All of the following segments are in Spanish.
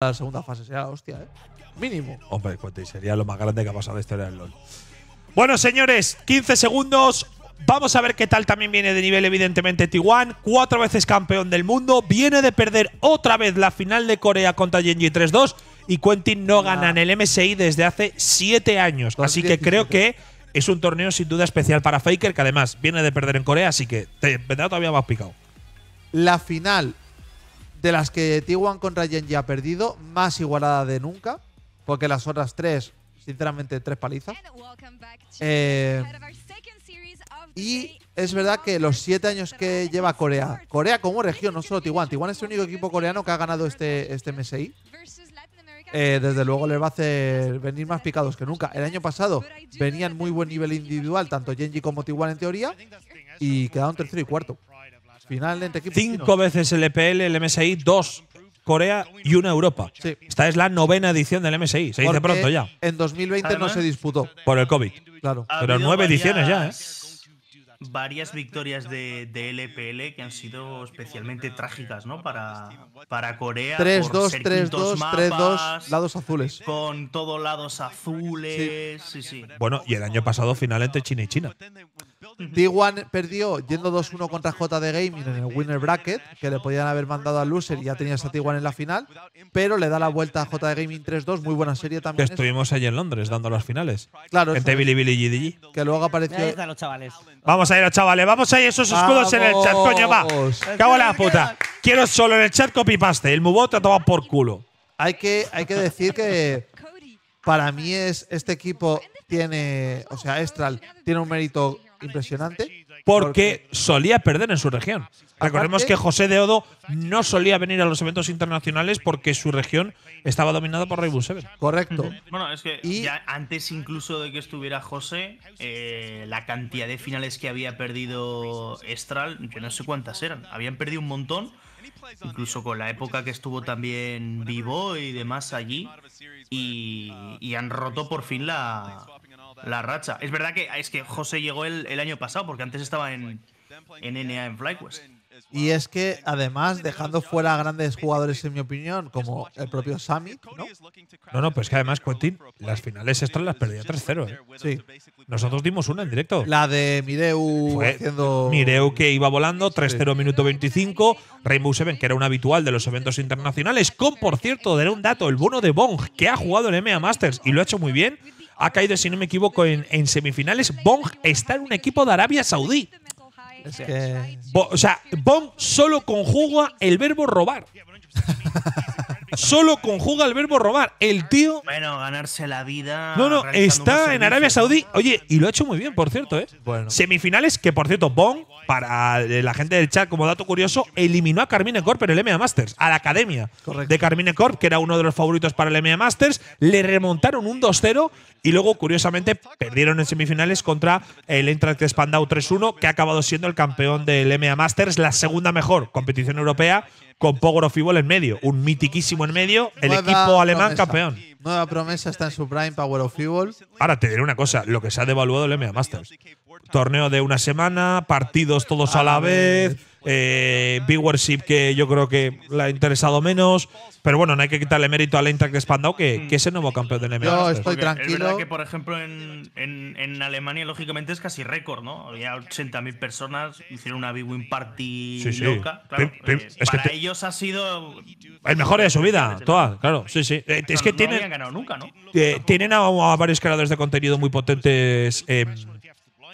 la segunda fase. sea hostia, ¿eh? Mínimo. Hombre, Quentin pues, sería lo más grande que ha pasado en la historia LOL. Bueno, señores, 15 segundos. Vamos a ver qué tal también viene de nivel, evidentemente, T1. Cuatro veces campeón del mundo. Viene de perder otra vez la final de Corea contra Genji 3-2. Y Quentin no gana ah. en el MSI desde hace siete años. Así que creo que es un torneo sin duda especial para Faker, que además viene de perder en Corea, así que te vendrá todavía más picado. La final de las que t contra Genji ha perdido, más igualada de nunca, porque las otras tres, sinceramente, tres palizas. Eh, y es verdad que los siete años que lleva Corea, Corea como región, no solo T1, es el único equipo coreano que ha ganado este, este MSI. Eh, desde luego les va a hacer venir más picados que nunca. El año pasado venían muy buen nivel individual, tanto Genji como t en teoría, y quedaron tercero y cuarto. Final Cinco veces el EPL, el MSI, dos Corea y una Europa. Esta es la novena edición del MSI, se dice pronto ya. En 2020 no se disputó. Por el COVID. Claro. Pero nueve ediciones ya, ¿eh? Varias victorias de, de, LPL que han sido especialmente trágicas, ¿no? Para, para Corea. 3-2, 3-2, 3-2, lados azules. Con todos lados azules. sí, sí. Bueno, y el año pasado final entre China y China. T1 perdió yendo 2-1 contra JD Gaming en el winner bracket, que le podían haber mandado a loser y ya tenías a T1 en la final, pero le da la vuelta a JD Gaming 3-2, muy buena serie también. estuvimos allí en Londres dando las finales. Claro. Entre Billy Billy y GDG. Que luego apareció. Vamos a ir, los chavales, vamos a ir esos escudos en el chat, coño, va. Pues Cago la puta. Quiero solo en el chat copy paste, el Mubot te ha por culo. Hay que, hay que decir que para mí es este equipo tiene, o sea, Estral tiene un mérito impresionante. Porque solía perder en su región. Recordemos que José de Odo no solía venir a los eventos internacionales porque su región estaba dominada por Rainbow Seven. Correcto. Bueno, es que y, ya antes incluso de que estuviera José, eh, la cantidad de finales que había perdido Estral, yo no sé cuántas eran. Habían perdido un montón incluso con la época que estuvo también vivo y demás allí, y han roto por fin la, la racha. Es verdad que es que José llegó el, el año pasado, porque antes estaba en, en NA en FlyQuest. Y es que además, dejando fuera grandes jugadores, en mi opinión, como el propio Sammy, ¿no? No, no, pero es que además, Quentin, las finales estas las perdía 3-0. ¿eh? Sí. Nosotros dimos una en directo. La de Mireu haciendo. Mireu que iba volando, 3-0 minuto 25. Rainbow Seven, que era un habitual de los eventos internacionales, con, por cierto, daré un dato, el bono de Bong, que ha jugado en MA Masters y lo ha hecho muy bien ha caído, si no me equivoco, en, semifinales. Bong está en un equipo de Arabia Saudí. O sea, que... o sea Bong solo conjuga el verbo robar. solo conjuga el verbo robar. El tío. Bueno, ganarse la vida. No, no, está en Arabia Saudí. Oye, y lo ha hecho muy bien, por cierto, ¿eh? Bueno. Semifinales que, por cierto, Bong, para eh, la gente del chat, como dato curioso, eliminó a Carmine Corp en el MA Masters, a la academia de Carmine Corp, que era uno de los favoritos para el MA Masters. Le remontaron un 2-0 y luego, curiosamente, perdieron en semifinales contra el Eintracht Spandau 3-1, que ha acabado siendo el campeón del MA Masters, la segunda mejor competición europea con Power of Evil en medio. Un mitiquísimo en medio, el equipo alemán campeón. Nueva promesa está en su prime, Power of Football. Ahora te diré una cosa, lo que se ha devaluado el MA Masters torneo de una semana, partidos todos a la vez, eh, viewership que yo creo que le ha interesado menos. Pero bueno, no hay que quitarle mérito la Intact de Spandau, que, que es el nuevo campeón de NBA. Yo estoy tranquilo. Es verdad que, por ejemplo, en, Alemania, lógicamente, es casi récord, ¿no? Había 80.000 personas, hicieron una Big Win Party loca. Eh, para ellos ha sido… El mejor de su vida, toda, claro, sí, sí. Eh, es que no tienen… Habían ganado nunca, ¿no? Eh, tienen a, varios creadores de contenido muy potentes…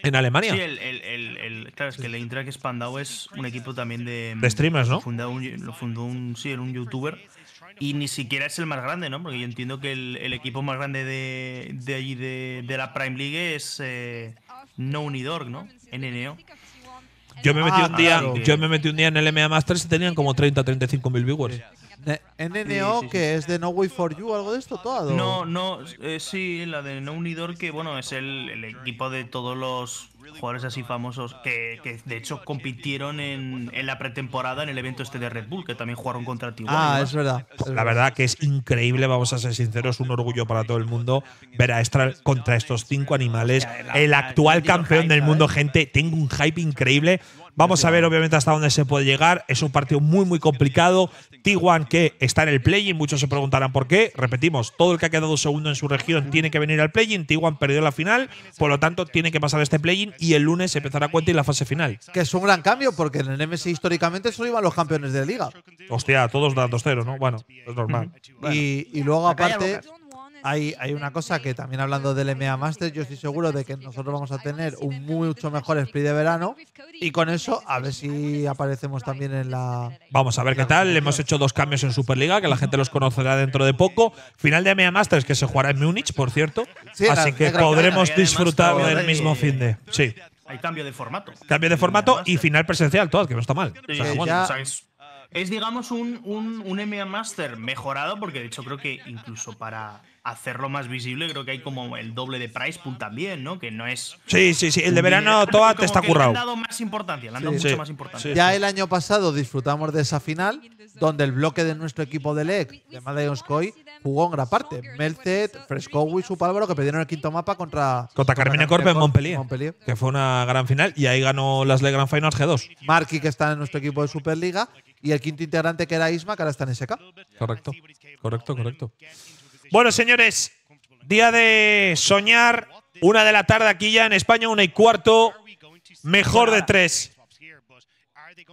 En Alemania. Sí, el, claro, es que el Eintracht Spandau es un equipo también de. streamers, ¿no? Lo fundó un, lo fundó un youtuber. Y ni siquiera es el más grande, ¿no? Porque yo entiendo que el, equipo más grande de, allí, de, la Prime League, es eh, No Unidorg, ¿no? NNO. Yo me metí ah, un día, yo me metí un día en el MA Masters y tenían como 30 35 mil viewers. Eh, NNO, que es de No Way For You, algo de esto todo. No, no, eh, sí, la de No Unidor, que bueno, es el, equipo de todos los jugadores así famosos que, de hecho compitieron en, la pretemporada en el evento este de Red Bull, que también jugaron contra Tijuana. Ah, es verdad. la verdad que es increíble, vamos a ser sinceros, un orgullo para todo el mundo ver a Estral contra estos cinco animales, el actual campeón del mundo, eh. gente, tengo un hype increíble Vamos a ver, obviamente, hasta dónde se puede llegar. Es un partido muy, muy complicado. Tiguan que está en el play-in, muchos se preguntarán por qué. Repetimos, todo el que ha quedado segundo en su región tiene que venir al play-in. perdió la final, por lo tanto, tiene que pasar este play-in y el lunes empezará cuenta y la fase final. Que es un gran cambio, porque en el MSI, históricamente solo iban los campeones de liga. Hostia, todos 2-0 ¿no? Bueno, es normal. y luego, aparte hay, una cosa que también hablando del MA Master, yo estoy seguro de que nosotros vamos a tener un mucho mejor split de verano y con eso a ver si aparecemos también en la... Vamos a ver qué tal, hemos hecho dos cambios en Superliga, que la gente los conocerá dentro de poco. Final de MA Masters que se jugará en Múnich, por cierto. Así que podremos ¿eh? disfrutar del mismo fin de... Sí. Hay cambio de formato. Cambio de formato y final presencial, todo, que no está mal. es digamos un, un, un Master mejorado, porque de hecho creo que incluso para hacerlo más visible, creo que hay como el doble de price pool también, ¿no? Que no es. Sí, sí, sí. El de verano Toa te está currado. Le dado más importancia, dado mucho más importancia. ya el año pasado disfrutamos de esa final, donde el bloque de nuestro equipo de LEC, de Madagascar, jugó en gran parte. Melcet, Frescowi y su que perdieron el quinto mapa contra. Contra Carmine Corp en Montpellier, Que fue una gran final y ahí ganó las LEC Grand Finals G2. Marky, que está en nuestro equipo de Superliga, y el quinto integrante que era Isma, que ahora está en SK. Correcto, correcto, correcto. Bueno, señores, día de soñar. Una de la tarde aquí ya en España, una y cuarto. Mejor de tres.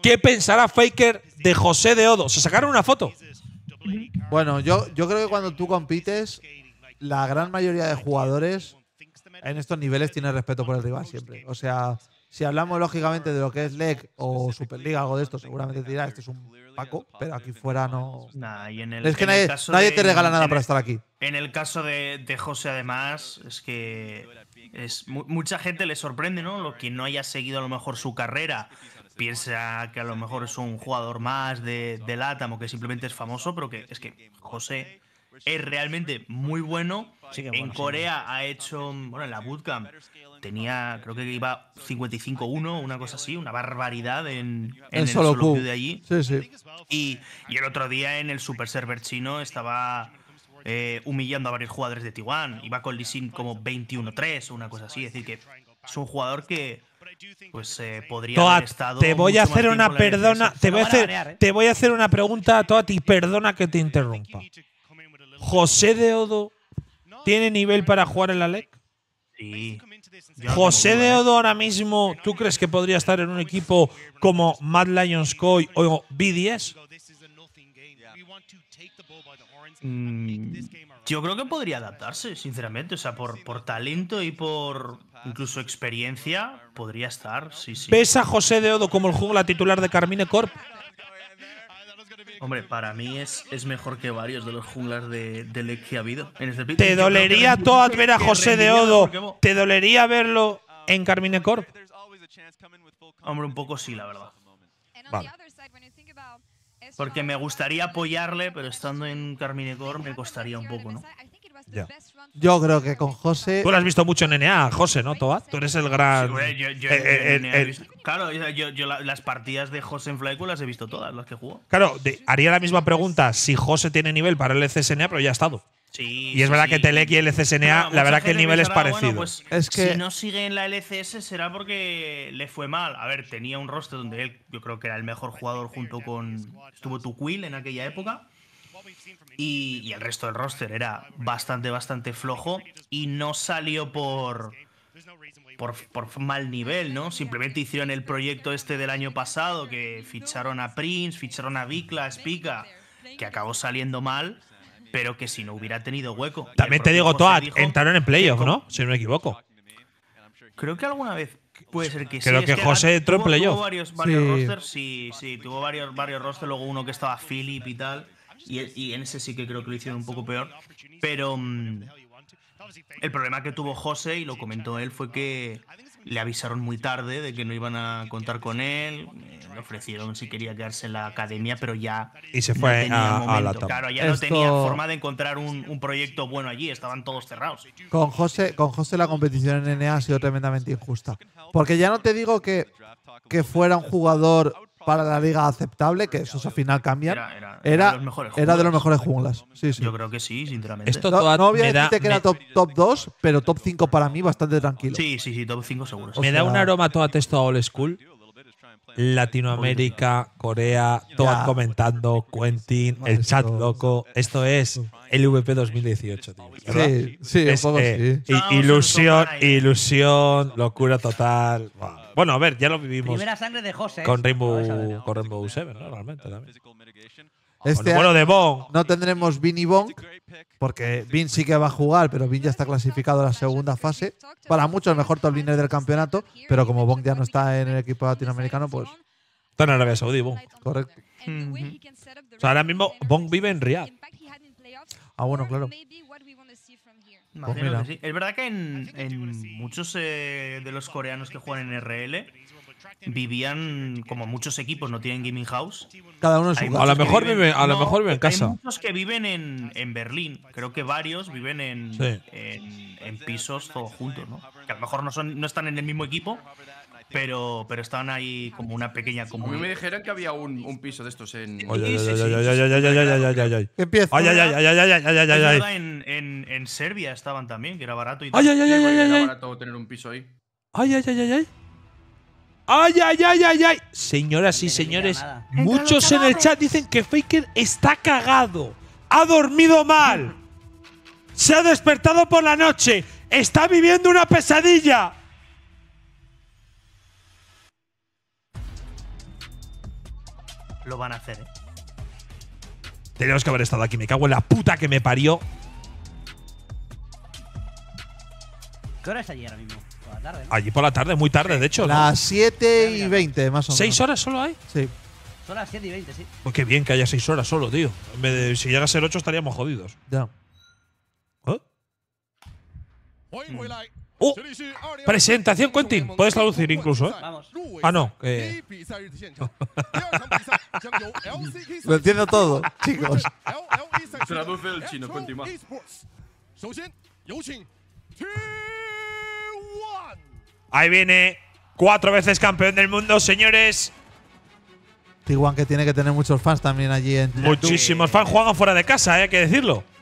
¿Qué pensará Faker de José de Odo? ¿Se sacaron una foto? Bueno, yo, yo creo que cuando tú compites, la gran mayoría de jugadores en estos niveles tiene respeto por el rival siempre. O sea, si hablamos lógicamente de lo que es LEC o Superliga, algo de esto, seguramente dirá, este es un Paco, pero aquí fuera no. es que nadie, te regala nada para estar aquí. En el caso de, José, además, es que es, mucha gente le sorprende, ¿no? Lo que no haya seguido a lo mejor su carrera piensa que a lo mejor es un jugador más de, del o que simplemente es famoso, pero que es que José es realmente muy bueno. en Corea ha hecho, bueno, en la bootcamp tenía, creo que iba 55-1, una cosa así, una barbaridad en, el, solo, de allí. Y, el otro día en el super server chino estaba eh, humillando a varios jugadores de Tijuana. Iba con Lee Sin como 21-3 o una cosa así. Es decir, que es un jugador que pues eh, podría haber estado te voy a hacer una perdona te voy a hacer, ¿eh? te voy a hacer una pregunta a Toati perdona que te interrumpa José de Odo tiene nivel para jugar en la LEC sí José ¿eh? Deodo ahora mismo, ¿tú crees que podría estar en un equipo como Mad Lions Coy o B 10 mm, yo creo que podría adaptarse, sinceramente. O sea, por, por talento y por incluso experiencia, podría estar. Sí, ¿Pesa José Deodo como el jugador titular de Carmine Corp? Hombre, para mí es, es mejor que varios de los junglas de, de LEC que ha habido. En este Te dolería todo ver a José de Odo. Te dolería verlo en Carmine Corp. Hombre, un poco sí, la verdad. Porque me gustaría apoyarle, pero estando en Carmine Corp me costaría un poco, ¿no? Ya. Yo creo que con José. Tú lo has visto mucho en NA, José, ¿no, Toad? Tú eres el gran. Claro, yo, las partidas de José en Flyco las he visto todas, las que jugó. Claro, haría la misma pregunta si José tiene nivel para el CSNA, pero ya ha estado. Sí, y es verdad que Telek y el LCSNA, la verdad que el nivel es parecido. Pues, es que si no sigue en la LCS será porque le fue mal. A ver, tenía un roster donde él, yo creo que era el mejor jugador junto con. Estuvo Tuquil en aquella época y, el resto del roster era bastante, bastante flojo y no salió por, por, mal nivel, ¿no? Simplemente hicieron el proyecto este del año pasado, que ficharon a Prince, ficharon a Vikla, a Spica, que acabó saliendo mal, pero que si no hubiera tenido hueco. También te digo, Toad, entraron en playoff, ¿no? Si no me equivoco. Creo que alguna vez puede ser que Creo sí. que, José entró en playoff. Tuvo varios, sí, sí, tuvo varios, varios rosters, luego uno que estaba Philip y tal y, en ese sí que creo que lo hicieron un poco peor, pero mm, el problema que tuvo José, y lo comentó él, fue que le avisaron muy tarde de que no iban a contar con él, le ofrecieron si quería quedarse en la academia, pero ya... Y se fue a, la top. Claro, ya no tenía forma de encontrar un, proyecto bueno allí, estaban todos cerrados. Con José, con José la competición en NA ha sido tremendamente injusta, porque ya no te digo que, que fuera un jugador para la liga aceptable, que eso al final cambia… era, era, de, los mejores junglas. Yo creo que sí, sinceramente. no, que era top, 2, pero top 5 para mí bastante tranquilo. Sí, sí, sí, top 5 seguro. me da un aroma todo a texto a old school. Latinoamérica, Corea, todo comentando, Quentin, el chat loco. Esto es LVP 2018, tío. Sí, sí, eh, sí. Ilusión, ilusión, locura total. Bueno, a ver, ya lo vivimos. Primera sangre de Con Rainbow, con Rainbow Seven, ¿no? Realmente también. Este bueno de Bong. No tendremos y Bong, porque Vin sí que va a jugar, pero Vin ya está clasificado a la segunda fase. Para muchos, el mejor top del campeonato, pero como Bong ya no está en el equipo latinoamericano, pues. Está en Arabia Saudí, Bong. Correcto. O sea, ahora mismo Bong vive en Riyadh. Ah, bueno, claro. Pues es verdad que en, muchos eh, de los coreanos que juegan en RL vivían, como muchos equipos no tienen gaming house. Cada uno su A lo mejor viven, vive, a lo en casa. Hay muchos que viven en, Berlín. Creo que varios viven en, en, pisos todos juntos, ¿no? Que a lo mejor no, son, no están en el mismo equipo, pero, pero estaban ahí como una pequeña comunidad. me dijeron que había un, un piso de estos en. Empieza. Ay, ay, ay, ay, ay, ay, ay, ay, ay. En, en, en Serbia estaban también, que era barato y todo. Ay, ay, ay, ay, ay. Era barato tener un piso ahí. Ay, ay, ay, ay, ay. ¡Ay, ay, ay, ay, ay! Señoras y señores, muchos en el chat dicen que Faker está cagado, ha dormido mal, se ha despertado por la noche, está viviendo una pesadilla. lo van a hacer. ¿eh? Teníamos que haber estado aquí, me cago en la puta que me parió. ¿Qué hora es allí ahora mismo? Por la tarde, Allí por la tarde, muy tarde, de hecho. Las 7 y 20, más o menos. ¿Seis horas solo hay? Sí. Son las 7 y 20, sí. Pues qué bien que haya 6 horas solo, tío. si llega el ser 8 estaríamos jodidos. Ya. ¿Eh? Hmm. light. ¡Oh! presentación, Quentin. Puedes traducir incluso, ¿eh? Ah, no. Lo entiendo todo, chicos. Traduce el chino, Quentin. Ahí viene. Cuatro veces campeón del mundo, señores. Tiguan que tiene que tener muchos fans también allí en Muchísimos fans juegan fuera de casa, hay que decirlo.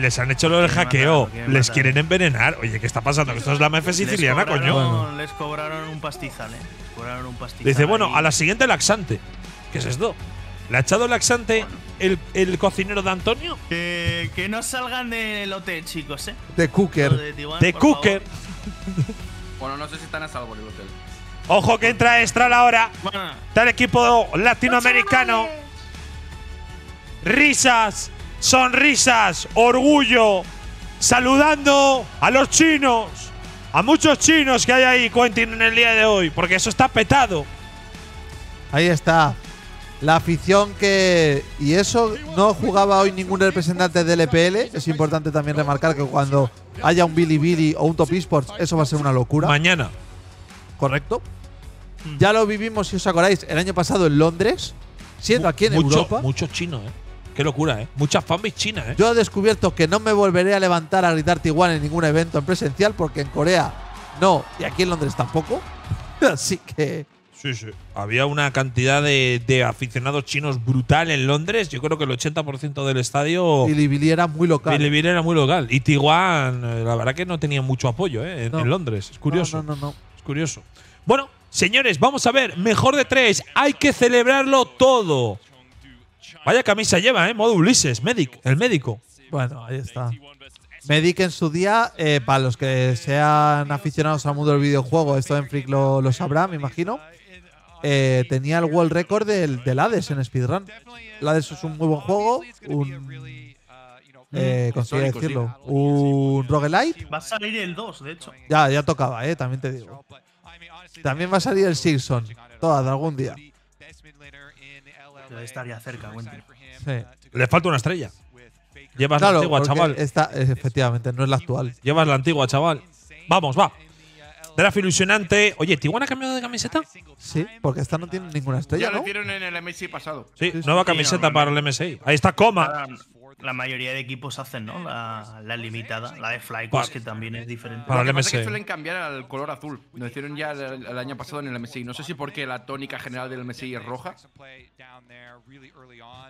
les han hecho lo del hackeo, les quieren envenenar. Oye, ¿qué está pasando? Esto es la mafia siciliana, coño. Les cobraron un pastizal, eh. cobraron un pastizal. Dice, bueno, a la siguiente laxante. ¿Qué es esto? ¿Le ha echado laxante el, el, cocinero de Antonio? que no salgan del hotel, chicos, ¿eh? De Cooker. De, Cooker. bueno, no sé si están a salvo en el hotel. Ojo que entra Estral ahora. Está el equipo latinoamericano. Risas sonrisas, orgullo, saludando a los chinos, a muchos chinos que hay ahí, Quentin, en el día de hoy, porque eso está petado. Ahí está. La afición que. Y eso no jugaba hoy ningún representante del EPL. Es importante también remarcar que cuando haya un Billy Billy o un Top Esports, eso va a ser una locura. Mañana. Correcto. Ya lo vivimos, si os acordáis, el año pasado en Londres, siendo aquí en mucho, Europa. Muchos chinos, ¿eh? Qué locura, ¿eh? Mucha fanbase china. ¿eh? Yo he descubierto que no me volveré a levantar a gritar Tiguan en ningún evento en presencial porque en Corea no y aquí en Londres tampoco. Así que. Sí, sí. Había una cantidad de, aficionados chinos brutal en Londres. Yo creo que el 80% del estadio. Bilibili era muy local. Bilibili era muy local. Y Tiguan, eh, la verdad que no tenía mucho apoyo ¿eh? en, Londres. Es curioso. No, no, no, no. Es curioso. Bueno, señores, vamos a ver. Mejor de tres. Hay que celebrarlo todo. Vaya camisa lleva, ¿eh? Modo Ulises, medic, el médico. Bueno, ahí está. Medic en su día, eh, para los que sean aficionados al mundo del videojuego, esto en Freak lo, sabrá, me imagino. Eh, tenía el world record del, Hades en speedrun. El Hades es un muy buen juego, un. Eh, mm. consigue decirlo. Un roguelite. Va a salir el 2, de hecho. Ya, ya tocaba, eh, también te digo. También va a salir el Simpson. Todas, algún día. Debe estar cerca, uh, Le falta una estrella. Llevas la antigua, chaval. Esta, eh, efectivamente, no es la actual. Llevas la antigua, chaval. Vamos, va. Draft uh, ilusionante. Oye, ¿Tijuana ha cambiado de camiseta? Sí, porque esta no tiene uh, ninguna estrella. Ya la en el MSI pasado. Sí, nueva camiseta para el MSI. Ahí está Coma la mayoría de equipos hacen, ¿no? La, limitada, la de Flycross, que también es diferente. Para el MSI. suelen cambiar al color azul. Lo hicieron ya el, año pasado en el MSI. No sé si porque la tónica general del MSI es roja.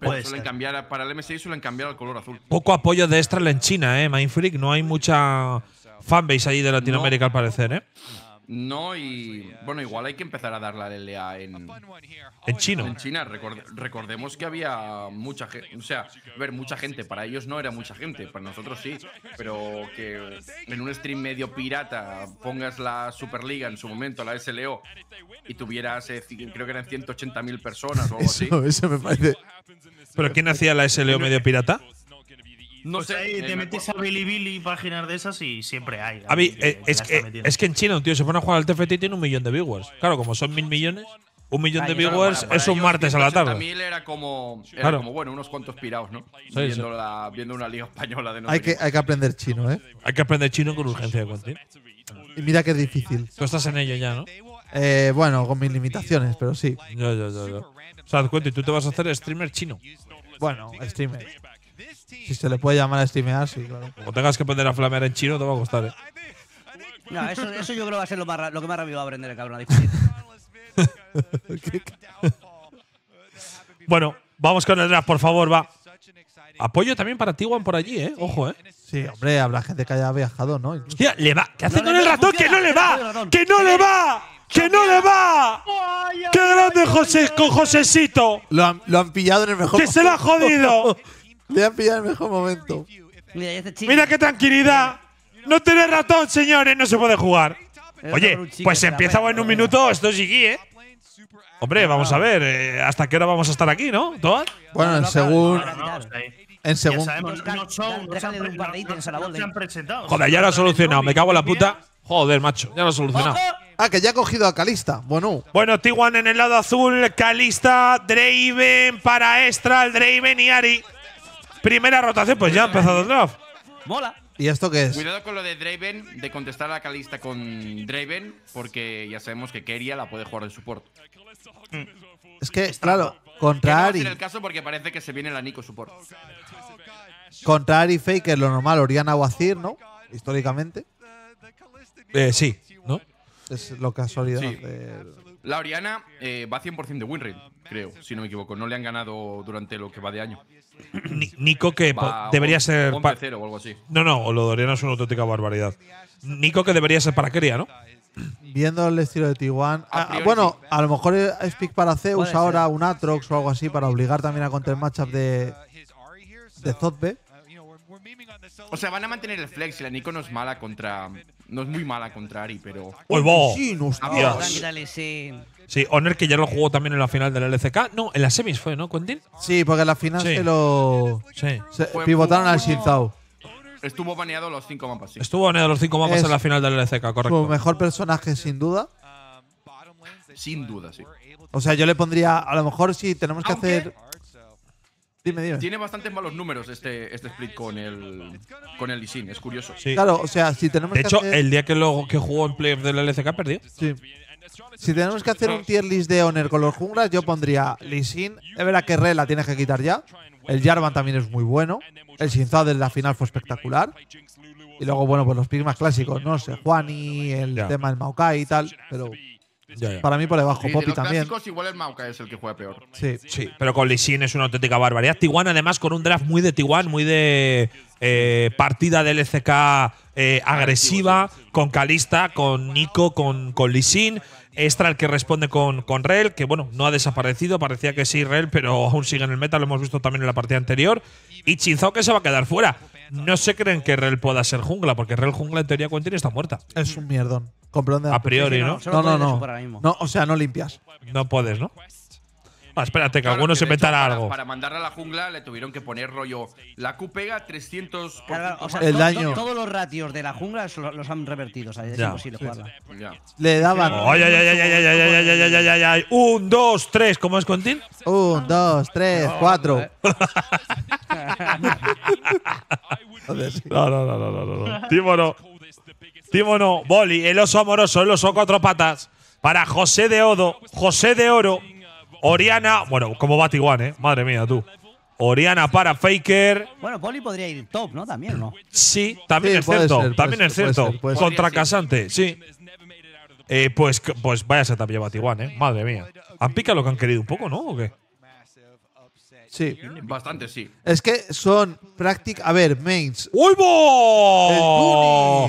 pues suelen cambiar, para el MSI suelen cambiar al color azul. Poco apoyo de Extra en China, ¿eh? Mindfreak. No hay mucha fanbase ahí de Latinoamérica, al parecer, ¿eh? Ah, no, ah, y bueno, igual hay que empezar a dar la LLA en, en chino. En China, recordemos que había mucha gente, o sea, ver, mucha gente, para ellos no era mucha gente, para nosotros sí, pero que en un stream medio pirata pongas la Superliga en su momento, la SLO, y tuvieras, eh, creo que eran 180.000 personas o algo así. Eso me parece. ¿Pero quién hacía la SLO medio pirata? No pues sé. Eh, te metes a Bilibili, páginas de esas y siempre hay. Eh, es, que, es, que, en China un tío se pone a jugar al TFT y tiene un millón de viewers. Claro, como son mil millones, un millón de viewers es un martes a la tarde. era como, era como, bueno, unos cuantos pirados, ¿no? viendo, una liga española de no hay que, hay que aprender chino, ¿eh? Hay que aprender chino con urgencia de contigo. Y mira qué es difícil. Tú estás en ello ya, ¿no? Eh, bueno, con mis limitaciones, pero sí. Yo, yo, yo, yo. O sea, cuento, y tú te vas a hacer streamer chino. Bueno, streamer. Si se le puede llamar a streamear, sí, claro. Como tengas que aprender a flamear en chino, te va a costar, ¿eh? eso, eso yo creo que va a ser lo, que más rápido va a aprender el cabrón a bueno, vamos con el draft, por favor, va. Apoyo también para Juan por allí, ¿eh? Ojo, ¿eh? Sí, hombre, habla gente que haya viajado, ¿no? Hostia, le va. ¿Qué hace con el ratón? ¡Que no le va! ¡Que no le va! ¡Que no le va! ¡Qué grande José con Josecito! Lo han, lo han pillado en el mejor ¡Que se lo ha jodido! Le a pillar el mejor momento. Mira, qué tranquilidad. No tiene ratón, señores, no se puede jugar. Oye, pues empieza en un minuto, esto es gigi, ¿eh? Hombre, vamos a ver, eh, ¿hasta qué hora vamos a estar aquí, no? Bueno, en según. En según. Joder, ya lo ha solucionado, me cago en la puta. Joder, macho, ya lo ha solucionado. Ah, que ya ha cogido a Calista. Bueno. Bueno, t en el lado azul, Calista, Draven para Extra, Draven y Ari. Primera rotación, pues ya ha empezado el draft. Mola. ¿Y esto qué es? Cuidado con lo de Draven, de contestar a la calista con Draven, porque ya sabemos que Keria la puede jugar de support. Es que, claro, contra Ari. No el caso porque parece que se viene la Nico support. Contra Ari Faker, lo normal, Oriana Wazir, ¿no? Históricamente. Eh, sí, ¿no? Es lo casualidad de la Oriana eh, va 100% de winrate, creo, si no me equivoco. No le han ganado durante lo que va de año. Nico, que debería ser. Un o algo así. No, no, lo de Oriana es una auténtica barbaridad. Nico, que debería ser para Quería, ¿no? Viendo el estilo de Tiguan. Ah, bueno, a lo mejor es pick para Zeus usa ahora un Atrox o algo así para obligar también a contra el matchup de. de Zotbe. O sea, van a mantener el flex y la Nico no es mala contra, no es muy mala contra Ari, pero. ¡Uy, Sí, no, Sí, Honor que ya lo jugó también en la final del LCK. No, en la semis fue, ¿no, Quentin? Sí, porque en la final se lo. Sí. pivotaron al Shinzao. Estuvo baneado los cinco mapas, Estuvo baneado los cinco mapas en la final del LCK, Su mejor personaje, sin duda. Sin duda, sí. O sea, yo le pondría. A lo mejor si tenemos que hacer. Tiene bastantes malos números este, este split con el con el es curioso. Claro, o sea, si tenemos De hecho, el día que, luego que jugó en playoff del LCK perdió. Si tenemos que hacer un tier list de honor con los junglas, yo pondría Lisin. Es verdad que Re la tienes que quitar ya. El Jarvan también es muy bueno. El Shinzad de la final fue espectacular. Y luego, bueno, pues los picks clásicos, ¿no? sé, Juani, el tema del Maokai y tal. Pero para mí por debajo, Poppy los también. igual el Mauka es el que juega peor. Sí, sí. Pero con Lee es una auténtica barbaridad. Tiguan, además, con un draft muy de Tiguan, muy de eh, partida de LCK eh, agresiva, con Calista, con Nico, con, con Sin. Extra el que responde con, con Rel, que bueno, no ha desaparecido, parecía que sí Rel, pero aún sigue en el meta, lo hemos visto también en la partida anterior. Y Chinzao que se va a quedar fuera. No se creen que Rel pueda ser jungla, porque Rel jungla en teoría y está muerta. Es un mierdón. A priori, ¿no? No, no, no. o sea, no limpias. No puedes, ¿no? Ah, espérate, que alguno se metara algo. Para mandarla a la jungla le tuvieron que poner rollo. La Q pega 300. El daño. todos los ratios de la jungla los han revertido, Le daban Ay, ay, ay, Un, dos, tres. ¿Cómo es, Quentin? un, dos, tres, cuatro. No, no, no, no, no. no. Tímono, Boli, el oso amoroso, el oso cuatro patas. Para José de Odo, José de Oro, Oriana. Bueno, como Batiguan, ¿eh? Madre mía, tú. Oriana para Faker. Bueno, Boli podría ir top, ¿no? También, ¿no? Sí, también es cierto. también es cierto. Contra Casante, sí. Eh, pues, pues vaya a ser también Batiguan, ¿eh? Madre mía. Han pica lo que han querido un poco, ¿no? ¿O qué? Sí. Bastante, sí. Es que son prácticamente. A ver, mains. ¡Uy, bo!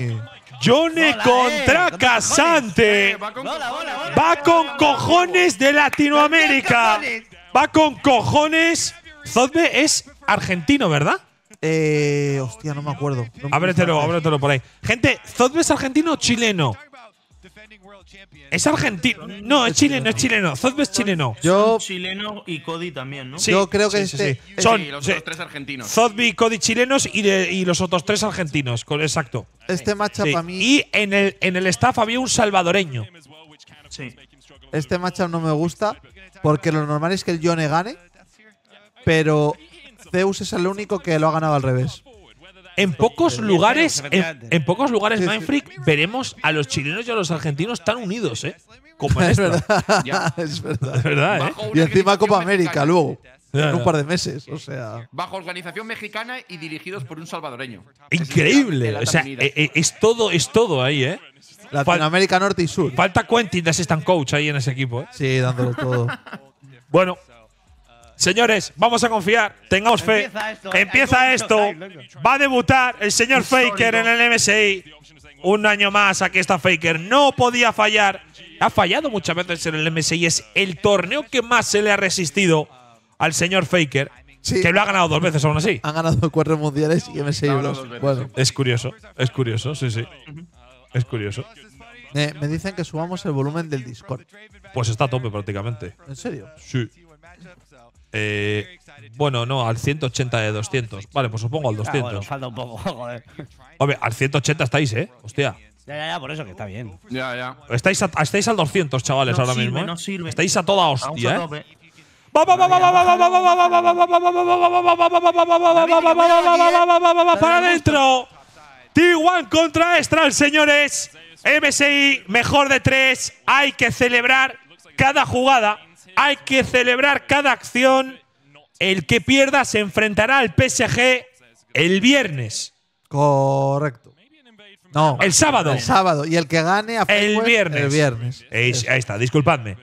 Johnny eh, contra Casante. Eh, va con, cojones. de Latinoamérica. Va con cojones. Zodbe es argentino, ¿verdad? Eh. Hostia, no me acuerdo. No por ahí. Gente, ¿Zodbe es argentino o chileno? Es argentino. No, es chileno, es chileno. es chileno. Yo. Chileno y Cody también, ¿no? Sí, Yo creo que este Son los otros tres argentinos. y Cody chilenos y, los otros tres argentinos, exacto. Este matchup a mí. Y en el, en el staff había un salvadoreño. Sí. Este matchup no me gusta porque lo normal es que el Yone gane, pero Zeus es el único que lo ha ganado al revés en pocos lugares, en, pocos lugares, Mindfreak, veremos a los chilenos y a los argentinos tan unidos, ¿eh? Como es, verdad. es verdad. ¿eh? ¿eh? Y encima Copa América luego. en un par de meses. O sea. Bajo organización mexicana y dirigidos por un salvadoreño. Increíble. O sea, eh, eh, es, todo, es todo ahí, ¿eh? Latinoamérica Norte y Sur. Falta Quentin de Assistant Coach ahí en ese equipo, ¿eh? Sí, dándolo todo. bueno, Señores, vamos a confiar, tengamos fe. Empieza esto, eh. va a debutar el señor Faker en el MSI. Un año más, aquí está Faker. No podía fallar. Ha fallado muchas veces en el MSI. Es el torneo que más se le ha resistido al señor Faker. Que lo ha ganado dos veces aún así. Han ganado cuatro mundiales y MSI Es curioso, es curioso, sí, sí. Es curioso. me dicen que subamos el volumen del Discord. Pues está a tope prácticamente. ¿En serio? Sí bueno, no, al 180 de 200. Vale, pues supongo al 200. falta un poco, Hombre, al 180 estáis, ¿eh? Hostia. Ya, ya, ya, por eso que está bien. Ya, ya. Estáis, estáis al 200, chavales, ahora mismo. Estáis a toda hostia, va, ¿eh? ¡Para adentro! T1 contra Estral, señores. MSI, mejor de tres. Hay que celebrar cada jugada. Hay que celebrar cada acción. El que pierda se enfrentará al PSG el viernes. Correcto. No. El sábado. El sábado. Y el que gane a el viernes. El viernes. ahí, está, disculpadme.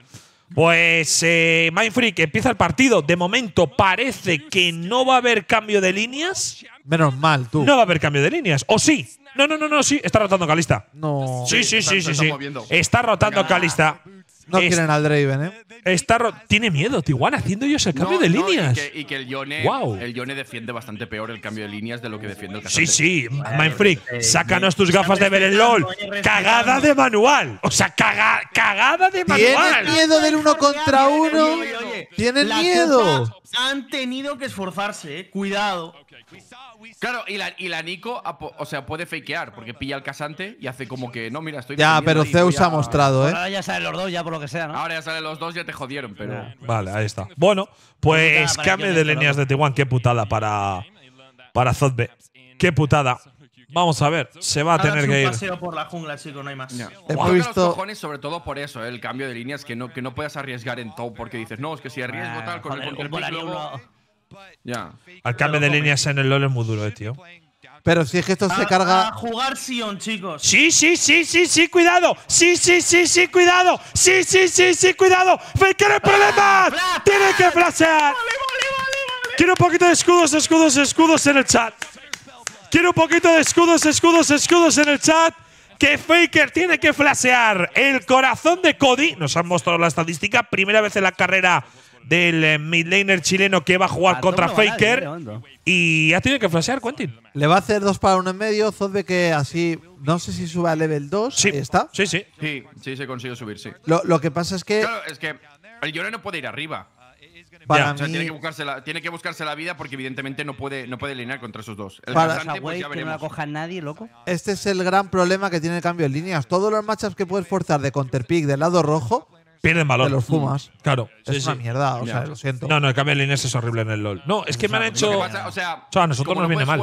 Pues eh, Mindfreak empieza el partido. De momento parece que no va a haber cambio de líneas. Menos mal, tú. No va a haber cambio de líneas. ¿O sí? No, no, no, no, sí. Está rotando Calista. No. Sí, sí, sí, sí. sí, sí. Está rotando Calista. No quieren al Draven, ¿eh? tiene miedo Tijuana haciendo ellos el cambio de líneas. y que, el, Yone, el defiende bastante peor el cambio de líneas de lo que defiende el Sí, sí, Mindfreak, eh, sácanos eh, tus gafas de ver el LOL. Cagada de manual. O sea, cagada de manual. Tienen miedo del uno contra uno. Tienen miedo han tenido que esforzarse, eh. cuidado. Claro, y la, y la Nico, o sea, puede fakear, porque pilla al casante y hace como que no, mira, estoy. Ya, pero Zeus ha mostrado, ¿eh? Ahora ya salen los dos, ya por lo que sea, ¿no? Ahora ya salen los dos, ya te jodieron, pero. Vale, ahí está. Bueno, pues cambio de líneas de Tijuana, qué putada para. Para Zodbe. Qué putada. Vamos a ver, se va a tener que ir. un paseo por la jungla, no hay más. visto... cojones, sobre todo por eso, ¿eh? el cambio de líneas, que no, que no puedes arriesgar en top, porque dices, no, es que si ah, arriesgo tal con el control Ya. Al cambio de líneas en el LoL es muy duro, eh, tío. Pero si es que esto se carga. A jugar Sion, chicos. Sí, sí, sí, sí, sí, cuidado. Sí, sí, sí, sí, cuidado. Sí, sí, sí, sí, cuidado. ¡Faker problemas! Ah, ¡Tiene que flashear! Vale, vale, vale, Quiero un poquito de escudos, escudos, escudos en el chat. Quiero un poquito de escudos, escudos, escudos en el chat. Que Faker tiene que flashear el corazón de Cody. Nos han mostrado la estadística. Primera vez en la carrera del eh, midlaner chileno que va a jugar ah, contra Faker. Eh, y ha tenido que flashear Quentin. Le va a hacer dos para uno en medio. Zodbe que así, no sé si sube a level 2. Sí. está. Sí, sí. Sí, sí, se consigue subir, sí. Lo, que pasa es que. Claro, es que el Yone no puede ir arriba tiene, que buscarse la, tiene que buscarse la vida porque evidentemente no puede, no puede linear contra esos dos. para pues, que no la coja nadie, loco. Este es el gran problema que tiene el cambio de líneas. Todos los matchups que puedes forzar de counterpick del lado rojo pierden valor. Te los fumas. Mm, claro. Es una mierda, o sea, lo siento. No, no, el cambio de líneas es horrible en el LoL. No, es que me han hecho… o, sea, a nosotros nos viene mal.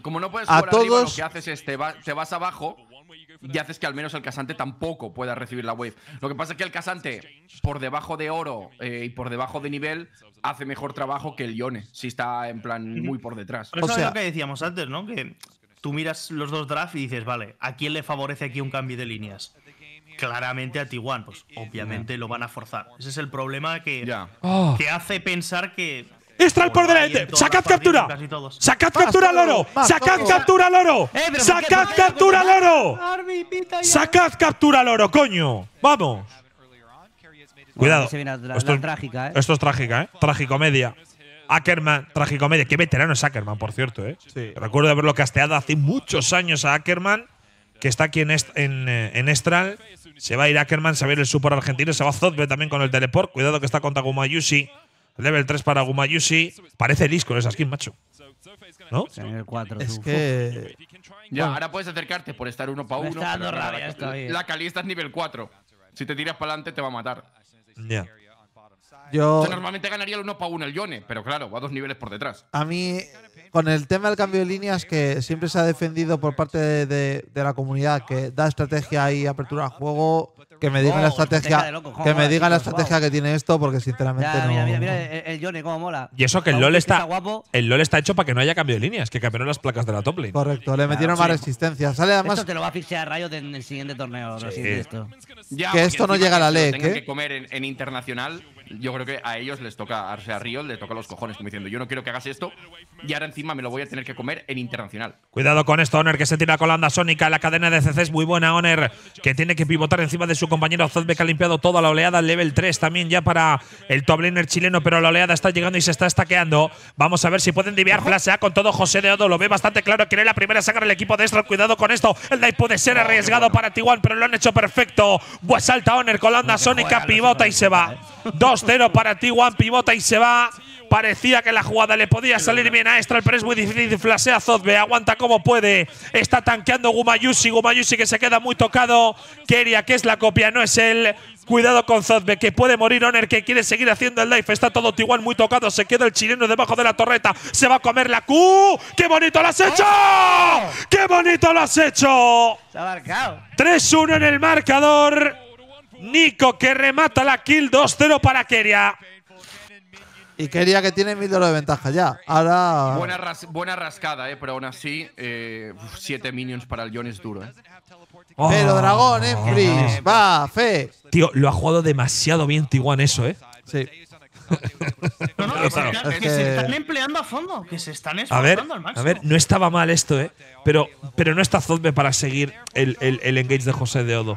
como no puedes a todos, arriba, lo que haces es te, te vas abajo y haces que al menos el casante tampoco pueda recibir la wave. Lo que pasa es que el casante, por debajo de oro eh, y por debajo de nivel, hace mejor trabajo que el Yone, si está en plan muy por detrás. eso es lo que decíamos antes, ¿no? Que tú miras los dos drafts y dices, vale, ¿a quién le favorece aquí un cambio de líneas? claramente a tiguan pues obviamente lo van a forzar. Ese es el problema que, que ah. hace pensar que Estral, por delante. Sacad captura. Sacad captura al oro. Sacad captura al oro. Sacad captura al oro. Sacad captura al oro, coño. Vamos. Cuidado. Esto es, trágica, ¿eh? Esto es trágica, ¿eh? Tragicomedia. Ackerman, tragicomedia. Qué veterano es Ackerman, por cierto, ¿eh? Recuerdo haberlo casteado hace muchos años a Ackerman, que está aquí en, eh, Estral. Se va a ir Ackerman, se va a ir el Super argentino, se va Zodbe también con el teleport. Cuidado que está con Tagumayushi. Level 3 para Gumayushi. Parece disco esa skin, macho. ¿No? El es que. Ya, ahora puedes acercarte por estar uno para uno. está la, la calista es nivel 4. Si te tiras para adelante, te va a matar. Ya. Yo. normalmente ganaría el 1 para 1 el Yone, pero claro, va a dos niveles por detrás. A mí, con el tema del cambio de líneas, que siempre se ha defendido por parte de, de la comunidad, que da estrategia y apertura al juego, que me digan la estrategia, que me digan la estrategia que tiene esto, porque sinceramente no. Mira, mira, mira el, cómo mola. Y eso que el LOL está, el LOL está hecho para que no haya cambio de líneas, que cambiaron las placas de la top lane. Correcto, le metieron más resistencia. Sale además. Esto te lo va a fixear Rayo en el siguiente torneo. que esto no llega a la ley. Que, que comer en, en internacional yo creo que a ellos les toca, o sea, a Río le toca los cojones, como diciendo, yo no quiero que hagas esto y ahora encima me lo voy a tener que comer en internacional. Cuidado con esto, Honor, que se tira con la onda sónica. La cadena de CC es muy buena, Honor, que tiene que pivotar encima de su compañero que ha limpiado toda la oleada, level 3 también ya para el top chileno, pero la oleada está llegando y se está estaqueando. Vamos a ver si pueden diviar Flash A con todo José de Odo, lo ve bastante claro, quiere la primera sacar el equipo de Estro. Cuidado con esto, el dive puede ser arriesgado para Tiguan, pero lo han hecho perfecto. Pues salta Honor con la onda sónica, pivota y se va. Eh. 2-0 para ti, Juan pivota y se va. Parecía que la jugada le podía salir bien a Estral, pero es muy difícil. Flasea Zodbe, aguanta como puede. Está tanqueando Gumayusi. Gumayusi que se queda muy tocado. Keria, que es la copia, no es él. Cuidado con Zodbe, que puede morir Oner, que quiere seguir haciendo el life. Está todo Tiguan muy tocado. Se queda el chileno debajo de la torreta. Se va a comer la Q. ¡Qué bonito lo has hecho! ¡Qué bonito lo has hecho! Se ha 3-1 en el marcador. Nico que remata la kill 2-0 para Keria. Y Keria que tiene mil de ventaja ya. Ahora. Buena, buena rascada, eh, pero aún así, eh, siete minions para el John es duro. Eh. Oh. pero Dragón, eh, oh. Freeze. Va, fe. Tío, lo ha jugado demasiado bien Tiguan eso, eh. Sí. no, no, que, se están empleando a fondo, que se están a ver, al máximo. A ver, no estaba mal esto, eh. Pero, pero no está Zodbe para seguir el, el, el engage de José de Odo.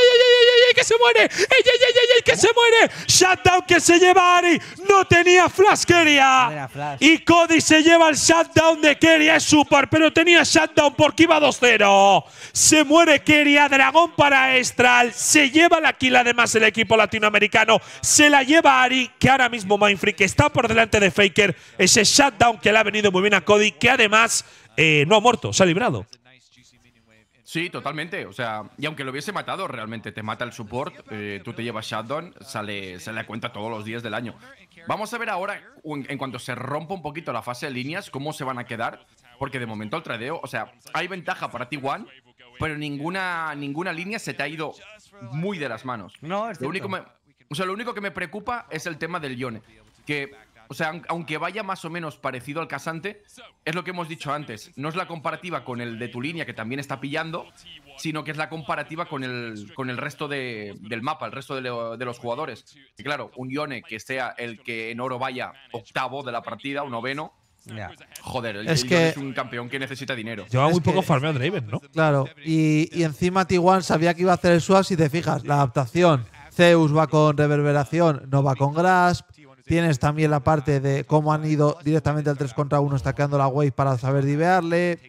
que se muere! ¡Ey, ey, ey, que se muere! Shutdown que se lleva Ari no tenía flash Keria. y Cody se lleva el shutdown de Keria, es super, pero tenía shutdown porque iba 2-0. Se muere Keria, dragón para Estral. Se lleva la kill además el equipo latinoamericano. Se la lleva Ari, que ahora mismo Mindfree, que está por delante de Faker. Ese shutdown que le ha venido muy bien a Cody, que además eh, no ha muerto, se ha librado. Sí, totalmente. O sea, y aunque lo hubiese matado, realmente te mata el support, eh, tú te llevas Shutdown, sale, se a cuenta todos los días del año. Vamos a ver ahora, en, cuanto se rompa un poquito la fase de líneas, cómo se van a quedar. Porque de momento el tradeo, o sea, hay ventaja para T1, pero ninguna, ninguna línea se te ha ido muy de las manos. No, es lo único O sea, lo único que me preocupa es el tema del Yone. Que o sea, aunque vaya más o menos parecido al casante, es lo que hemos dicho antes. No es la comparativa con el de tu línea, que también está pillando, sino que es la comparativa con el, con el resto del mapa, el resto de, los jugadores. Y claro, un Yone que sea el que en oro vaya octavo de la partida, un noveno, Joder, el es, que, es un campeón que necesita dinero. Lleva muy poco farmeo Draven, ¿no? Claro, y, encima t sabía que iba a hacer el swap, si te fijas, la adaptación. Zeus va con reverberación, no va con grasp. Tienes también la parte de cómo han ido directamente al 3 contra 1 estacando la wave para saber divearle.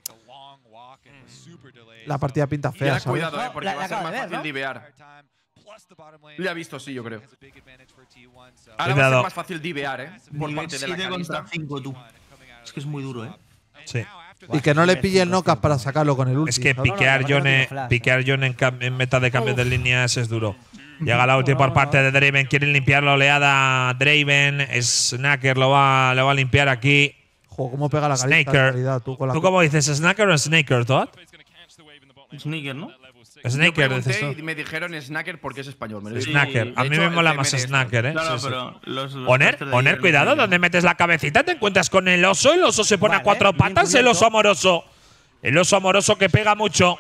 La partida pinta fea. cuidado, Eh, porque va a ser más fácil divear. Le ha visto, sí, yo creo. Ahora va a ser más fácil divear, ¿eh? Por parte de la Es que es muy duro, ¿eh? Sí. Y que no le pille el para sacarlo con el último. Es que piquear John, piquear en, en, meta de cambio de líneas es duro. Llega la última por parte de Draven. Quieren limpiar la oleada. Draven. Snacker lo va, lo va a limpiar aquí. ¿Cómo pega la calidad? ¿Tú, cómo dices? ¿Snacker o Snaker, Todd? Snaker, ¿no? Snaker, Yo me dijeron Snacker porque es español. Me snacker. a mí me mola más Snacker, ¿eh? cuidado, donde metes la cabecita te encuentras con el oso. El oso se pone a cuatro patas, el oso amoroso. El oso amoroso que pega mucho.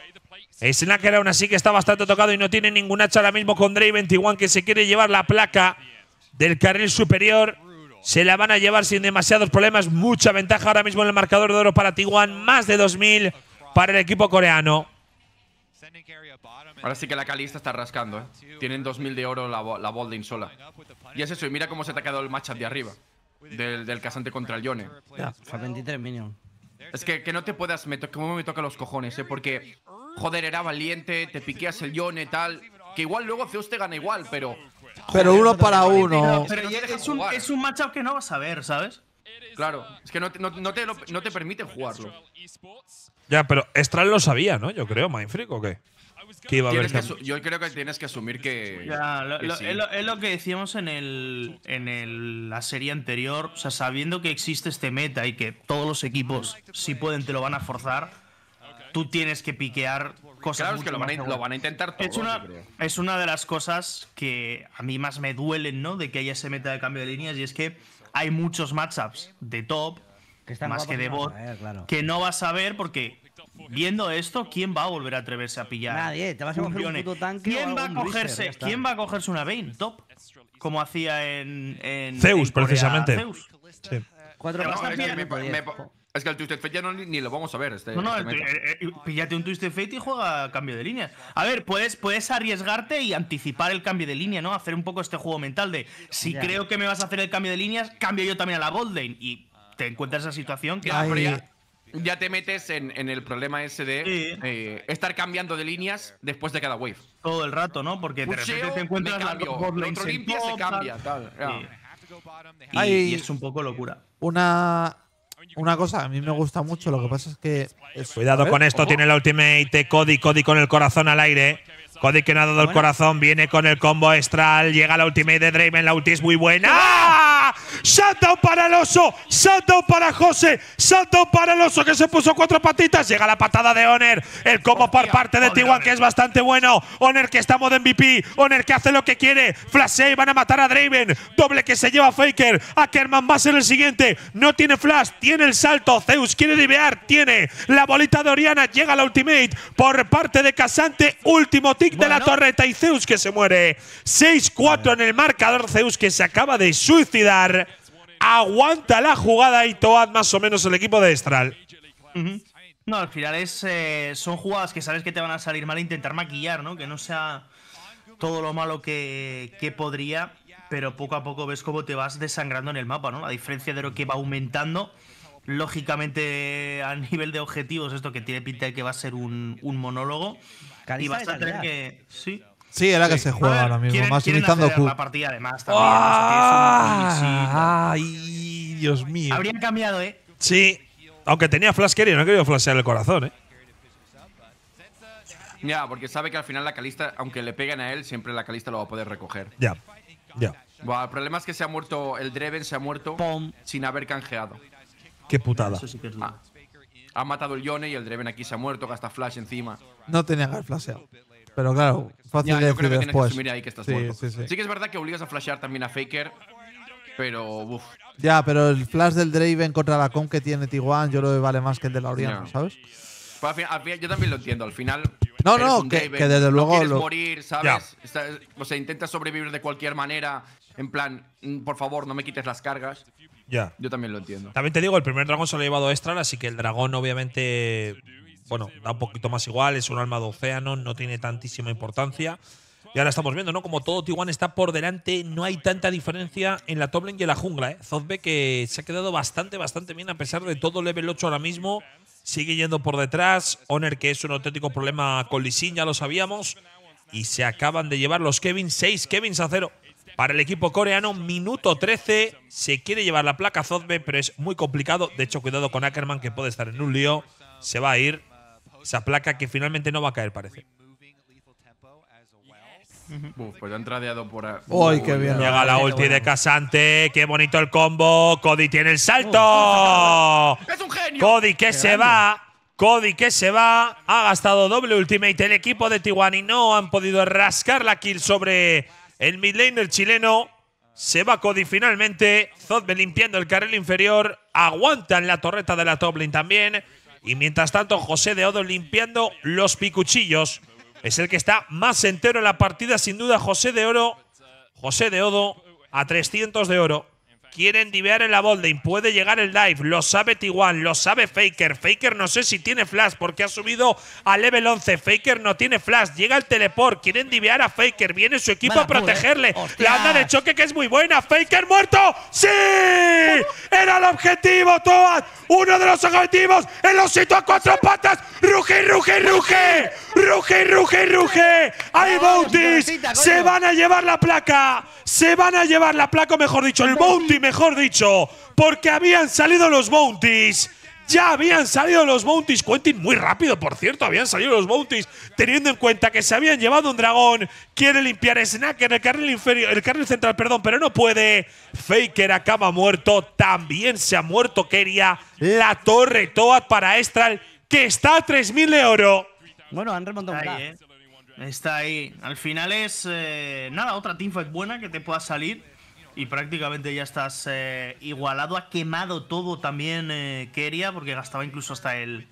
El que aún así que está bastante tocado y no tiene ningún hacha ahora mismo con Draven 21 que se quiere llevar la placa del carril superior. Se la van a llevar sin demasiados problemas. Mucha ventaja ahora mismo en el marcador de oro para Tiguan. Más de 2.000 para el equipo coreano. Ahora sí que la Calista está rascando, ¿eh? Tienen 2.000 de oro la, la sola. Y es eso, y mira cómo se ha atacado el matchup de arriba. Del, del casante contra el Yone. 23 Es que, que no te puedas... Me me toca los cojones, ¿eh? Porque joder, era valiente, te piqueas el yone, tal. Que igual luego Zeus te gana igual, pero. Pero uno para uno. es, un, es matchup que no vas a ver, ¿sabes? Claro, es que no, te, no permite jugarlo. Ya, pero Estral lo sabía, ¿no? Yo creo, Mindfreak, ¿o qué? Que yo creo que tienes que asumir que. lo, es, lo, que decíamos en, el, en la serie anterior. O sea, sabiendo que existe este meta y que todos los equipos, si pueden, te lo van a forzar tú tienes que piquear cosas. Claro, es que lo van, a, intentar todo. Es una, de las cosas que a mí más me duelen, ¿no? De que haya ese meta de cambio de líneas y es que hay muchos matchups de top, más que de bot, eh, que no vas a ver porque viendo esto, ¿quién va a volver a atreverse a pillar? Nadie, te vas a coger un puto tanque ¿Quién, va a cogerse, ¿Quién va a cogerse una Vayne? Top. Como hacía en. Zeus, precisamente. Cuatro es que el Twisted Fate ya no, ni lo vamos a ver. Este, no, no, este eh, eh, píllate un Twisted Fate y juega a cambio de líneas. A ver, puedes, puedes arriesgarte y anticipar el cambio de línea, ¿no? Hacer un poco este juego mental de si creo que me vas a hacer el cambio de líneas, cambio yo también a la gold lane. Y te encuentras esa situación que. Ya, ya, te metes en, el problema ese de eh, estar cambiando de líneas después de cada wave. Todo el rato, ¿no? Porque de repente te encuentras la se, cambia, y, es un poco locura. Una una cosa, a mí me gusta mucho, lo que pasa es que… Cuidado con esto, tiene el ultimate Cody, Cody con el corazón al aire. Cody que no ha el corazón, viene con el combo astral llega la ultimate de Draven, la ulti es muy buena. ¡Ah! para el oso, salto para José, salto para el oso que se puso cuatro patitas, llega la patada de Honor el combo por parte de Tiwan que es bastante bueno, Honor que está modo MVP, Honor que hace lo que quiere, flashea y van a matar a Draven, doble que se lleva Faker, Ackerman va a ser el siguiente, no tiene flash, tiene el salto, Zeus quiere divear, tiene la bolita de Oriana, llega la ultimate por parte de Casante, último tick de la Torreta y Zeus que se muere. 6-4 en el marcador. Zeus que se acaba de suicidar. Aguanta la jugada y Toad más o menos el equipo de Estral. No, al final es, eh, son jugadas que sabes que te van a salir mal intentar maquillar, ¿no? Que no sea todo lo malo que, podría, pero poco a poco ves cómo te vas desangrando en el mapa, ¿no? La diferencia de lo que va aumentando lógicamente a nivel de objetivos, esto que tiene pinta de que va a ser un, un monólogo, y vas a que. Sí. Sí, era que se juega ahora mismo, utilizando Q. la partida además también. Ah, ¡Ay, Dios mío! Habrían cambiado, ¿eh? Sí. Aunque tenía flash carry, no quería querido flashear el corazón, ¿eh? Ya, porque sabe que al final la calista, aunque le peguen a él, siempre la calista lo va a poder recoger. Ya, ya. el problema es que se ha muerto, el Dreven se ha muerto sin haber canjeado. Qué putada. Ah, ha, matado el Yone y el Dreven aquí se ha muerto, gasta flash encima no tenía que haber flasheado. Pero claro, fácil de después. Sí, sí, sí. que es verdad que obligas a flashear también a Faker, pero Ya, pero el flash del Draven contra la con que tiene Tiguan, yo lo vale más que el de la Oriana, ¿sabes? yo también lo entiendo, al final. No, no, que- que desde luego No morir, ¿sabes? o sea, intentas sobrevivir de cualquier manera. En plan, mm, por favor, no me quites las cargas. Ya. Yo también lo entiendo. También te digo, el primer dragón se lo ha llevado extra, así que el dragón obviamente bueno, da un poquito más igual, es un alma de océano, no tiene tantísima importancia. Y ahora estamos viendo, ¿no? Como todo Tijuana está por delante, no hay tanta diferencia en la top y en la jungla, ¿eh? Zodbe que se ha quedado bastante, bastante bien a pesar de todo level 8 ahora mismo. Sigue yendo por detrás. Honor, que es un auténtico problema con Lissin, ya lo sabíamos. Y se acaban de llevar los Kevin. 6 Kevins a cero para el equipo coreano. Minuto 13. Se quiere llevar la placa Zodbe, pero es muy complicado. De hecho, cuidado con Ackerman, que puede estar en un lío. Se va a ir esa placa que finalmente no va a caer, parece. Uf, pues han tradeado por ahí. qué bien. Llega la ulti de Casante. Qué bonito el combo. Cody tiene el salto. Oh, ¡Es un genio! Cody que se va. Cody que se va. Ha gastado doble ultimate el equipo de y No han podido rascar la kill sobre el midlaner chileno. Se va Cody finalmente. Zodbe limpiando el carril inferior. Aguantan la torreta de la top lane también. Y mientras tanto, José de Odo limpiando los picuchillos. Es el que está más entero en la partida, sin duda, José de Oro. José de Odo a 300 de oro. Quiere en la y Puede llegar el dive. Lo sabe Tiguan. Lo sabe Faker. Faker no sé si tiene flash porque ha subido a level 11. Faker no tiene flash. Llega el teleport. Quiere divear a Faker. Viene su equipo a ¿eh? protegerle. La onda de choque que es muy buena. Faker muerto. ¡Sí! Era el objetivo, Toad. Uno de los objetivos. El osito a cuatro patas. Ruge, ruge, ruge. Ruge, ruge, ruge. Ay, bounties! Se van a llevar la placa. Se van a llevar la placa, o mejor dicho, el Bounty mejor dicho, porque habían salido los bounties. Ya habían salido los bounties, Quentin muy rápido, por cierto, habían salido los bounties, teniendo en cuenta que se habían llevado un dragón, quiere limpiar Snacker en el carril inferior, el carril central, perdón, pero no puede. Faker acaba muerto, también se ha muerto Keria, la torre Toad para Estral, que está a 3.000 de oro. Bueno, han remontado Está ahí. Eh. Está ahí. Al final es, eh, nada, otra teamfight buena que te pueda salir y prácticamente ya estás eh, igualado. Ha quemado todo también eh, Keria, porque gastaba incluso hasta el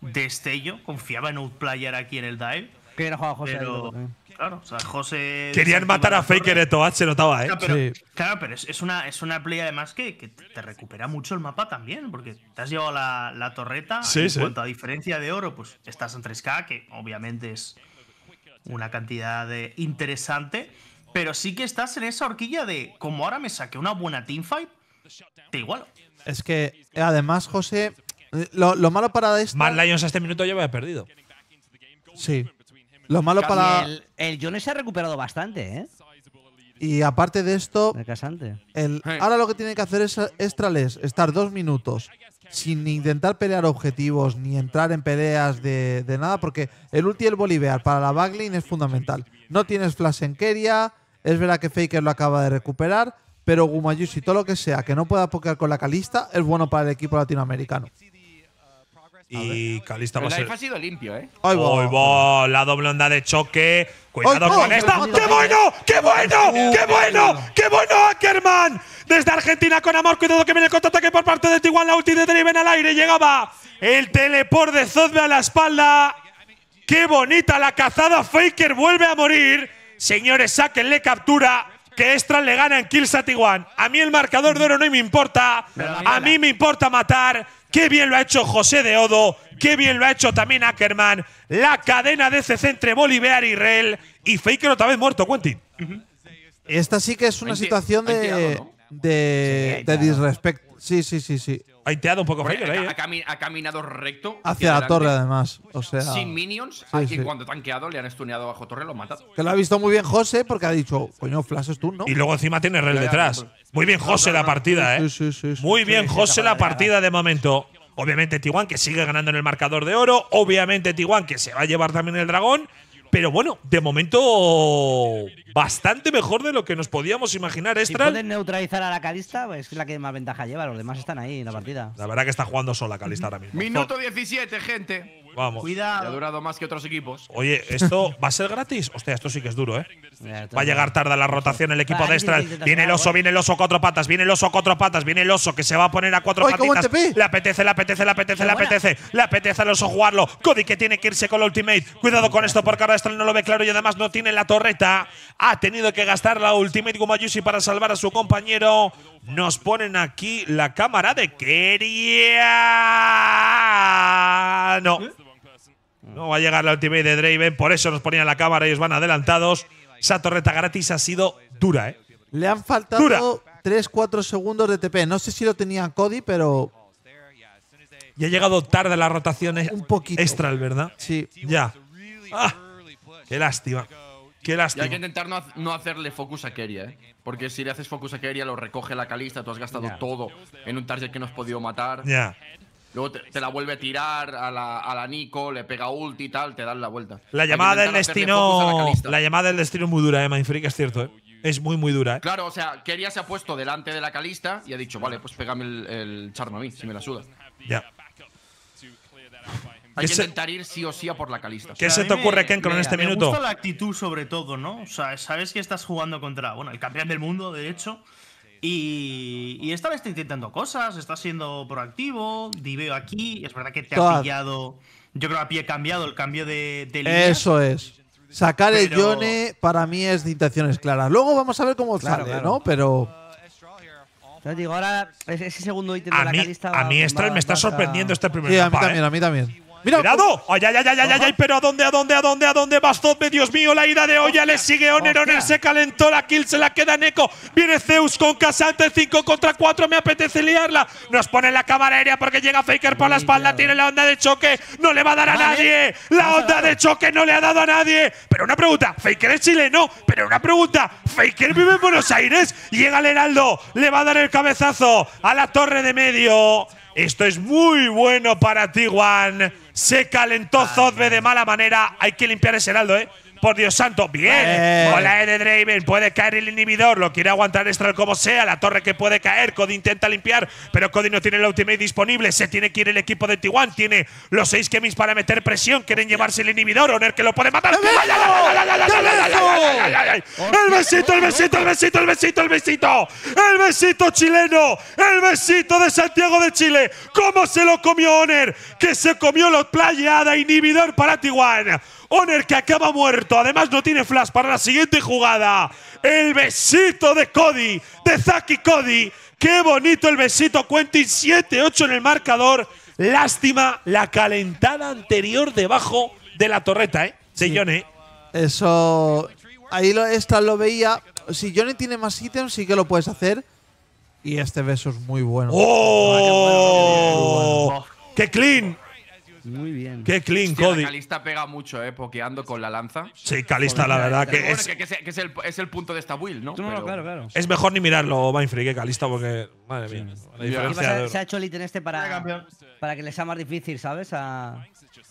destello. Confiaba en Outplayer aquí en el dive. Que era jugado José. ¿eh? claro, o sea, José. Querían matar a Faker de Toad, se notaba, ¿eh? Claro, pero, es, una, es una play además que, te recupera mucho el mapa también, porque te has llevado la, torreta. Sí, en cuanto a diferencia de oro, pues estás en 3K, que obviamente es una cantidad interesante. Pero sí que estás en esa horquilla de, como ahora me saqué una buena teamfight, te igualo. Es que, además, José, lo, malo para esto… Más Lions a este minuto ya había perdido. Sí. Lo malo para… El, Jones se ha recuperado bastante, ¿eh? Y aparte de esto, el, ahora lo que tiene que hacer es Estrales, estar dos minutos sin intentar pelear objetivos ni entrar en peleas de, nada, porque el ulti del el para la backline es fundamental. No tienes flash en Keria, es verdad que Faker lo acaba de recuperar, pero y todo lo que sea que no pueda pokear con la Calista, es bueno para el equipo latinoamericano. Y Calista va a ser. ha sido limpio, ¿eh? ¡Ay, va! La doble onda de choque. Cuidado con esta. ¡Qué bueno! ¡Qué bueno! ¡Qué bueno! ¡Qué bueno, Ackerman! Desde Argentina con amor. Cuidado que viene el contraataque por parte de Tiguan. La ulti de Driven al aire. Llegaba el teleport de Zodbe a la espalda. ¡Qué bonita la cazada! Faker vuelve a morir. Señores, sáquenle captura que Extra le gana en Kills a A mí el marcador de oro no me importa. A mí me importa matar. Qué bien lo ha hecho José de Odo. Qué bien lo ha hecho también Ackerman. La cadena de CC entre Bolívar y Rel. Y Faker otra vez muerto, Quentin. Esta sí que es una situación de, de, de disrespecto. Sí, sí, sí, sí. Ha un poco Faker ¿eh? ha, caminado recto. Hacia la torre, además. O pues, sea. Sin minions. cuando tanqueado le han estuneado bajo torre, lo mata. Que lo ha visto muy bien José, porque ha dicho, coño, Flash tú, ¿no? Y luego encima tiene Rel detrás. Pues, pues, muy bien José la partida, ¿eh? Sí, muy bien José la partida de momento. Obviamente Tiguan que sigue ganando en el marcador de oro. Obviamente Tiguan que se va a llevar también el dragón. Pero bueno, de momento bastante mejor de lo que nos podíamos imaginar. Extra. Si pueden neutralizar a la Calista, pues es la que más ventaja lleva. Los demás están ahí en la partida. La verdad que está jugando sola Calista ahora mismo. Minuto 17, gente. Vamos. Cuidado. ha durado más que otros equipos. Oye, ¿esto va a ser gratis? Hostia, esto sí que es duro, ¿eh? Va a llegar tarde la rotación el equipo de Viene el oso, ¿eh? viene el oso, cuatro patas, viene el oso, cuatro patas, viene el oso que se va a poner a cuatro patitas. Le apetece, le apetece, le apetece, le apetece. Le apetece al oso jugarlo. Cody que tiene que irse con la ultimate. Cuidado con esto porque ahora Estral no lo ve claro y además no tiene la torreta. Ha tenido que gastar la ultimate Gumayushi para salvar a su compañero. Nos ponen aquí la cámara de Keria. No. ¿Eh? No va a llegar la ultimate de Draven, por eso nos ponían la cámara, y ellos van adelantados. Esa torreta gratis ha sido dura, ¿eh? Le han faltado 3-4 segundos de TP. No sé si lo tenía Cody, pero. Y ha llegado tarde las rotaciones. Un poquito. extra, ¿verdad? Sí. Ya. Ah, qué lástima. Qué lástima. hay que intentar no, hacerle focus a Keria, ¿eh? Porque si le haces focus a Keria, lo recoge la calista, tú has gastado todo en un target que no has podido matar. Ya. Luego te, la vuelve a tirar a la, Nico, le pega ulti y tal, te dan la vuelta. La llamada del destino. La, llamada del destino es muy dura, eh, Mindfreak, es cierto, eh. Es muy, muy dura, eh. Claro, o sea, Keria se ha puesto delante de la calista y ha dicho, vale, pues pégame el, el a mí, si me la suda. Ya. Hay que intentar ir sí o sí a por la calista. ¿Qué se te ocurre, Ken, en este minuto? Me gusta la actitud, sobre todo, ¿no? O sea, sabes que estás jugando contra, bueno, el campeón del mundo, de hecho. Y, esta vez está intentando cosas, está siendo proactivo, diveo aquí, es verdad que te ha pillado, yo creo que ha cambiado el cambio de, de Eso es. Sacar el Yone para mí es de intenciones claras. Luego vamos a ver cómo sale, ¿no? Pero... ahora ese segundo de a mí, A mí me está sorprendiendo este primer sí, a mí también, ¿eh? a mí también. Mira, ay, ay, ay, ay, pero a dónde, a dónde, a dónde, a dónde vas, Zodbe? Dios mío, la ida de olla le sigue Onero se calentó, la kill se la queda Neko. Viene Zeus con Casante, 5 contra 4. Me apetece liarla. Nos pone la cámara aérea porque llega Faker por la espalda. Tiene la onda de choque. No le va a dar a nadie. La onda de choque no le ha dado a nadie. Pero una pregunta: ¿Faker es chileno? Pero una pregunta: ¿Faker vive en Buenos Aires? Llega el Heraldo. Le va a dar el cabezazo a la torre de medio. Esto es muy bueno para Tiguan. Se calentó Zodbe de mala manera. Hay que limpiar ese heraldo, ¿eh? por Dios santo. Bien. Hola, Ed Draven. Puede caer el inhibidor. Lo quiere aguantar extra como sea. La torre que puede caer. Cody intenta limpiar. Pero Cody no tiene el ultimate disponible. Se tiene que ir el equipo de t Tiene los seis Kemis para meter presión. Quieren llevarse el inhibidor. Honor que lo puede matar. ¡El besito, el besito, el besito, el besito, el besito! ¡El besito chileno! ¡El besito de Santiago de Chile! ¿Cómo se lo comió Honor? Que se comió la playada inhibidor para Tijuana. Oner que acaba muerto. Además no tiene flash para la siguiente jugada. El besito de Cody, de Zaki Cody. Qué bonito el besito. Quentin 7-8 en el marcador. Lástima la calentada anterior debajo de la torreta, ¿eh? De Eso. Ahí lo, lo veía. Si Johnny tiene más ítems, sí que lo puedes hacer. Y este beso es muy bueno. ¡Oh! ¡Qué clean! Muy bien. Qué clean, Cody. Calista pega mucho, ¿eh? Pokeando con la lanza. Sí, Calista, la verdad que, es, que, es, el, es, el, punto de esta build, ¿no? claro, claro. Es mejor ni mirarlo, Mindfree, que Calista, porque. Madre La diferencia se ha hecho el ítem este para, para que le sea más difícil, ¿sabes? A,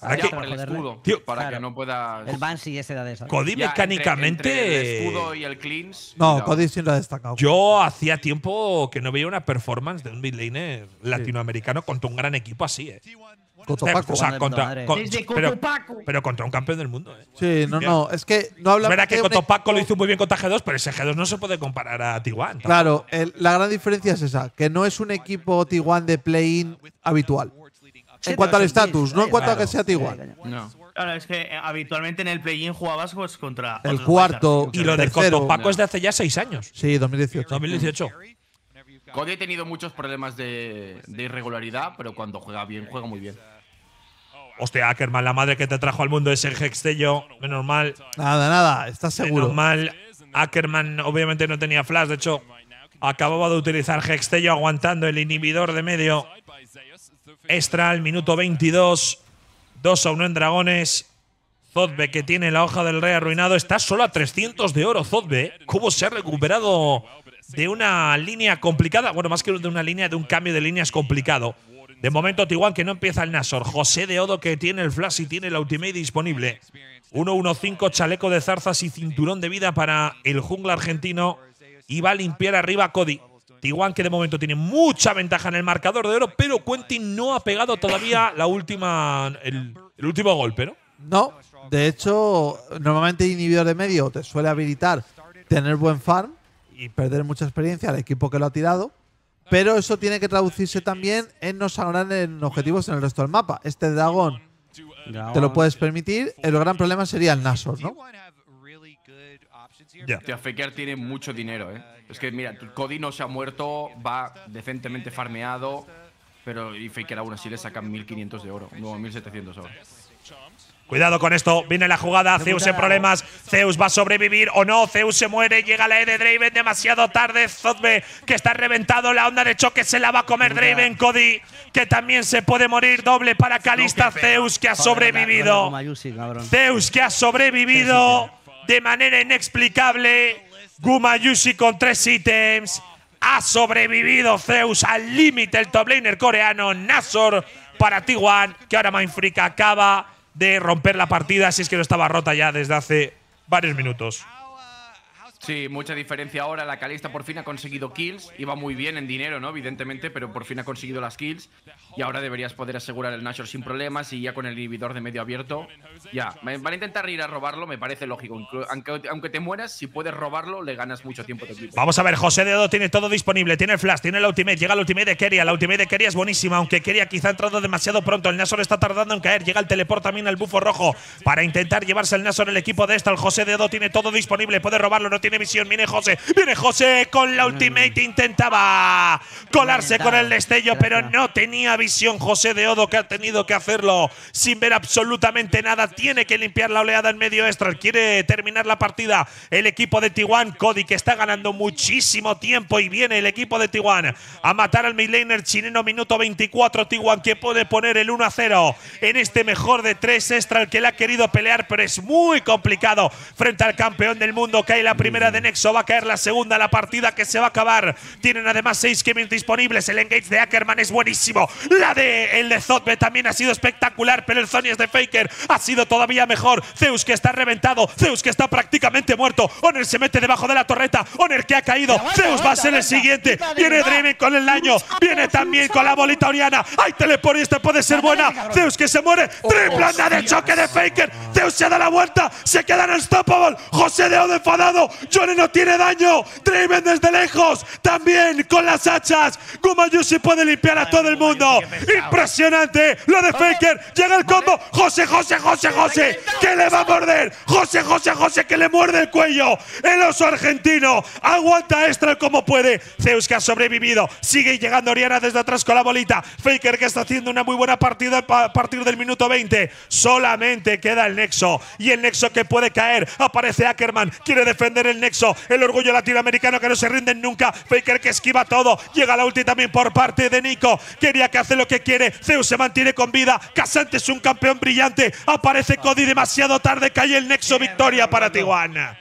Aquí, el escudo, tío, para que no pueda. El Banshee ese de esa. Cody mecánicamente. Entre, el escudo y el cleans. No, Cody siempre ha destacado. Yo hacía tiempo que no veía una performance de un midlaner latinoamericano contra un gran equipo así, eh. Cotopaco. contra, Desde Cotopaco. Pero, contra un campeón del mundo. ¿eh? no, no. Es que no hablamos. Verá que Cotopaco lo hizo muy bien contra G2, pero ese G2 no se puede comparar a Tiguan. Claro, la gran diferencia es esa: que no es un equipo Tiguan de play-in habitual. En cuanto al estatus, no en cuanto a que sea Tiguan. No. es que eh, habitualmente en el play-in jugabas pues, contra. El cuarto. Y lo de Cotopaco es de hace ya seis años. Sí, 2018. 2018. Cody ha tenido muchos problemas de, de irregularidad, pero cuando juega bien, juega muy bien. Hostia, Ackerman, la madre que te trajo al mundo es el Hextello. Menos mal. Nada, nada, estás seguro. Menos mal. Ackerman obviamente no tenía flash, de hecho, acababa de utilizar Hextello aguantando el inhibidor de medio. Estral, minuto 22. 2 a 1 en Dragones. Zodbe, que tiene la hoja del rey arruinado, está solo a 300 de oro. Zodbe, ¿eh? ¿cómo se ha recuperado de una línea complicada? Bueno, más que de una línea, de un cambio de líneas complicado. De momento, Tijuana que no empieza el Nasor. José de Odo que tiene el flash y tiene la ultimate disponible. 1-1-5, chaleco de zarzas y cinturón de vida para el jungla argentino. Y va a limpiar arriba Cody. Tijuan que de momento tiene mucha ventaja en el marcador de oro, pero Quentin no ha pegado todavía la última, el, el último golpe, ¿no? No, de hecho, normalmente inhibidor de medio te suele habilitar tener buen farm y perder mucha experiencia al equipo que lo ha tirado. Pero eso tiene que traducirse también en no ahorrar en objetivos en el resto del mapa. Este dragón te lo puedes permitir. El gran problema sería el Nasor, ¿no? Ya. Faker tiene mucho dinero, ¿eh? Es que, mira, Cody no se ha muerto, va decentemente farmeado, pero y Faker aún así le sacan 1.500 de oro, no, 1.700 ahora. Cuidado con esto, viene la jugada, Zeus en problemas, Zeus va a sobrevivir o no, Zeus se muere, llega la E de Draven demasiado tarde, Zodbe que está reventado, la onda de choque se la va a comer Draven, Cody que también se puede morir, doble para Calista, Zeus que ha sobrevivido, Zeus que ha sobrevivido de manera inexplicable, Guma con tres ítems, ha sobrevivido Zeus al límite el top laner coreano, Nasor para T1, que ahora Mindfreak acaba de romper la partida si es que no estaba rota ya desde hace varios minutos. Sí, mucha diferencia ahora. La Calista por fin ha conseguido kills. Iba muy bien en dinero, ¿no? Evidentemente, pero por fin ha conseguido las kills. Y ahora deberías poder asegurar el Nashor sin problemas y ya con el inhibidor de medio abierto. Ya, van a intentar ir a robarlo, me parece lógico. Aunque, aunque te mueras, si puedes robarlo, le ganas mucho tiempo Vamos a ver, José Dedo tiene todo disponible. Tiene el flash, tiene el ultimate, llega el ultimate de Keria. La ultimate de Keria es buenísima, aunque Keria quizá ha entrado demasiado pronto. El Nashor está tardando en caer. Llega el teleport también al bufo rojo para intentar llevarse el Nashor el equipo de esta. El José Dedo tiene todo disponible, puede robarlo, no tiene visión. Viene José, viene José con la ultimate. Intentaba colarse con el destello, pero no tenía visión José de Odo, que ha tenido que hacerlo sin ver absolutamente nada. Tiene que limpiar la oleada en medio extra. Quiere terminar la partida el equipo de Tiguan. Cody, que está ganando muchísimo tiempo. Y viene el equipo de Tiguan a matar al midlaner chileno. Minuto 24. Tiguan que puede poner el 1 a 0 en este mejor de tres extra. que le ha querido pelear, pero es muy complicado frente al campeón del mundo. Cae la primera de Nexo. Va a caer la segunda. La partida que se va a acabar. Tienen además seis químicos disponibles. El engage de Ackerman es buenísimo. La de el de Zotbe también ha sido espectacular, pero el es de Faker ha sido todavía mejor. Zeus que está reventado, Zeus que está prácticamente muerto. Oner se mete debajo de la torreta, Oner que ha caído. Zeus va a ser el siguiente. Viene Draven con el daño, viene también con la bolita oriana. ¡Ay, y Esta puede ser buena. Zeus que se muere. Oh, Triple de choque de Faker. Zeus se da la vuelta, se queda en unstoppable. José de Ode enfadado. Johnny no tiene daño. Draven desde lejos, también con las hachas. Gumayushi puede limpiar a todo el mundo. Impresionante. Lo de Faker. Llega el combo. José, José, José, José. Que le va a morder. José, José, José. Que le muerde el cuello. El oso argentino. Aguanta extra como puede. Zeus que ha sobrevivido. Sigue llegando Oriana desde atrás con la bolita. Faker que está haciendo una muy buena partida a partir del minuto 20. Solamente queda el nexo. Y el nexo que puede caer. Aparece Ackerman. Quiere defender el nexo. El orgullo latinoamericano que no se rinden nunca. Faker que esquiva todo. Llega la ulti también por parte de Nico. Quería que hace lo que quiere. Zeus se mantiene con vida. Casante es un campeón brillante. Aparece Cody demasiado tarde. Cae el nexo. Victoria para Tijuana.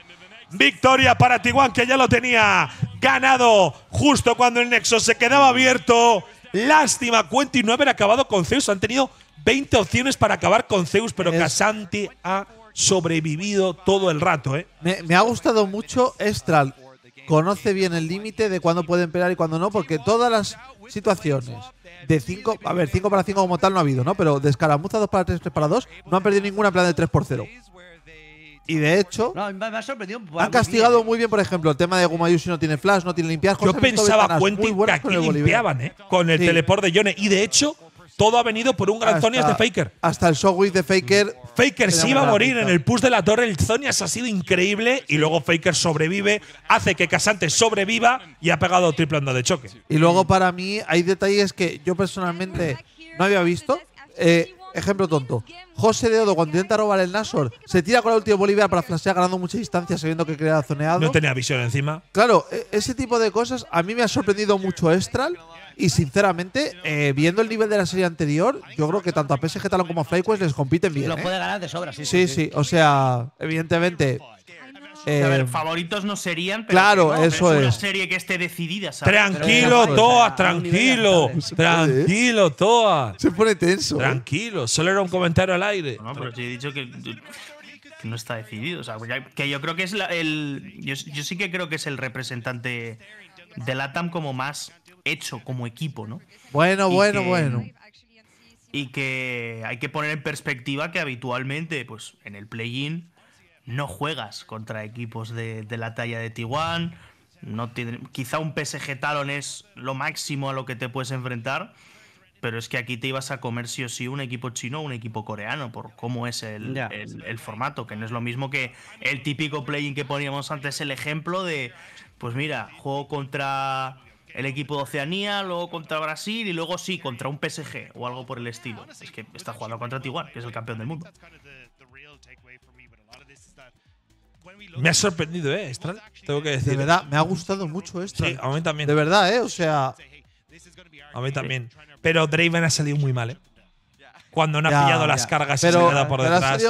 Victoria para Tijuana que ya lo tenía ganado justo cuando el nexo se quedaba abierto. Lástima, Cuenti no haber acabado con Zeus. Han tenido 20 opciones para acabar con Zeus, pero Casante ha sobrevivido todo el rato. ¿eh? Me, ha gustado mucho Estral. Conoce bien el límite de cuándo pueden pelear y cuándo no, porque todas las situaciones de 5, a ver, 5 para 5 como tal no ha habido, ¿no? Pero de escaramuza 2 para 3, 3 para 2, no han perdido ninguna en plan de 3 por 0. Y de hecho, no, me ha sorprendido han castigado ¿eh? muy bien, por ejemplo, el tema de Gumayushi no tiene flash, no tiene limpiar. Yo pensaba que aquí limpiaban, ¿eh? Con el sí. teleport de Yone. Y de hecho, todo ha venido por un gran Zonias de Faker. Hasta el software de Faker. Faker sí iba a morir en el push de la torre. El Zonias ha sido increíble y luego Faker sobrevive, hace que Casante sobreviva y ha pegado triple onda de choque. Y luego para mí hay detalles que yo personalmente no había visto. Eh, ejemplo tonto. José de Odo, cuando intenta robar el Nasor, se tira con la última bolivia para flashear ganando mucha distancia, sabiendo que queda zoneado. No tenía visión encima. Claro, e-, ese tipo de cosas. A mí me ha sorprendido mucho Estral. Y sinceramente, eh, viendo el nivel de la serie anterior, yo creo que tanto a PSG Talon como a FlyQuest les compiten bien. Lo puede ¿eh? ganar de sobra, sí. Sí, sí, o sea, evidentemente. a ver, eh, favoritos no serían, pero claro, eso es una serie que esté decidida. Tranquilo, Toa, tranquilo, tranquilo, Toa. Se pone tenso. Tranquilo, solo era un comentario al aire. No, pero te he dicho que no está decidido. Pues que yo creo que es el. Yo, sí que creo que es el representante de LATAM como más hecho como equipo, ¿no? Bueno, bueno, bueno. Y que hay que poner en perspectiva que habitualmente, pues en el play-in no juegas contra equipos de, la talla de Tijuana. No quizá un PSG Talon es lo máximo a lo que te puedes enfrentar, pero es que aquí te ibas a comer sí o sí un equipo chino o un equipo coreano, por cómo es el, formato, que no es lo mismo que el típico play-in que poníamos antes, el ejemplo de, pues mira, juego contra el equipo de Oceanía, luego contra Brasil y luego sí, contra un PSG o algo por el estilo. Es que está jugando contra Tijuana, que es el campeón del mundo. Me ha sorprendido, ¿eh? Estral, tengo que decir. De eh. verdad, me ha gustado mucho esto. Eh, sí, a mí también. De verdad, ¿eh? O sea. A mí también. Pero Draven ha salido muy mal, ¿eh? cuando han ha pillado las cargas y se dado por detrás.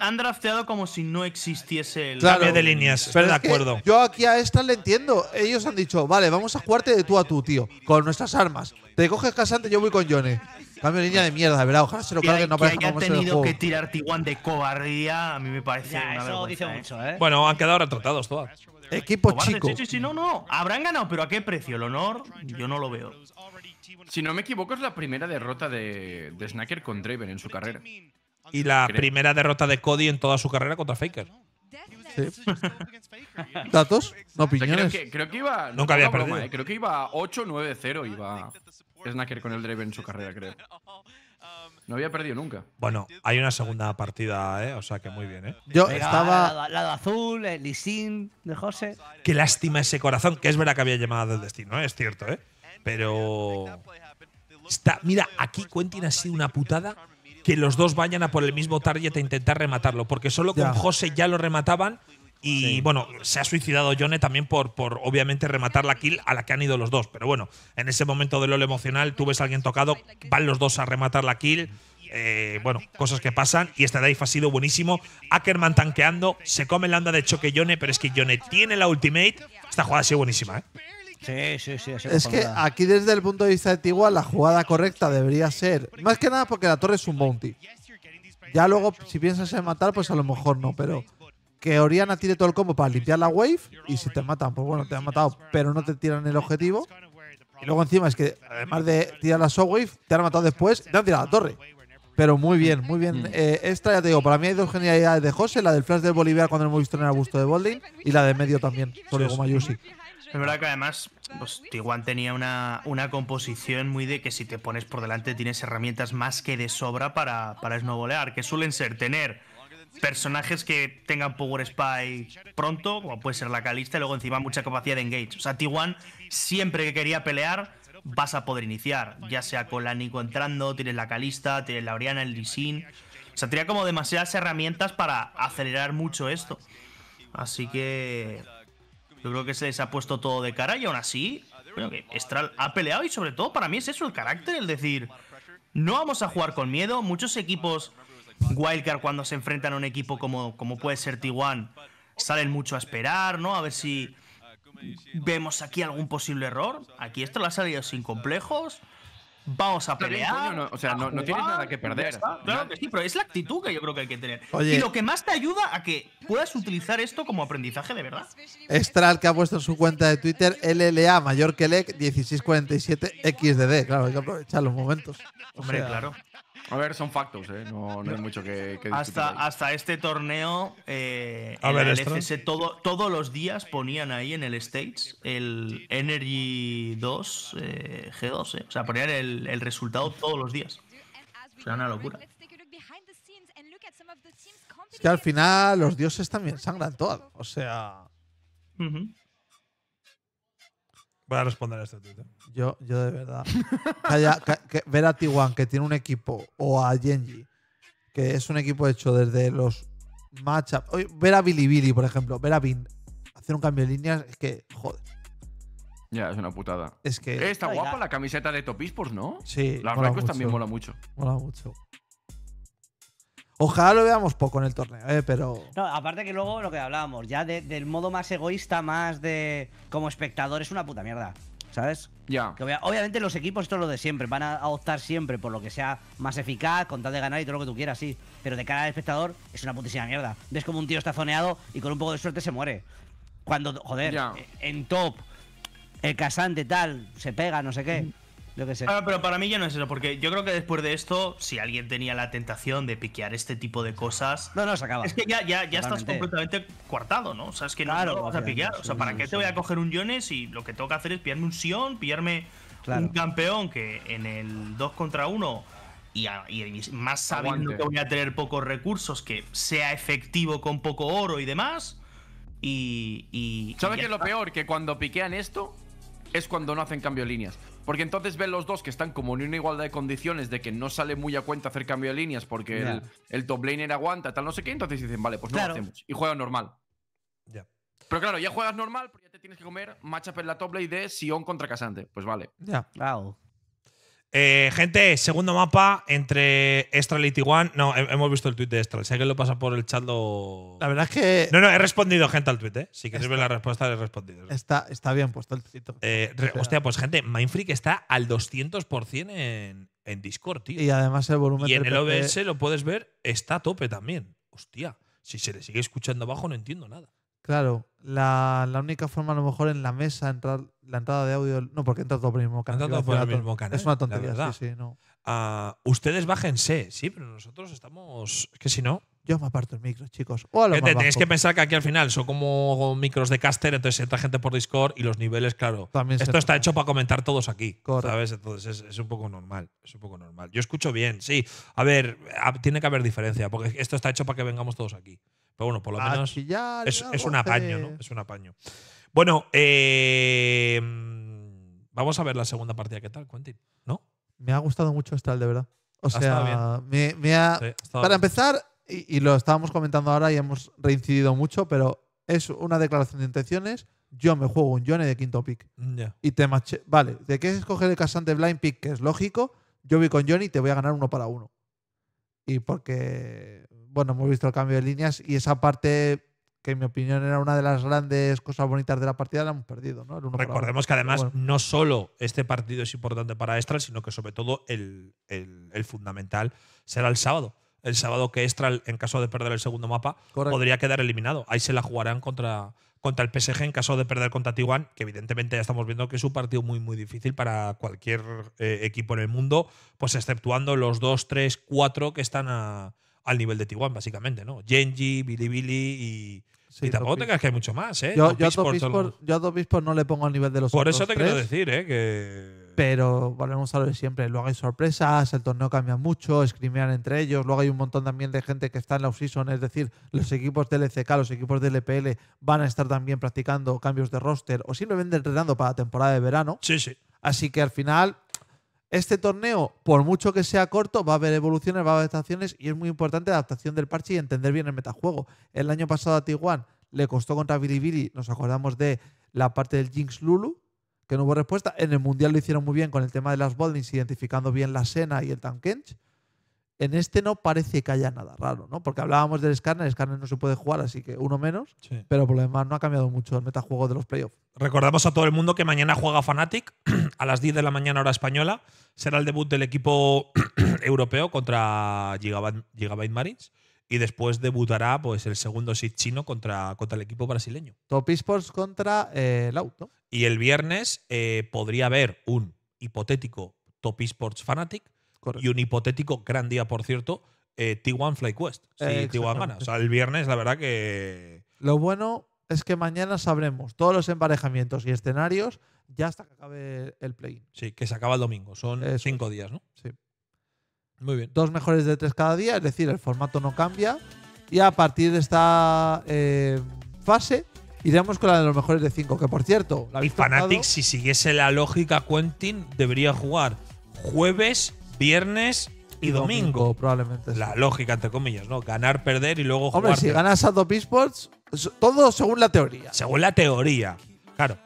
han, drafteado como si no existiese el cambio de líneas. de acuerdo. Yo aquí a esta le entiendo. Ellos han dicho, vale, vamos a jugarte de tú a tú, tío, con nuestras armas. Te coges casante, yo voy con Johnny. Cambio de línea de mierda, ¿verdad? Ojalá se lo no parezca como tenido que tirar Tiguan de cobardía, a mí me parece ¿eh? ¿eh? Bueno, han quedado retratados todas. Equipo chico. no, no. Habrán ganado, pero ¿a qué precio? El honor, yo no lo veo. Si no me equivoco, es la primera derrota de, Snacker con Draven en su carrera. Y la primera derrota de Cody en toda su carrera contra Faker. ¿Datos? No, opiniones. creo, que, iba. Nunca había perdido. Eh, creo que iba 8-9-0. Iba Snacker con el Draven en su carrera, creo. No había perdido nunca. Bueno, hay una segunda partida, ¿eh? O sea que muy bien, ¿eh? Yo estaba. al lado azul, el eh, de José. Qué lástima ese corazón, que es verdad que había llamado del destino, eh, Es cierto, ¿eh? Pero... Está, mira, aquí Quentin ha sido una putada que los dos vayan a por el mismo target a e intentar rematarlo, porque solo con Jose ya lo remataban y bueno, se ha suicidado Jone también por, por obviamente rematar la kill a la que han ido los dos. Pero bueno, en ese momento de LOL emocional, tú ves a alguien tocado, van los dos a rematar la kill. Eh, bueno, cosas que pasan. Y este dive ha sido buenísimo. Ackerman tanqueando, se come la onda de choque Jone, pero es que Jone tiene la ultimate. Esta jugada ha sido buenísima, ¿eh? Sí, sí, sí. Es que aquí desde el punto de vista de Tigua la jugada correcta debería ser, más que nada porque la torre es un bounty. Ya luego, si piensas en matar, pues a lo mejor no, pero que Oriana tire todo el combo para limpiar la wave y si te matan, pues bueno, te han matado, pero no te tiran el objetivo. Y luego encima es que además de tirar la soft wave, te han matado después, te han tirado la torre. Pero muy bien, muy bien. Mm. esta eh, ya te digo, para mí hay dos genialidades de José, la del flash de Bolivia cuando hemos visto en el gusto de Bolding y la de medio también, sobre Goma Yusi. Es verdad que además, pues Tiguan tenía una, una, composición muy de que si te pones por delante tienes herramientas más que de sobra para, para snowbolear, que suelen ser tener personajes que tengan Power Spy pronto, o puede ser la Calista, y luego encima mucha capacidad de engage. O sea, Tiguan siempre que quería pelear, vas a poder iniciar. Ya sea con la Nico entrando, tienes la Calista, tienes la Oriana, el Lisin. O sea, tenía como demasiadas herramientas para acelerar mucho esto. Así que yo creo que se les ha puesto todo de cara y aún así, bueno, que Estral ha peleado y sobre todo para mí es eso el carácter, el decir, no vamos a jugar con miedo. Muchos equipos Wildcard cuando se enfrentan a un equipo como, como puede ser t salen mucho a esperar, ¿no? A ver si vemos aquí algún posible error. Aquí Estral ha salido sin complejos vamos a pelear. o sea, no, no ah, tienes nada que perder. Claro sí, pero es la actitud que yo creo que hay que tener. y lo que más te ayuda a que puedas utilizar esto como aprendizaje de verdad. Estral, que ha puesto en su cuenta de Twitter LLA mayor que LEC e 1647XDD. Claro, hay que aprovechar los momentos. Hombre, claro. A ver, son factos, ¿eh? no, hay mucho que, que hasta, hasta este torneo, eh, el todo, todos los días ponían ahí en el States el Energy 2 eh, G2, eh. o sea, ponían el, resultado todos los días. O una locura. Es que al final los dioses también sangran todo, o sea... Voy a responder a este tuit yo, yo de verdad. que ver a T1, que tiene un equipo, o a Genji, que es un equipo hecho desde los matchups. Ver a Bilibili, por ejemplo, ver a Bin hacer un cambio de líneas, es que, joder. Ya, es una putada. Es que. Eh, está guapa la camiseta de Top Esports, ¿no? Sí. La blancos también mola mucho. Mola mucho. Ojalá lo veamos poco en el torneo, ¿eh? pero. aparte que luego lo que hablábamos, ya del modo más egoísta, más de. como espectador, es una puta mierda. ¿sabes? Ya. obviamente los equipos, esto es lo de siempre, van a optar siempre por lo que sea más eficaz, con tal de ganar y todo lo que tú quieras, sí. Pero de cara al espectador es una putísima mierda. Ves como un tío está zoneado y con un poco de suerte se muere. Cuando, joder, en top, el casante tal, se pega, no sé qué pero para mí ya no es eso, porque yo creo que después de esto, si alguien tenía la tentación de piquear este tipo de cosas. No, no, se acaba. Es que ya, ya, estás completamente coartado, ¿no? O sea, es que no, vas a piquear. O sea, ¿para qué te voy a coger un Jones y lo que tengo que hacer es pillarme un Sion, pillarme un campeón que en el 2 contra 1 y, más sabiendo que voy a tener pocos recursos, que sea efectivo con poco oro y demás. Y. ¿Sabes qué es lo peor? Que cuando piquean esto es cuando no hacen cambio de líneas. Porque entonces ven los dos que están como en una igualdad de condiciones de que no sale muy a cuenta hacer cambio de líneas porque el, top laner aguanta, tal, no sé qué. Entonces dicen, vale, pues no lo hacemos. Y juegan normal. Ya. Pero claro, ya juegas normal, pero ya te tienes que comer matchup en la top lane de Sion contra Casante. Pues vale. Ya, eh, gente, segundo mapa entre Estral y No, hemos visto el tweet de Estral. Sé que lo pasa por el chat, La verdad es que No, no, he respondido, gente, al tweet, ¿eh? Si quieres ver la respuesta, he respondido. está, está bien puesto el tuit. Eh, hostia, pues gente, Mindfreak está al 200% en, Discord, tío. y además el volumen Y en el OBS lo puedes ver, está a tope también. Hostia, si se le sigue escuchando abajo, no entiendo nada. Claro, la, única forma a lo mejor en la mesa, entrar, la entrada de audio, no, porque entra todo por el mismo canal. todo por el mismo Es una tontería, sí, no. Ah, ustedes bájense, sí, pero nosotros estamos. Es que si no. Yo me aparto el micro, chicos. O tenéis que pensar que aquí al final son como micros de caster, entonces entra gente por Discord y los niveles, claro. También esto está hecho para comentar todos aquí, Correcto. ¿sabes? Entonces es, un poco normal, es un poco normal. Yo escucho bien, sí. A ver, ah, tiene que haber diferencia, porque esto está hecho para que vengamos todos aquí. Pero bueno, por lo ah, menos es, es, un apaño, ¿no? Es un apaño. Bueno, eh, vamos a ver la segunda partida, ¿qué tal, Quentin? ¿No? Me ha gustado mucho esta, de verdad. O sea, me, para empezar, y, lo estábamos comentando ahora y hemos reincidido mucho, pero es una declaración de intenciones. Yo me juego un Johnny de quinto pick. Mm, y te maché. Vale, ¿de qué es escoger el casante blind pick? Que es lógico. Yo voy con Johnny y te voy a ganar uno para uno. Y porque bueno, hemos visto el cambio de líneas y esa parte que en mi opinión era una de las grandes cosas bonitas de la partida, la hemos perdido. ¿no? Recordemos que además no solo este partido es importante para Estral, sino que sobre todo el, fundamental será el sábado. El sábado que Estral, en caso de perder el segundo mapa, podría quedar eliminado. Ahí se la jugarán contra, contra el PSG en caso de perder contra Tiguan, que evidentemente ya estamos viendo que es un partido muy, muy difícil para cualquier eh, equipo en el mundo, pues exceptuando los 2, 3, 4 que están a, al nivel de T1, básicamente, ¿no? Genji, Billy y. y tampoco te creas que hay mucho más, ¿eh? Yo, yo a Dos bispos no le pongo al nivel de los Por eso te quiero decir, ¿eh? Que... Pero volvemos a lo de siempre. Luego hay sorpresas, el torneo cambia mucho, escrimean entre ellos. Luego hay un montón también de gente que está en la off-season, es decir, los equipos del ECK, los equipos del LPL van a estar también practicando cambios de roster o simplemente entrenando para la temporada de verano. Sí, sí. Así que al final este torneo, por mucho que sea corto, va a haber evoluciones, va a haber adaptaciones y es muy importante la adaptación del parche y entender bien el metajuego. El año pasado a Tiguan le costó contra Bilibili, nos acordamos de la parte del Jinx Lulu, que no hubo respuesta. En el Mundial lo hicieron muy bien con el tema de las Bodlings, identificando bien la Sena y el Tankench. En este no parece que haya nada raro, ¿no? Porque hablábamos del scanner, el scanner no se puede jugar, así que uno menos. Pero por lo demás no ha cambiado mucho el metajuego de los playoffs. Recordamos a todo el mundo que mañana juega Fnatic a las 10 de la mañana hora española. Será el debut del equipo europeo contra Gigabyte, Marines y después debutará pues, el segundo sit chino contra, contra el equipo brasileño. Top Esports contra eh, el auto. Y el viernes eh, podría haber un hipotético Top Esports Fanatic y un hipotético gran día, por cierto, eh, T1 FlyQuest. Si T1 gana. O sea, el viernes, la verdad que. Lo bueno es que mañana sabremos todos los emparejamientos y escenarios ya hasta que acabe el play Sí, que se acaba el domingo. Son cinco días, ¿no? Sí. Muy bien. Dos mejores de tres cada día, es decir, el formato no cambia. Y a partir de esta eh, fase iremos con la de los mejores de cinco, que por cierto. La y si siguiese la lógica, Quentin debería jugar jueves, viernes y, domingo, probablemente. La lógica, entre comillas, ¿no? Ganar, perder y luego Hombre, si ganas a Top Esports, todo según la teoría. Según la teoría, claro.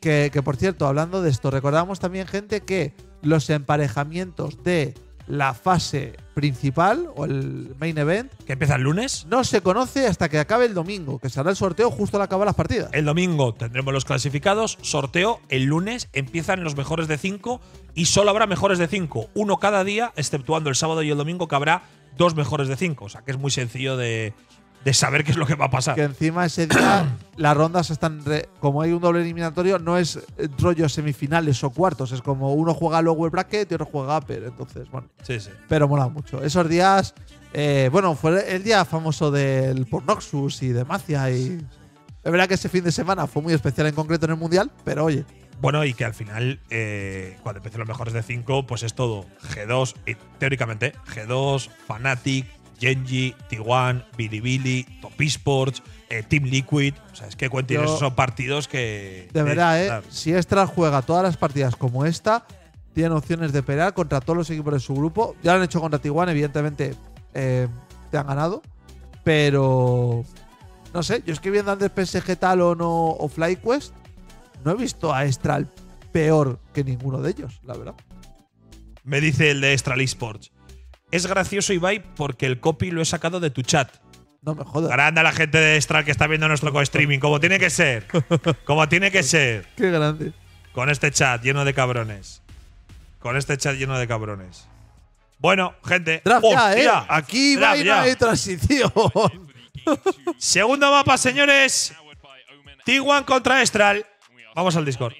Que, que por cierto, hablando de esto, recordamos también, gente, que los emparejamientos de la fase principal o el main event. ¿Que empieza el lunes? No se conoce hasta que acabe el domingo, que será el sorteo justo al acabar las partidas. El domingo tendremos los clasificados, sorteo el lunes, empiezan los mejores de 5 y solo habrá mejores de 5, uno cada día, exceptuando el sábado y el domingo que habrá dos mejores de 5, o sea que es muy sencillo de, de saber qué es lo que va a pasar. Que encima ese día las rondas están. como hay un doble eliminatorio, no es eh, rollo semifinales o cuartos. Es como uno juega el bracket y otro juega upper. Entonces, bueno. Sí, sí. Pero mola mucho. Esos días. Eh, bueno, fue el día famoso del Pornoxus y de Macia. Y es verdad que ese fin de semana fue muy especial en concreto en el mundial, pero oye. Bueno, y que al final, eh, cuando empecé los mejores de 5, pues es todo G2, y, teóricamente, G2, Fnatic, Genji, T1, Bilibili, Top Esports, eh, Team Liquid. O sea, es que Quentin, esos son partidos que. De verdad, ¿eh? Si Estral juega todas las partidas como esta, tiene opciones de pelear contra todos los equipos de su grupo. Ya lo han hecho contra t evidentemente eh, te han ganado. Pero. No sé, yo es que viendo antes PSG Tal o, o FlyQuest, no he visto a Estral peor que ninguno de ellos, la verdad. Me dice el de Estral Esports. Es gracioso, Ibai, porque el copy lo he sacado de tu chat. No me jodas. Grande a la gente de Estral que está viendo nuestro co-streaming, como tiene que ser. Como tiene que ser. Qué grande. Con este chat lleno de cabrones. Con este chat lleno de cabrones. Bueno, gente. ¡Hostia! ¿eh? Aquí va y transición. Segundo mapa, señores. t contra Estral. Vamos al Discord.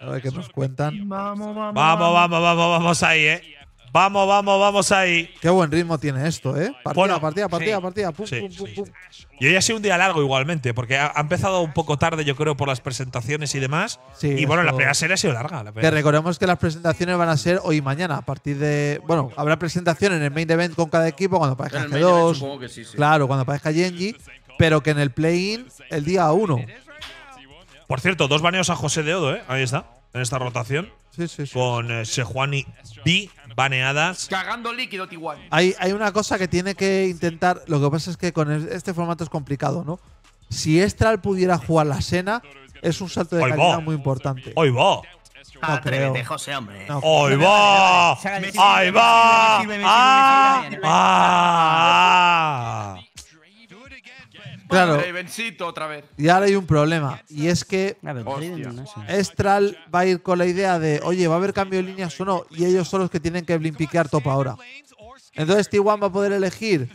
A ver qué nos cuentan. vamos. Vamos, vamos, vamos, vamos ahí, eh. Vamos, vamos, vamos ahí. Qué buen ritmo tiene esto, ¿eh? Partida, bueno, partida, partida, partida. Pum, pum, Y hoy ha sido un día largo igualmente, porque ha, empezado un poco tarde, yo creo, por las presentaciones y demás. y bueno, la primera serie ha sido larga. La que recordemos que las presentaciones van a ser hoy y mañana, a partir de. Bueno, habrá presentación en el main event con cada equipo, cuando aparezca G2. Claro, cuando aparezca Genji, pero que en el play-in el día 1. Por cierto, dos baneos a José Deodo, ¿eh? Ahí está en esta rotación. Con Sejuani B baneadas. Cagando líquido, tiguan Hay, una cosa que tiene que intentar. Lo que pasa es que con este formato es complicado, ¿no? Si Estral pudiera jugar la cena es un salto de calidad muy importante. ¡Hoy va! No creo. José, hombre. va! ¡Ahí va! ¡Ah! Claro. otra vez. Y ahora hay un problema. Y es que Estral va a ir con la idea de, oye, va a haber cambio de líneas o no. Y ellos son los que tienen que blimpiquear top ahora. Entonces t va a poder elegir,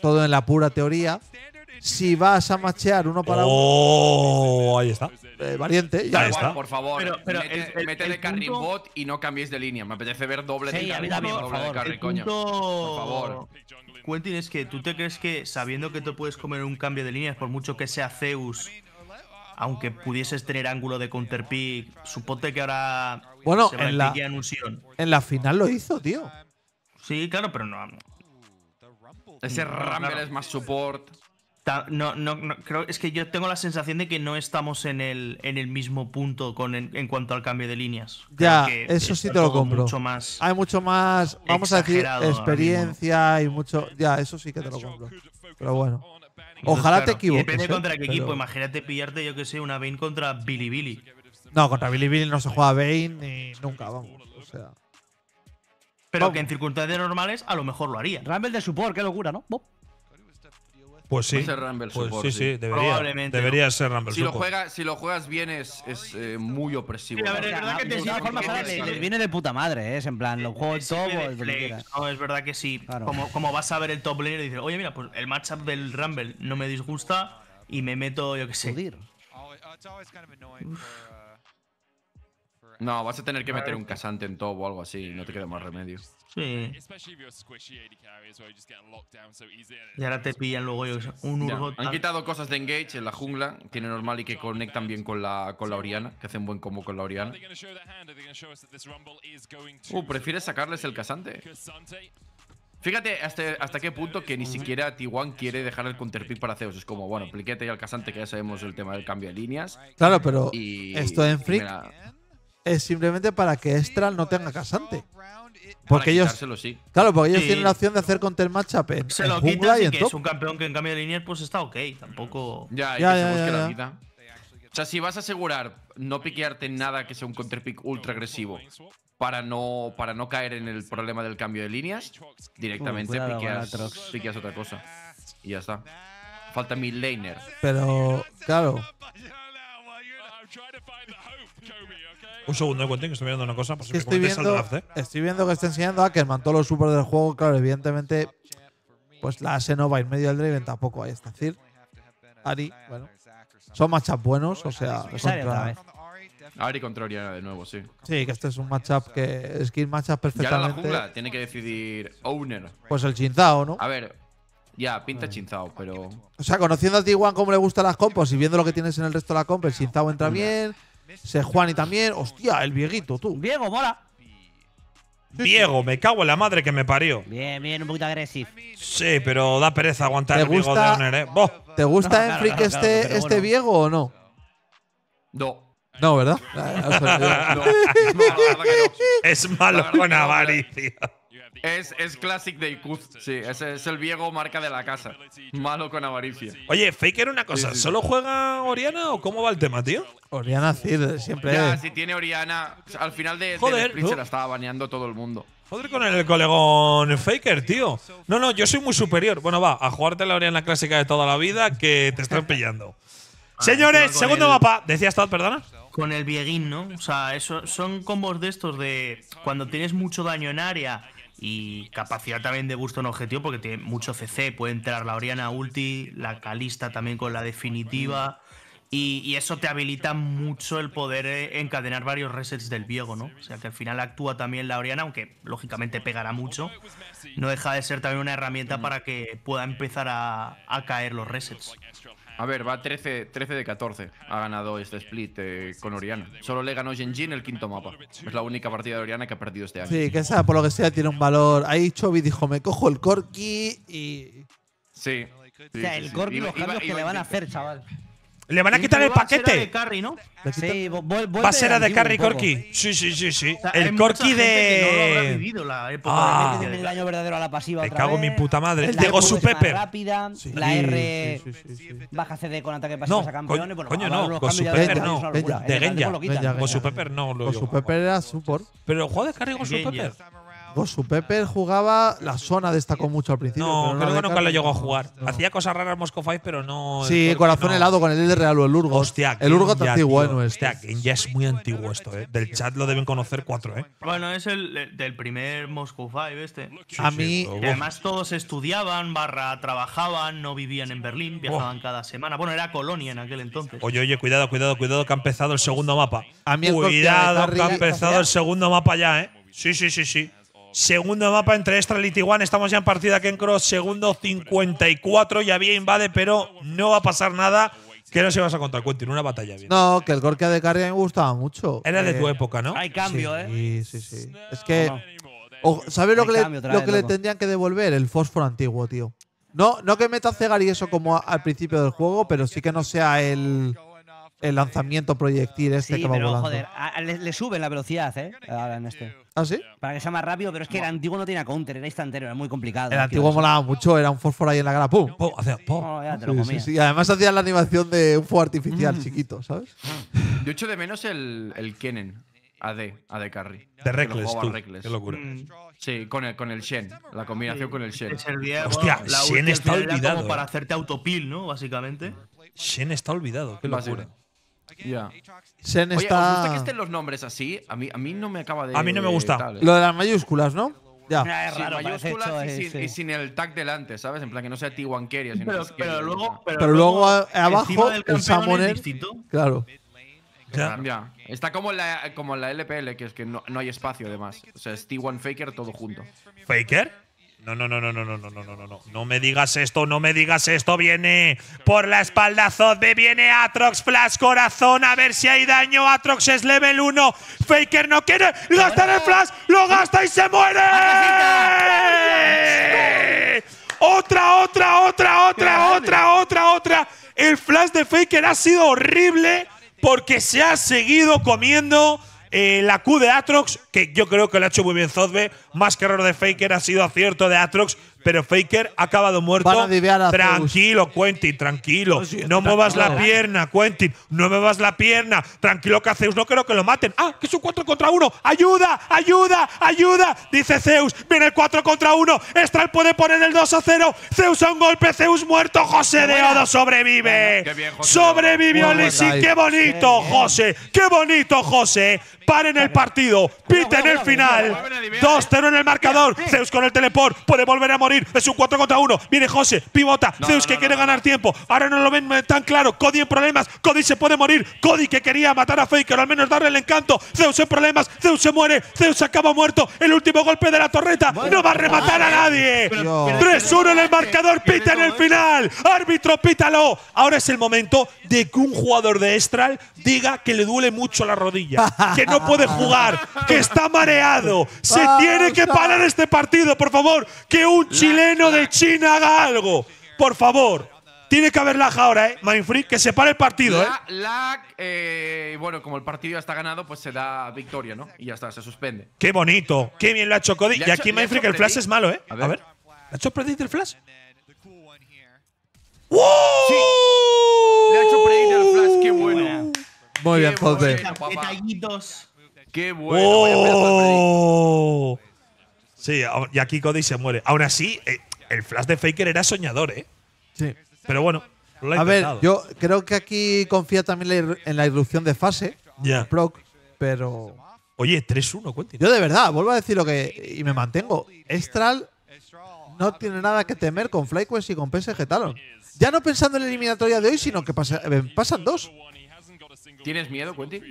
todo en la pura teoría, si vas a machear uno para oh, ahí está. Eh, valiente, ya está. por favor, mete, de bot y no cambies de línea. Me apetece ver doble de carry, Por favor. Quentin, es que tú te crees que sabiendo que te puedes comer un cambio de líneas, por mucho que sea Zeus, aunque pudieses tener ángulo de counterpick, suponte que ahora bueno, en, la, en la final lo hizo, tío. Sí, claro, pero no. Ese Rumble es más support. No, creo, es que yo tengo la sensación de que no estamos en el, en el mismo punto con, en, cuanto al cambio de líneas. Ya, eso sí te lo compro. Hay mucho más, vamos a decir, experiencia y mucho. Ya, eso sí que te lo compro. Pero bueno. Ojalá te equivoques. depende ¿eh? contra qué equipo. Imagínate pillarte, yo que sé, una Bane contra Billy Billy. No, contra Billy Billy no se juega Bane ni nunca, vamos. O sea. Pero que en circunstancias normales a lo mejor lo haría. Rumble de support, qué locura, ¿no? Pues sí. Pues debería. Debería ser Rumble si Lo si lo juegas bien es, eh, muy opresivo. es verdad que te forma viene de puta madre, ¿eh? Es en plan, lo juego todo. es verdad que sí. Como, vas a ver el top laner y dices, oye, mira, pues el matchup del Rumble no me disgusta y me meto, yo qué sé. No, vas a tener que meter un casante en todo o algo así, no te queda más remedio. Sí. Y ahora te pillan luego ellos un Urgot. Han quitado cosas de engage en la jungla, tiene normal y que conectan bien con la, con la Oriana, que hacen buen combo con la Oriana. Uh, ¿prefieres sacarles el casante? Fíjate hasta, hasta qué punto que ni siquiera t quiere dejar el counterpick para Zeus. Es como, bueno, Pliquete y casante que ya sabemos el tema del cambio de líneas. Claro, pero esto en Freak es simplemente para que Estral no tenga casante. Porque ellos, sí. Claro, porque ellos tienen la opción de hacer counter matchup en, Se lo que es un campeón que en cambio de línea pues está ok, tampoco… Ya, ya, ya, O sea, si vas a asegurar no piquearte nada que sea un counter pick ultra agresivo para no, para no caer en el problema del cambio de líneas, directamente piqueas, otra cosa. Y ya está. Falta mid laner. Pero, claro… Un segundo, eh, que estoy viendo una cosa. Por si estoy, viendo, draft, eh. estoy viendo que está enseñando a que todos los super del juego. Claro, evidentemente, pues la Senova en medio del Draven tampoco ahí Es decir, Ari, bueno, son matchups buenos, o sea, Ari contra Oriana de nuevo, sí. Sí, que este es un matchup que skin que matchup perfectamente. tiene que decidir Owner. Pues el Chinzao, ¿no? A ver, ya, pinta Chinzao, pero. O sea, conociendo a tiguan cómo le gustan las compos y viendo lo que tienes en el resto de la comp, el Chinzao entra bien y también. Hostia, el vieguito, tú. Viego, mola. Diego, me cago en la madre que me parió. Bien, bien, un poquito agresivo. Sí, pero da pereza aguantar el Viego ¿eh? ¿Te gusta, en este, viejo este o no? No. No, ¿verdad? es malo con avaricia. Es, es Classic de Ikuz, sí. Es, el viejo marca de la casa. Malo con avaricia. Oye, Faker, una cosa. ¿Solo juega Oriana o cómo va el tema, tío? Oriana sí siempre. Ya, si tiene Oriana. Al final de, Joder, se la estaba baneando todo el mundo. Joder con el colegón Faker, tío. No, no, yo soy muy superior. Bueno, va, a jugarte la Oriana clásica de toda la vida que te están pillando. Ah, Señores, segundo mapa. Decías Todd, perdona. Con el vieguín, ¿no? O sea, eso, son combos de estos de cuando tienes mucho daño en área y capacidad también de gusto en objetivo porque tiene mucho CC, puede entrar la Oriana ulti, la Calista también con la definitiva y, eso te habilita mucho el poder eh, encadenar varios resets del Viego, ¿no? O sea que al final actúa también la Oriana, aunque lógicamente pegará mucho, no deja de ser también una herramienta mm. para que pueda empezar a caer los resets. A ver, va 13, 13 de 14. Ha ganado este split eh, con Oriana. Solo le ganó Genji en el quinto mapa. Es la única partida de Oriana que ha perdido este año. Sí, que sea por lo que sea, tiene un valor. Ahí Chovy dijo, me cojo el Corki y... Sí. o sea, el Corki los cambios que le van a hacer, chaval. Le van a quitar el paquete. De carry, ¿no? Sí, va a ser a de Carry Corky. Sí, sí, sí, sí. el Corky de. No la época ah, el año verdadero a la pasiva. Me cago en mi puta madre. El de Su Pepper. Rápida, La R sí, baja CD con ataque pasivo no, a campeones. coño, no. su Pepper no. De Genja. Su Pepper no. su Pepper era support. Pero el juego de Carry su Pepper. Pues su Pepper jugaba. La zona destacó mucho al principio. No, creo que nunca lo llegó a jugar. Hacía cosas raras Moscow 5, pero no. Sí, corazón helado con el de Real o el Urgo. Hostia, el Urgo está antiguo, eh, ya es muy antiguo esto, ¿eh? Del chat lo deben conocer cuatro, ¿eh? Bueno, es el eh, del primer Moscow 5, este. a mí. además, todos estudiaban, barra trabajaban, no vivían en Berlín, viajaban cada semana. Bueno, era colonia en aquel entonces. Oye, oye, cuidado, cuidado, cuidado, que ha empezado el segundo mapa. A mí cuidado, que ha empezado el segundo mapa ya, ¿eh? Sí, sí, sí, sí. Segundo mapa entre extra y Estamos ya en partida Ken Cross. Segundo 54. Ya había invade, pero no va a pasar nada. que No se vas a contar, en Una batalla bien. No, que el Gorka de mí me gustaba mucho. Era de tu eh, época, ¿no? Hay cambio, ¿eh? Sí, sí, sí. Es que. ¿Sabes lo que, le, lo que le tendrían que devolver? El fósforo antiguo, tío. No, no que meta cegar y eso como al principio del juego, pero sí que no sea el, lanzamiento proyectil este que va volando. Joder, le, le, sube la velocidad, ¿eh? Ahora en este. ¿Ah, sí? Para que sea más rápido, pero es que el antiguo no tenía counter, era instantáneo, era muy complicado. El antiguo molaba mucho, era un fósforo ahí en la cara, ¡pum! ¡pum! Hacía ¡pum! Oh, y además hacía la animación de un fuego artificial mm. chiquito, ¿sabes? Yo echo de menos el, el Kennen. AD, AD Carry. De Reckless, tú. Reckless. Qué locura. Mm. Sí, con el, con el Shen. La combinación con el Shen. Hostia, Shen está olvidado. para eh. hacerte autopil, ¿no? Básicamente. Shen está olvidado. Qué locura. Ya. Sen Oye, está. ¿os gusta que estén los nombres así? A mí, a mí no me acaba de. A mí no me gusta. Eh. Lo de las mayúsculas, ¿no? Ya. es raro, mayúsculas y sin, el tag delante, ¿sabes? En plan que no sea t 1 Pero, pero luego, pero, luego abajo, del el Claro. Ya. Está como en la, como la LPL, que es que no, no hay espacio además. O sea, es T1 Faker todo junto. ¿Faker? No, no, no, no, no, no, no, no, no, no, no. No me digas esto, no me digas esto. Viene por la espalda Zodbe, viene Atrox, Flash, corazón, a ver si hay daño. Atrox es level 1. Faker no quiere gastar el Flash, lo gasta y se muere. Otra, otra, otra, otra, otra, otra, otra. El Flash de Faker ha sido horrible porque se ha seguido comiendo eh, la Q de Atrox, que yo creo que lo ha hecho muy bien Zodbe, más que error de Faker, ha sido acierto de Atrox, pero Faker ha acabado muerto. tranquilo, Quentin, tranquilo. Pues no muevas la pierna, Quentin. No muevas la pierna. Tranquilo que a Zeus no creo que lo maten. ¡Ah! Que es un 4 contra 1. ¡Ayuda! ¡Ayuda! ¡Ayuda! Dice Zeus. Viene el 4 contra 1. Estral puede poner el 2 a 0. Zeus a un golpe. Zeus muerto. José de Odo sobrevive. Sobrevivió Lissi. ¡Qué bonito, José! ¡Qué bonito, José! Paren el partido. en el final. 2-0 en el marcador. Zeus con el teleport. Puede volver a morir. Es un 4 contra 1. Viene José, pivota. Zeus que quiere ganar tiempo. Ahora no lo ven eh, tan claro. Cody en problemas. Cody se puede morir. Cody que quería matar a Faker, al menos darle el encanto. Zeus en problemas. Zeus se muere. Zeus acaba muerto. El último golpe de la torreta. no va a rematar a nadie. 3-1 en el marcador. Pita en el final. Árbitro, pítalo. Ahora es el momento de que un jugador de Estral diga que le duele mucho la rodilla. que no puede jugar. Que está mareado. Se tiene que parar este partido, por favor. Que un chileno de China haga algo. Por favor. Tiene que haber lag ahora, ¿eh? Mainfree, que se pare el partido, ¿eh? Lag, eh, bueno, como el partido ya está ganado, pues se da victoria, ¿no? Y ya está, se suspende. Qué bonito. Qué bien lo ha hecho Cody. Y aquí Mindfreak, que el flash es malo, ¿eh? A ver. ha hecho predict el flash? ¡Woo! Sí. Le ha hecho predict el flash, qué bueno. Muy bien, ¡Qué Detallitos. Qué bueno. Sí, y aquí Cody se muere. Aún así, eh, el flash de Faker era soñador, ¿eh? Sí. Pero bueno, lo A ver, yo creo que aquí confía también en la irrupción de fase. Ya. Proc, pero. Oye, 3-1, cuéntanos. Yo de verdad, vuelvo a decir lo que. Y me mantengo. Estral no tiene nada que temer con FlyQuest y con PSG Talon. Ya no pensando en la eliminatoria de hoy, sino que eh, pasan dos. ¿Tienes miedo, Quentin?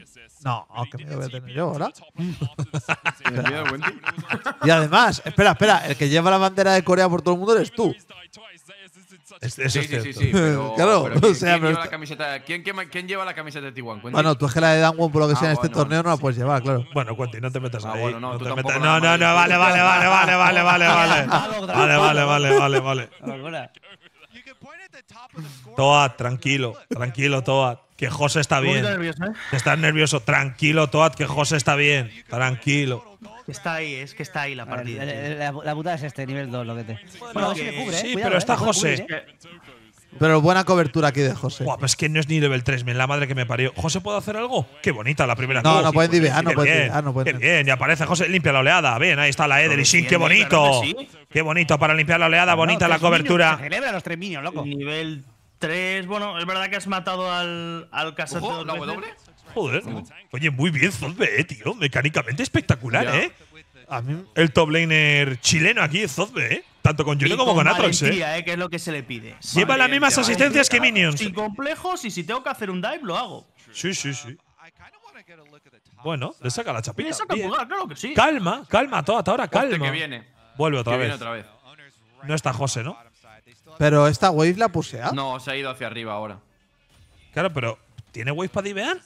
No, qué miedo voy a tener yo, ¿verdad? ¿Tienes miedo, Quentin? y además, espera, espera, el que lleva la bandera de Corea por todo el mundo eres tú. eso sí, sí, sí, sí, claro, ¿quién, o sea, lleva la camiseta, ¿quién, lleva la de Tiwan? Bueno, tú es que la de Danwon, por lo que ah, sea, en este torneo no la puedes llevar, claro. Bueno, Quentin, no te metas ah, ahí. no, no, no, no, no, vale, vale, vale, vale, vale, vale, vale. Vale, vale, vale, vale, vale. Toad, tranquilo, tranquilo, Toad. Que José está bien. Nervioso, ¿eh? Estás nervioso. Tranquilo, Toad, que José está bien. Tranquilo. Está ahí, es que está ahí la partida. la, es este, nivel 2, lo que te. sí, pero está José. Pero buena cobertura aquí de José. Guau, que no es ni level 3, la madre que me parió. ¿José puedo hacer algo? Qué bonita la primera. No, no pueden divear, no puede, Ah, no qué Bien, y aparece José, limpia la oleada. Bien, ahí está la Eder qué bonito. Qué bonito para limpiar la oleada, bonita la cobertura. Celebra los tres minions, loco. Nivel 3, bueno, es verdad que has matado al, al casete ¿La Joder. Oye, muy bien Zodbe, eh, tío. Mecánicamente espectacular, ¿eh? el top laner chileno aquí es Zodbe, ¿eh? Tanto con Julio como con, Atrox, eh. ¿eh? lo que se le pide. Lleva las mismas asistencias que Minions. complejos y si tengo que hacer un dive, lo hago. Sí, sí, sí. Bueno, le saca la chapita. Le saca claro Calma, calma, todo, hasta ahora calma. Vuelve otra, vez. No está José, ¿no? Pero esta wave la pusea. No, se ha ido hacia arriba ahora. Claro, pero ¿tiene wave para divear?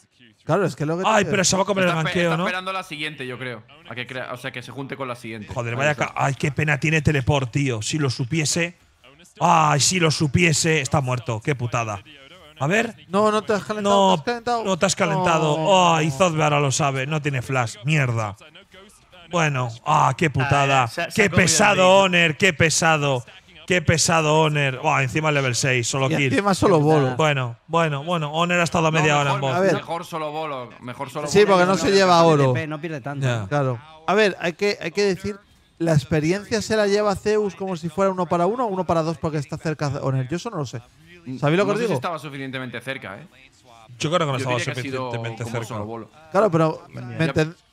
Claro, es que lo que. Ay, pero se va a comer el banqueo, está ¿no? esperando la siguiente, yo creo. o sea, que se junte con la siguiente. Joder, vaya. acá. Ay, qué pena tiene Teleport, tío. Si lo supiese. Ay, si lo supiese. Está muerto. Qué putada. A ver. No, no te has calentado. No, te has calentado. No te has calentado. Ay, Zodbe ahora lo sabe. No tiene flash. Mierda. Bueno. Ah, qué putada. qué pesado, Honor. Qué pesado. Qué pesado Honor. Encima encima level 6, solo y kill. Encima solo bolo. Bueno, bueno, bueno. Honor ha estado a media hora en voz. Mejor solo bolo. Mejor solo sí, porque no, se lleva oro. no pierde tanto. ¿eh? Claro. A ver, hay que, hay que decir la experiencia se la lleva Zeus como si fuera uno para uno o uno para dos porque está cerca de Honor. Yo eso no lo sé. ¿Sabéis lo que os digo? Si estaba suficientemente cerca, ¿eh? Yo creo que no estaba suficientemente cerca. Claro, pero.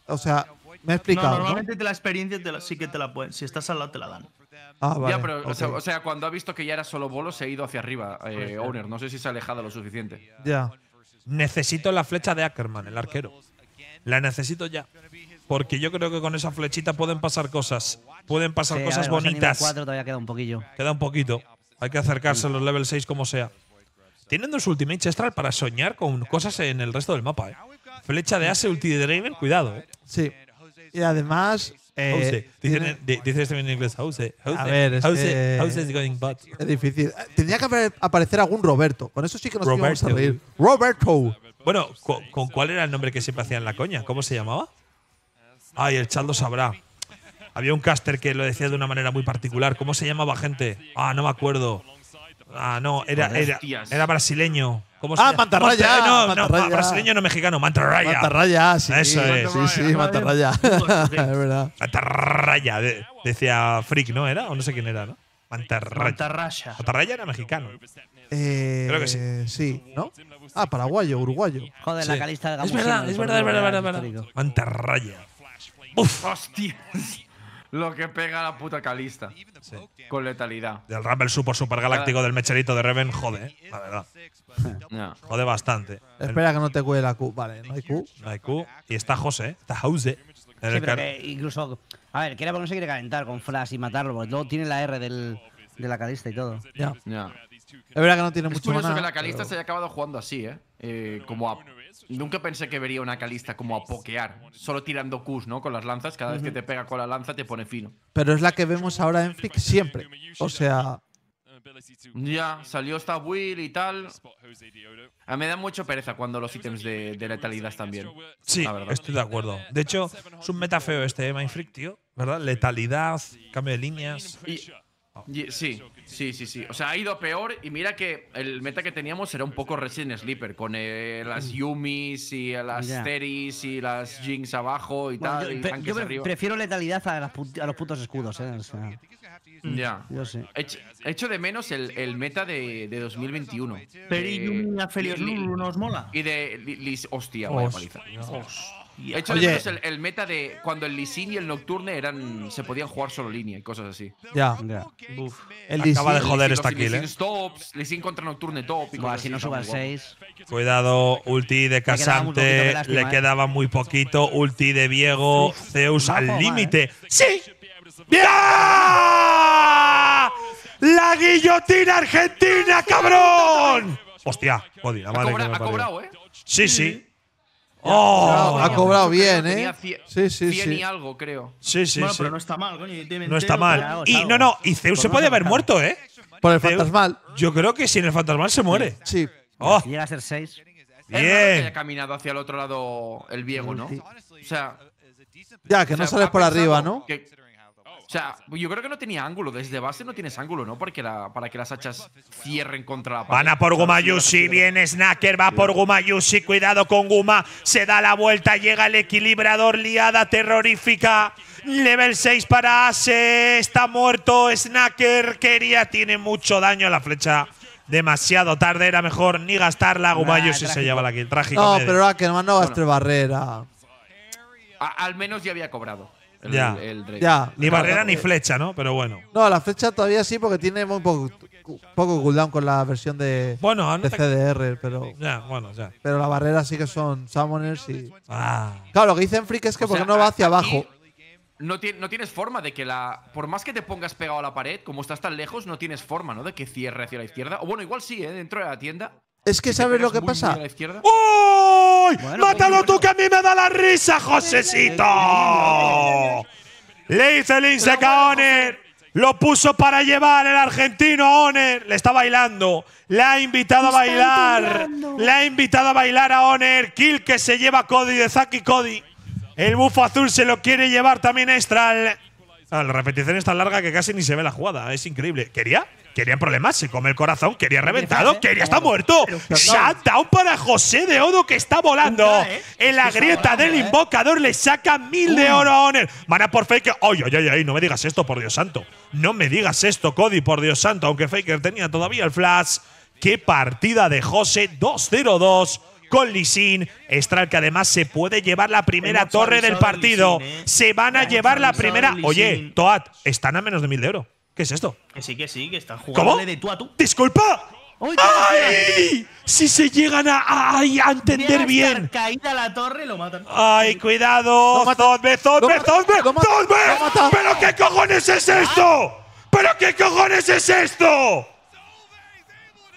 o sea, me explicado. normalmente Te la experiencia te la, sí que te la pueden. Si estás al lado, te la dan. Ah, vale. Ya, pero, o, sea, cuando ha visto que ya era solo bolo, se ha ido hacia arriba, eh, Owner. No sé si se ha alejado lo suficiente. Ya. Necesito la flecha de Ackerman, el arquero. La necesito ya. Porque yo creo que con esa flechita pueden pasar cosas. Pueden pasar cosas bonitas. 4 todavía queda un poquillo. Queda un poquito. Hay que acercarse a los level 6 como sea. Tienen dos Ultimate Extra para soñar con cosas en el resto del mapa. Eh. Flecha de Ace Ulti Draven, cuidado. Eh. Sí. Y además. Eh, eh Dicen, en inglés house. Eh, house A eh, ver, es house, going bad. Es difícil. Ah, tendría que aparecer algún Roberto. Con eso sí que nos vamos a reír. Roberto. Bueno, ¿con, cuál era el nombre que siempre hacían la coña? ¿Cómo se llamaba? Ay, el chaldo sabrá. Había un caster que lo decía de una manera muy particular. ¿Cómo se llamaba, gente? Ah, no me acuerdo. Ah, no, era, era, era brasileño. ah, Mantarraya. Eh, no, brasileño no mexicano, Mantarraya. Mantarraya, sí. Eso es. Sí, sí, Mantarraya. es verdad. Mantarraya, decía Frick, ¿no? ¿Era? O no sé quién era, ¿no? Mantarraya. Mantarraya. era mexicano. Eh, Creo que sí. Sí, ¿no? Ah, paraguayo, uruguayo. Joder, la calista de Gamusino, Es verdad, es verdad, es verdad, es verdad. Mantarraya. Uf. Hostia lo que pega la puta calista. Con letalidad. Del Rumble Super Super Galáctico del mecherito de Reven, jode, eh, la verdad. Jode bastante. Espera que no te cuele la Q. Vale, no hay Q. Y está José, eh, está Jose. incluso. A ver, que era no se quiere calentar con Flash y matarlo, porque luego tiene la R del, de la calista y todo. Ya. Es verdad que no tiene mucho Es curioso que la calista se haya acabado jugando así, eh, eh como a Nunca pensé que vería una calista como a pokear, solo tirando Qs, ¿no? Con las lanzas, cada vez que te pega con la lanza te pone fino. Pero es la que vemos ahora en Flick siempre. O sea. Ya, salió esta Will y tal. A mí me da mucho pereza cuando los ítems de, letalidad también. Sí, estoy de acuerdo. Eh, de hecho, es un meta este, ¿eh? Mindfreak, tío. ¿Verdad? Letalidad, cambio de líneas. Y Sí, sí, sí, sí. O sea, ha ido peor y mira que el meta que teníamos era un poco Resident Sleeper, con eh, las mm. Yumis y las Teris y las Jinx abajo y tal. Yo, prefiero letalidad a, los putos escudos, ¿eh? Mm. ya. Yo sé. He hecho de menos el, meta de, 2021. Pero y eh, Yumi a nos mola. Y de... hostia, Hostia. De hecho, Oye. El, el, meta de cuando el Sin y el Nocturne eran se podían jugar solo línea y cosas así. Ya, ya. Acaba de joder esta kill, Lisin stops, contra Nocturne top. Y si no suba 6. Cuidado, ulti de Casante, le, ¿eh? quedaba muy poquito. Ulti de Viego, Zeus al ¿eh? límite. ¡Sí! ¡Bien! ¡La guillotina argentina, cabrón! Hostia, odio, la madre que ha cobrado, ¿eh? Sí, sí. Oh, ha cobrado bien, ¿eh? Sí, sí, sí. y algo, creo. Sí, sí, bueno, sí. pero no está mal, coño. No está mal. Y no, no, y Zeus se puede haber muerto, ¿eh? Por el fantasmal. Yo creo que sin el fantasmal se muere. Sí. Oh. Llega a ser 6. Bien. Ha caminado hacia el otro lado el viejo, ¿no? O sea. Ya, que no sales por arriba, ¿no? sea, yo creo que no tenía ángulo. Desde base no tienes ángulo, ¿no? Porque para que las hachas cierren contra la pared. Van a por Gumayushi. Viene Snacker, va por Gumayushi. Cuidado con Guma. Se da la vuelta, llega el equilibrador. Liada terrorífica. Level 6 para Ace. Está muerto. Snacker quería. Tiene mucho daño la flecha demasiado tarde. Era mejor ni gastarla. Gumayushi se lleva la kill. Trágico. No, pero Ackerman no gasté barrera. al menos ya había cobrado ya. Ni barrera ni flecha, ¿no? Pero bueno. No, la flecha todavía sí, porque tiene muy poco, poco cooldown con la versión de, CDR, pero. bueno, Pero la barrera sí que son summoners y. Ah. Claro, lo que dicen Freak es que porque no va hacia abajo. No, no, tienes forma de que la. Por más que te pongas pegado a la pared, como estás tan lejos, no tienes forma, ¿no? De que cierre hacia la izquierda. O bueno, igual sí, ¿eh? dentro de la tienda. Es que sabes lo que pasa. ¡Uy! ¡Mátalo pues, tú que a mí me da la risa, pues, Josecito! Pues, Le hice el a Oner. Lo puso para llevar el argentino Oner. Le está bailando. Le ha invitado a bailar. Le ha invitado a bailar a Oner. Kill que se lleva Cody de Zaki Cody. El bufo azul se lo quiere llevar también a Estral. la repetición es tan larga que casi ni se ve la jugada. Es increíble. ¿Quería? Querían problemas, se come el corazón, quería reventado, ¿eh? quería estar muerto. Shutdown para José de Odo que está volando. ¿eh? En la grieta del ¿eh? invocador le saca mil de oro a Oner. a por Faker. Oye, oye, ay, no me digas esto, por Dios santo. No me digas esto, Cody, por Dios santo. Aunque Faker tenía todavía el flash. Qué partida de José 2-0-2 con Lisin. Estral que además se puede llevar la primera torre del partido. Se van a llevar la primera. Oye, Toad, están a menos de mil de oro. ¿Qué es esto? Que sí, que sí, que están jugando de tú a tú. ¡Disculpa! ¡Ay! Si se llegan a, entender bien. Caída la torre, lo matan. ¡Ay, cuidado! ¡Zombe, zombe, zombe! ¡Zombe! ¿Pero qué cojones es esto? ¿Pero qué cojones es esto?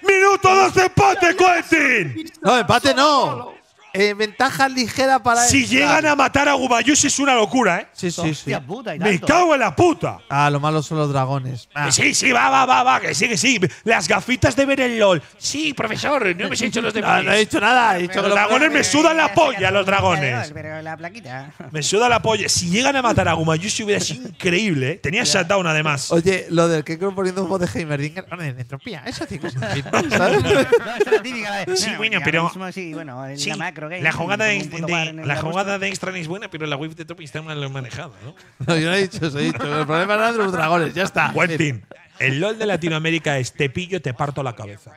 ¡Minuto dos empate, Quentin! No, empate no. Eh, ventaja ligera para. Si llegan a matar a Gubayush es una locura, ¿eh? Sí, sí, sí. Puta, Me cago en la puta. Ah, lo malo son los dragones. Ah. Sí, sí, va, va, va, va, que sí, que sí. Las gafitas de ver el LOL. Sí, profesor, no me he hecho los demás. No, no, he dicho nada. He los dragones me sudan la polla, los dragones. la plaquita. Me suda la polla. Si llegan a matar a Gumayushi hubiera sido increíble. ¿eh? Tenía shutdown además. Oye, lo del que creo poniendo un voz de Heimerdinger. Ah, Entropía, eso tiene ¿sabes? No, es la típica. de, sí, bueno, pero. Sí, bueno, la macro. La jugada, de, de la jugada de es buena, pero la wave de Topi está mal manejada, ¿no? no, yo no he dicho eso, he dicho. El problema era de los dragones, ya está. Buen team. El LOL de Latinoamérica es te pillo, te parto la cabeza.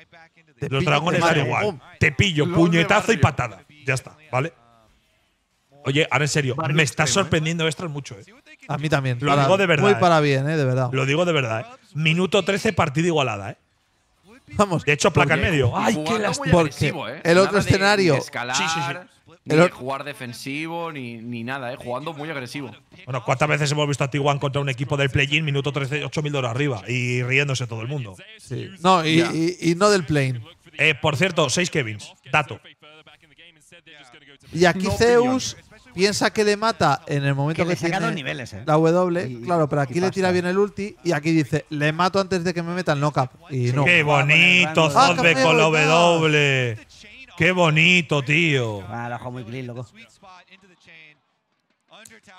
los dragones dan igual. Te pillo, puñetazo y patada. Ya está, ¿vale? Oye, ahora en serio, me está ¿eh? sorprendiendo extra mucho, ¿eh? A mí también. Lo digo de verdad. Muy para ¿eh? bien, ¿eh? De verdad. Lo digo de verdad, ¿eh? Minuto 13, partida igualada, ¿eh? Vamos. De hecho, placa en medio. Ay, qué lástima. el otro escenario. escalar, jugar defensivo, ni, nada, ¿eh? jugando muy agresivo. Bueno, ¿cuántas veces hemos visto a Tiguan contra un equipo del play-in, minuto 13, 8.000 dólares arriba y riéndose todo el mundo? Sí. No, y, no del play eh, por cierto, 6 Kevins, dato. Y aquí Zeus piensa que le mata en el momento que, se le niveles, ¿eh? la W, claro, pero aquí le tira bien el ulti y aquí dice, le mato antes de que me meta el knockup. Y no. ¡Qué bonito, ah, con la W! ¡Qué bonito, tío! Ah,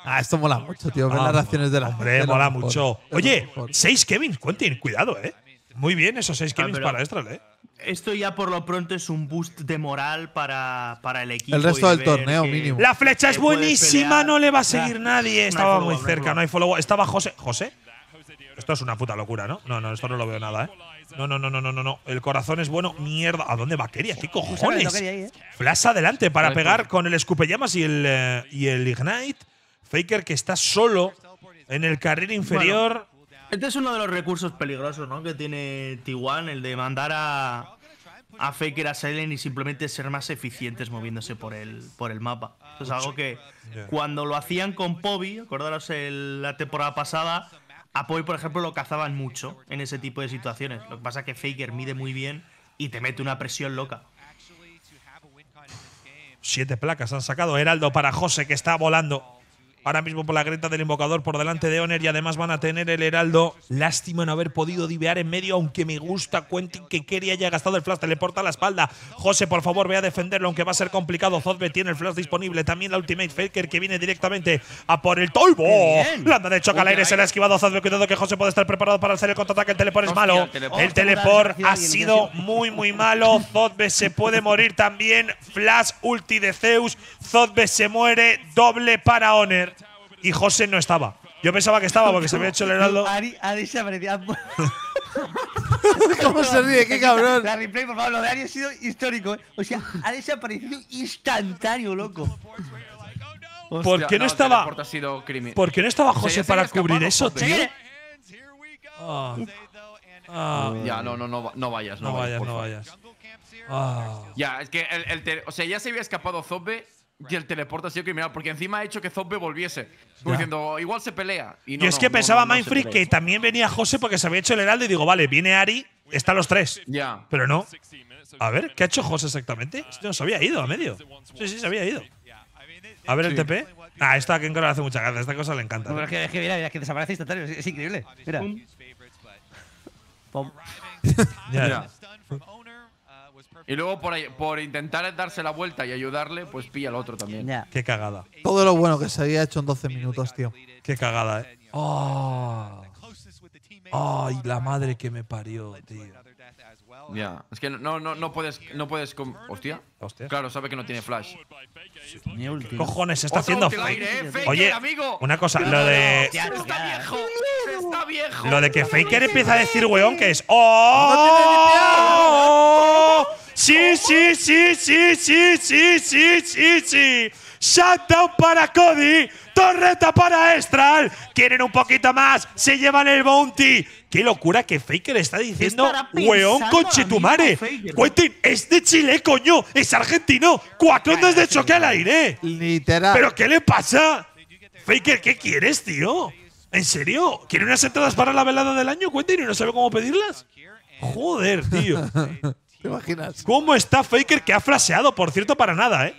ah, esto mola mucho, tío. las reacciones de la Hombre, mola mucho. Oye, seis Kevin, Quentin, cuidado, eh. Muy bien, esos seis killings para Estral, ¿eh? Esto ya por lo pronto es un boost de moral para, para el equipo. El resto del torneo, mínimo. La flecha es buenísima, no le va a seguir nadie. Estaba muy cerca, no hay follow. Estaba José. ¿José? Esto es una puta locura, ¿no? No, no, esto no lo veo nada, ¿eh? No, no, no, no, no, no. El corazón es bueno. Mierda. ¿A dónde va Keria? ¿Qué cojones? ¿eh? Flash adelante para pegar con el escupellamas y el, eh, y el Ignite. Faker que está solo en el carril inferior. Este es uno de los recursos peligrosos, ¿no? Que tiene t el de mandar a, Faker a Silent y simplemente ser más eficientes moviéndose por el, por el mapa. es algo que cuando lo hacían con Poby… acordaros la temporada pasada, a Poby, por ejemplo, lo cazaban mucho en ese tipo de situaciones. Lo que pasa es que Faker mide muy bien y te mete una presión loca. Siete placas han sacado Heraldo para José que está volando Ahora mismo por la grieta del invocador por delante de Oner y además van a tener el heraldo. Lástima no haber podido divear en medio, aunque me gusta Quentin que Kerry haya gastado el flash. Teleporta a la espalda. José, por favor, ve a defenderlo, aunque va a ser complicado. Zodbe tiene el flash disponible. También la Ultimate Faker que viene directamente a por el Toibo. La de choque al aire, se la ha esquivado Zodbe. Cuidado que José puede estar preparado para hacer el contraataque. El teleport es malo. El teleport ha sido muy, muy malo. Zodbe se puede morir también. Flash ulti de Zeus. Zodbe se muere. Doble para Oner y José no estaba. Yo pensaba que estaba porque se había hecho el heraldo. Ari, Ari ¿Cómo se ríe? ¡Qué cabrón! La replay, por favor, lo de Ari ha sido histórico. ¿eh? O sea, ha desaparecido instantáneo, loco. ¿Por qué no, estaba, no estaba José para cubrir eso, tío? Ah. Ah. ya, no, no, no, no vayas, no, vayas, no vayas. Ah. Ya, es que el, o sea, ya se había escapado Zombie y el teleporte ha sido criminal, porque encima ha hecho que Zombie volviese. diciendo, igual se pelea. Y es que pensaba no, que también venía Jose porque se había hecho el heraldo y digo, vale, viene Ari, están los tres. Ya. Pero no. A ver, ¿qué ha hecho José exactamente? No, se había ido a medio. Sí, sí, se había ido. A ver el TP. Ah, esto a Ken le hace mucha gracia, esta cosa le encanta. que, mira, desaparece instantáneo, increíble. Mira. Y luego por, por intentar darse la vuelta y ayudarle, pues pilla al otro también. Qué cagada. Todo lo bueno que se había hecho en 12 minutos, tío. Qué cagada, eh. Ay, ah. ah, la madre que me parió, tío. Ya, es que no, no, no puedes. No puedes Hostia. Hostia. Claro, sabe que no tiene flash. ulti. Cojones, se está haciendo fake. Eh, faker, Oye, amigo. una cosa, lo de. Se está viejo. Se está viejo. Lo de que Faker empieza a decir, weón, que es. ¡Oh! Sí, sí, sí, sí, sí, sí, sí, sí, sí. Shutdown para Cody. Torreta para Estral. Quieren un poquito más. Se llevan el bounty. Qué locura que Faker está diciendo. Weón conchetumare. Quentin, es de Chile, coño. Es argentino. Cuatro ondas de choque al aire. Literal. ¿Pero qué le pasa? Faker, ¿qué quieres, tío? ¿En serio? ¿Quieren unas entradas para la velada del año, Quentin, y no sabe cómo pedirlas? Joder, tío. ¿Te imaginas? ¿Cómo está Faker que ha fraseado, por cierto, para nada, eh?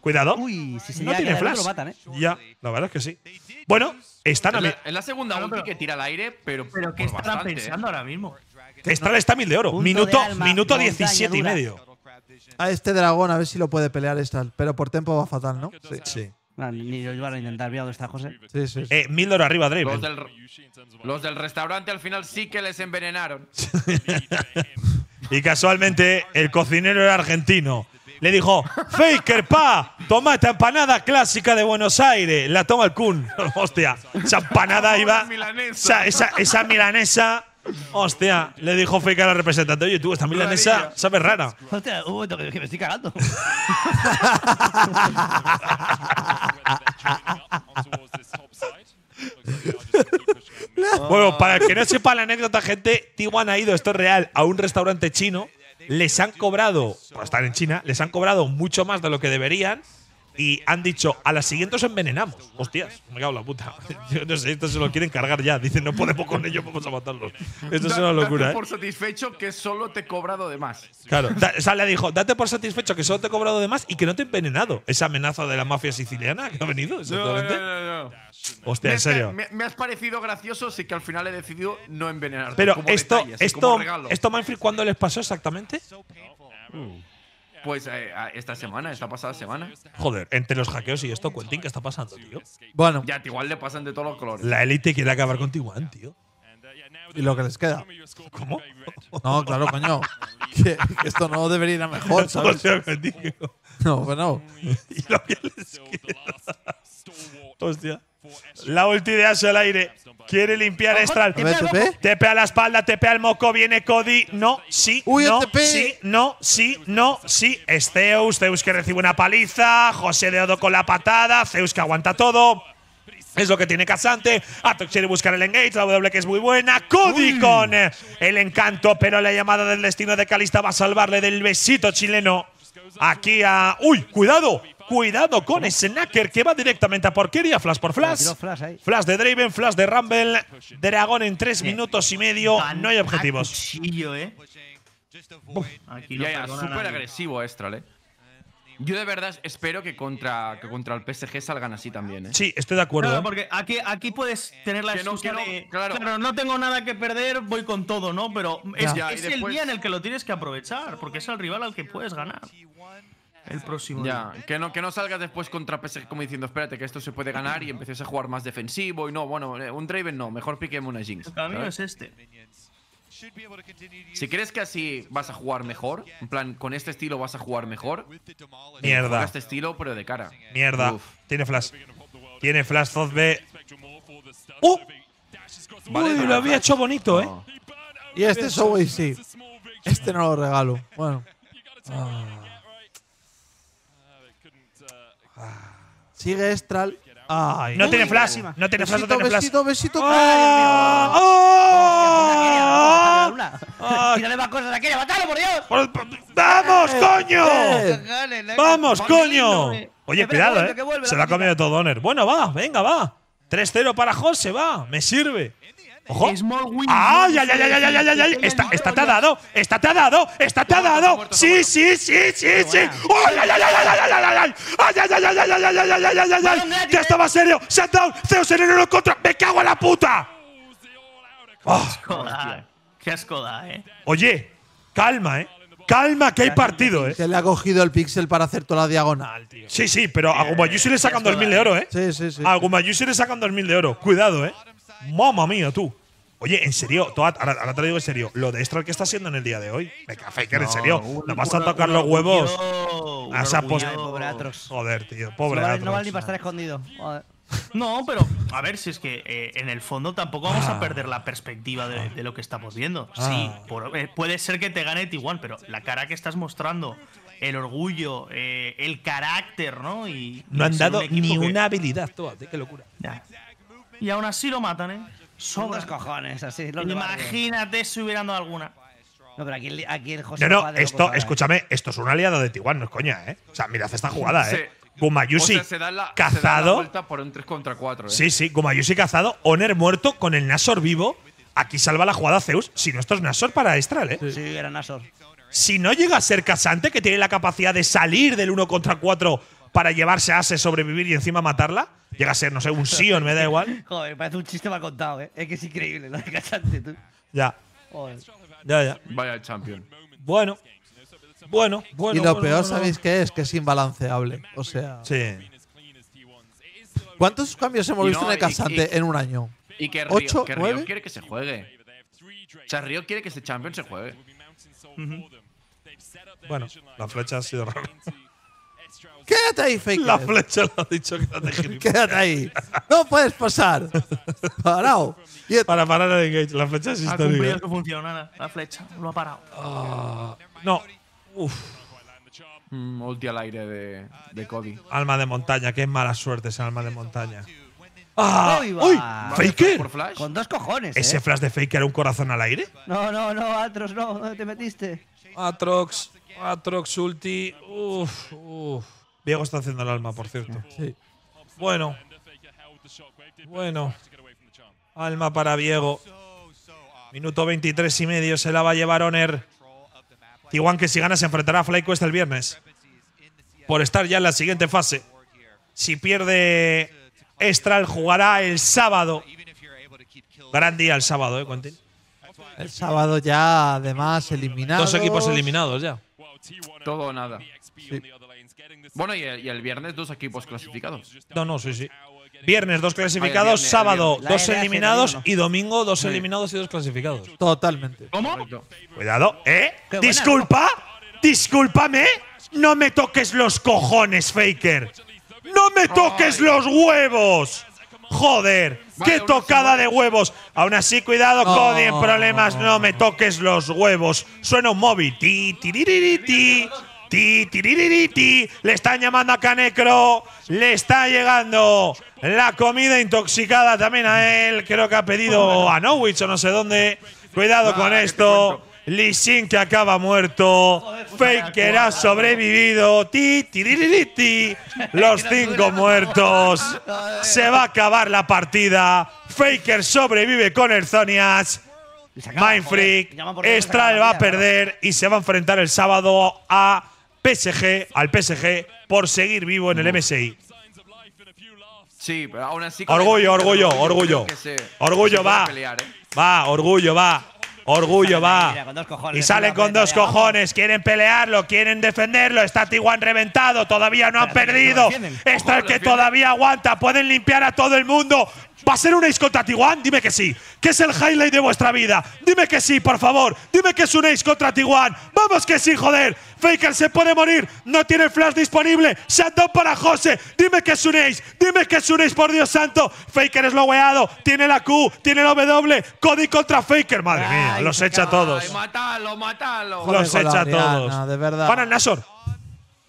Cuidado. Uy, si se no tiene flash. Lo matan, ¿eh? Ya, la verdad es que sí. Bueno, están a Es la segunda ulti que tira al aire, pero. Pero ¿qué están ¿eh? pensando ahora mismo? Está está mil de oro. minuto minuto 17 y medio. A este dragón, a ver si lo puede pelear esta. Pero por tiempo va fatal, ¿no? Sí. sí. ni lo iba a intentar, viado está José. Sí, sí. Eh, mil de oro arriba, Draven. los del restaurante al final sí que les envenenaron. y casualmente, el cocinero era argentino. Le dijo, Faker, pa, toma esta empanada clásica de Buenos Aires. La toma el Kun. Hostia, esa empanada iba. Esa, esa, esa milanesa. Hostia, le dijo Faker al representante, oye, tú, esta milanesa sabe rara. Hostia, que me estoy cagando. bueno, para el que no sepa la anécdota, gente, Tiguan ha ido, esto es real, a un restaurante chino les han cobrado, por estar en China, les han cobrado mucho más de lo que deberían y han dicho, a las siguientes envenenamos. Hostias, me cago en la puta. Yo no sé, esto se lo quieren cargar ya. Dicen, no podemos con ellos, vamos a matarlos. Esto es una locura. Date ¿eh? por satisfecho que solo te he cobrado de más. Claro, Sale dijo, date por satisfecho que solo te he cobrado de más y que no te he envenenado. Esa amenaza de la mafia siciliana que ha venido, exactamente. No, no, no, Hostia, en serio. Me, has parecido gracioso, así que al final he decidido no envenenarte. Pero esto, esto, esto, Manfred, ¿cuándo les pasó exactamente? Pues eh, esta semana, esta pasada semana. Joder, entre los hackeos y esto, Quentin, ¿qué está pasando, tío? Bueno. Ya, igual le pasan de todos los colores. La élite quiere acabar con tío. ¿Y lo que les queda? ¿Cómo? No, claro, coño. esto no debería ir a mejor, ¿sabes? no, bueno. Pues y Hostia. La ulti de el al aire. Quiere limpiar Estral. TP a la espalda, TP al moco. Viene Cody. No, sí, no, sí, no, sí, no, sí. Es Zeus. Zeus que recibe una paliza. José de Odo con la patada. Zeus que aguanta todo. Es lo que tiene Casante. A quiere buscar el engage. La W que es muy buena. Cody con eh, el encanto. Pero la llamada del destino de Calista va a salvarle del besito chileno. Aquí a. ¡Uy! ¡Cuidado! Cuidado con ese Snacker que va directamente a porquería. Flash por flash. Flash de Draven, flash de Rumble. Dragón en tres minutos y medio. No hay objetivos. Eh. Aquí Súper agresivo Estral, eh. Yo de verdad espero que contra, que contra el PSG salgan así también. ¿eh? Sí, estoy de acuerdo. Eh. porque aquí, aquí puedes tener la claro. no tengo nada que perder, voy con todo, ¿no? Pero es, el día en el que lo tienes que aprovechar, porque es el rival al que puedes ganar el próximo ya, Que no, que no salgas después contra PSG como diciendo, espérate, que esto se puede ganar y empieces a jugar más defensivo y no, bueno, eh, un Draven no, mejor pique una Jinx. El camino es este. Si crees que así vas a jugar mejor, en plan, con este estilo vas a jugar mejor. Mierda. Con este estilo, pero de cara. Mierda. Tiene flash. Tiene flash Zodbe. ¡Uh! lo había hecho bonito, ¿eh? Y este es. sí. Este no lo regalo. Bueno. Ah. Sigue Estral. Ay, no tiene flash, no tiene flash, tiene Besito, besito, ¡Vamos, coño! ¡Vamos, coño! Oye, cuidado, eh. Se lo ha comido todo Donner. Bueno, va, venga, va. 3-0 para José, va. Me sirve. Ojo. ¡Ay, ay, ay, ay, ay, ay, ay! está, está te ha dado, está te ha dado, está te ha dado. Sí, sí, sí, sí, sí. ¡Ay, ay, ay, ay, ay, ay, ay, ay! ¡Ay, ay, ay, ay, ay, ay, ay, ay, ay, ay! serio. Zeus en el contra. ¡Me cago en la puta! ¡Qué asco escoda eh! Oye, calma, eh. Calma, que hay partido, eh. Se le ha cogido el pixel para hacer toda la diagonal, tío. Sí, sí, pero a sigue le sacan 2.000 de oro, eh. Sí, sí, sí. A sigue le sacan 2.000 de oro. Cuidado, eh. Mamma mía, tú. Oye, en serio, Toad, ahora, te lo digo en serio, lo de esto que está haciendo en el día de hoy, me café? en serio, ¿no vas a tocar los huevos? A esa Joder, tío, pobre no No vale ni para estar escondido. No, pero a ver, si es que eh, en el fondo tampoco vamos a ah. perder la perspectiva de, lo que estamos viendo. Ah. Sí, eh, puede ser que te gane t pero la cara que estás mostrando, el orgullo, eh, el carácter, ¿no? Y, no han dado ni una habilidad, Toad, qué locura y aún así lo matan, ¿eh? Son dos cojones, así. Imagínate si hubieran dado alguna. No, pero aquí, aquí el José. No, no, esto, ¿eh? escúchame, esto es un aliado de Tiguan, no es coña, ¿eh? O sea, mirad esta jugada, ¿eh? Sí. cazado. por un 3 contra 4, ¿eh? Sí, sí, Gumayushi cazado, Oner muerto con el Nasor vivo. Aquí salva la jugada Zeus, si no esto es Nasor para Estral, ¿eh? Sí, sí era Nasor si no llega a ser Casante, que tiene la capacidad de salir del 1 contra 4 para llevarse a Ase, sobrevivir y encima matarla, llega a ser, no sé, un Sion, me da igual. Joder, parece un chiste mal contado, ¿eh? Es que es increíble lo de Casante, tú. Ya. Ya, ya. Vaya champion. Bueno. Bueno, bueno. Y lo peor, ¿sabéis qué es? Que es imbalanceable. O sea. Sí. ¿Cuántos cambios hemos visto en el Casante en un año? Y que ¿Ocho, quiere que se juegue. O Río quiere que este champion se juegue. Bueno, la flecha ha sido rara. Quédate ahí, Faker. La flecha lo ha dicho, quédate Quédate ahí. No puedes pasar. Parado. Para parar el engage. La flecha es histórica. Ha que funciona la flecha. Lo ha parado. Ah, no. Uf. Mm, ulti al aire de, de Alma de montaña. Qué mala suerte ese alma de montaña. ¡Ah! ¡Uy! Con dos cojones. ¿Ese ¿eh? flash de Fake era un corazón al aire? No, no, no, Atrox, no. ¿Dónde te metiste? Atrox, Atrox ulti. Uf, uf. Diego está haciendo el alma, por cierto. Sí. Bueno. Bueno. Alma para Diego. Minuto 23 y medio se la va a llevar Oner. Tiguan que si gana se enfrentará a FlyQuest el viernes. Por estar ya en la siguiente fase. Si pierde Estral jugará el sábado. Gran día el sábado, ¿eh, Quentin? El sábado ya, además, eliminados. Dos equipos eliminados ya. Todo o nada. Bueno, y el, viernes dos equipos clasificados. No, no, sí, sí. Viernes dos ah, clasificados, sábado dos eliminados y domingo dos eliminados y dos clasificados. Totalmente. ¿Cómo? Cuidado, ¿eh? Disculpa, discúlpame. No me toques los cojones, Faker. ¡No me toques los huevos! Joder, qué tocada de huevos. Aún así, cuidado, Cody, en problemas, no me toques los huevos. Suena un móvil. Ti, ti, ti, ti, Le están llamando a Canecro. Le está llegando la comida intoxicada también a él. Creo que ha pedido a Nowitz o no sé dónde. Cuidado con esto. Lissin que acaba muerto. Faker ha sobrevivido. Ti, ti, ti ti. Los cinco muertos. Se va a acabar la partida. Faker sobrevive con Erzonias. Mindfreak. Estral va a perder y se va a enfrentar el sábado a PSG, al PSG, por seguir vivo en el MSI. Sí, pero Orgullo, orgullo, orgullo. Orgullo, va. ¿eh? Va, orgullo, va. Orgullo va. y salen con dos cojones. Quieren pelearlo, quieren defenderlo. Está Tiguan reventado. Todavía no han perdido. Está el que todavía aguanta. Pueden limpiar a todo el mundo. ¿Va a ser ace contra Tiguan? Dime que sí. ¿Qué es el highlight de vuestra vida? Dime que sí, por favor. Dime que es un Ace contra Tiguan. ¡Vamos que sí, joder! Faker se puede morir. No tiene flash disponible. Shutdown para José. Dime que es un Ace. Dime que es un Ace, por Dios santo. Faker es lo weado. Tiene la Q. Tiene la W. Cody contra Faker. Madre mía, los echa a todos. matalo, matalo. los echa a todos. De verdad. Para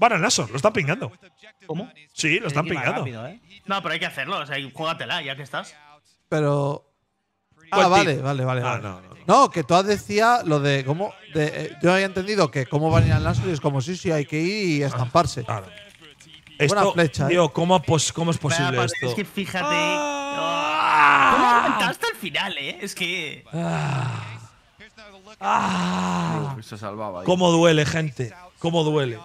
al Lasso, lo están pingando. ¿Cómo? Sí, lo están pingando. ¿eh? No, pero hay que hacerlo, o sea, juégatela ya que estás. Pero. Ah, vale, vale, ah, vale. No, que tú has decía lo de cómo. Eh, yo había entendido que cómo van a ir al Lasso y es como, sí, sí, hay que ir y estamparse. Claro. Buena esto, flecha. Tío, ¿eh? ¿cómo, pues ¿cómo, es posible esto? Es que fíjate. Ah, oh, hasta el final, ¿eh? Es que. Ah, ah. ah. se salvaba. ¿Cómo duele, gente? ¿Cómo duele?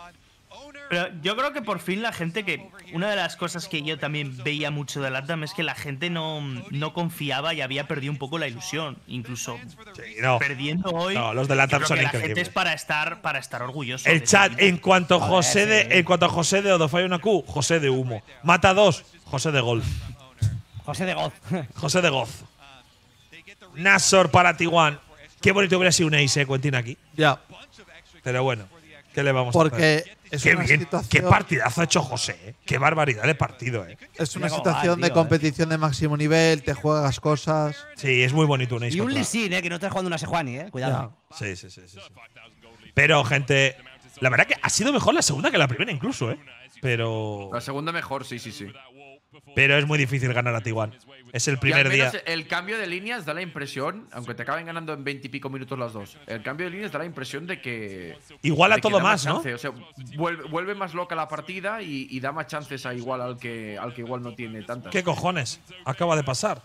yo creo que por fin la gente que. Una de las cosas que yo también veía mucho de Latam es que la gente no, confiaba y había perdido un poco la ilusión. Incluso perdiendo hoy. los de Latam son La gente es para estar, para estar orgulloso. El chat, en cuanto, José de, en cuanto a José de Odofai una Q, José de humo. Mata dos, José de golf. José de Goz. José de Goz. Nasor para Tiguan. Qué bonito hubiera sido un ace, eh, Quentin, aquí. Ya. Pero bueno, ¿qué le vamos a hacer? Porque qué partidazo ha hecho José, eh. qué barbaridad de partido. ¿eh? Es una situación de eh. competición de máximo nivel, te juegas cosas. Sí, es muy bonito una Y un Lissin, ¿eh? que no estás jugando una Sejuani, ¿eh? cuidado. Sí, sí, sí, Pero, gente, la verdad que ha sido mejor la segunda que la primera incluso, ¿eh? Pero… La segunda mejor, sí, sí, sí. Pero es muy difícil ganar a Tiguan. Es el primer día. El cambio de líneas da la impresión, aunque te acaben ganando en veintipico minutos las dos, el cambio de líneas da la impresión de que. Igual a todo más, ¿no? vuelve, más loca la partida y, da más chances a igual al que, al que igual no tiene tantas. ¿Qué cojones? Acaba de pasar.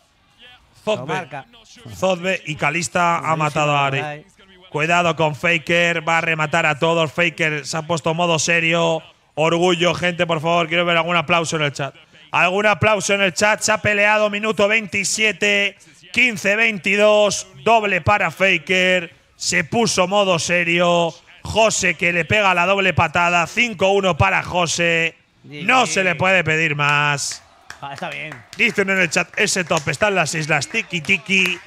Zodbe. y Calista ha matado a Ari. Cuidado con Faker, va a rematar a todos. Faker se ha puesto modo serio. Orgullo, gente, por favor, quiero ver algún aplauso en el chat. Algún aplauso en el chat. Se ha peleado minuto 27, 15-22. Doble para Faker. Se puso modo serio. José que le pega la doble patada. 5-1 para José. No se le puede pedir más. Ah, está bien. Dicen en el chat, ese top está las islas Tiki Tiki.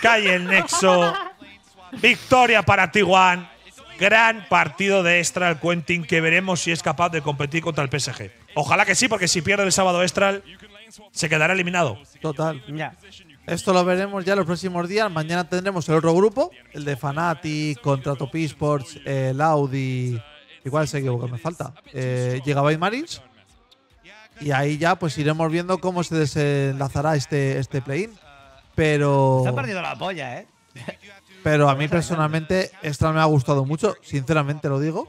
Cae el nexo. Victoria para Tijuana, Gran partido de extra al Quentin que veremos si es capaz de competir contra el PSG. Ojalá que sí, porque si pierde el sábado Estral, se quedará eliminado. Total. Esto lo veremos ya los próximos días. Mañana tendremos el otro grupo, el de Fanati, contra Top Esports, el Audi. Igual se equivoca, me falta. Eh, Gigabyte Marines. Y ahí ya pues iremos viendo cómo se desenlazará este, este play-in. Pero. Se ha perdido la polla, ¿eh? pero a mí personalmente, Estral me ha gustado mucho, sinceramente lo digo.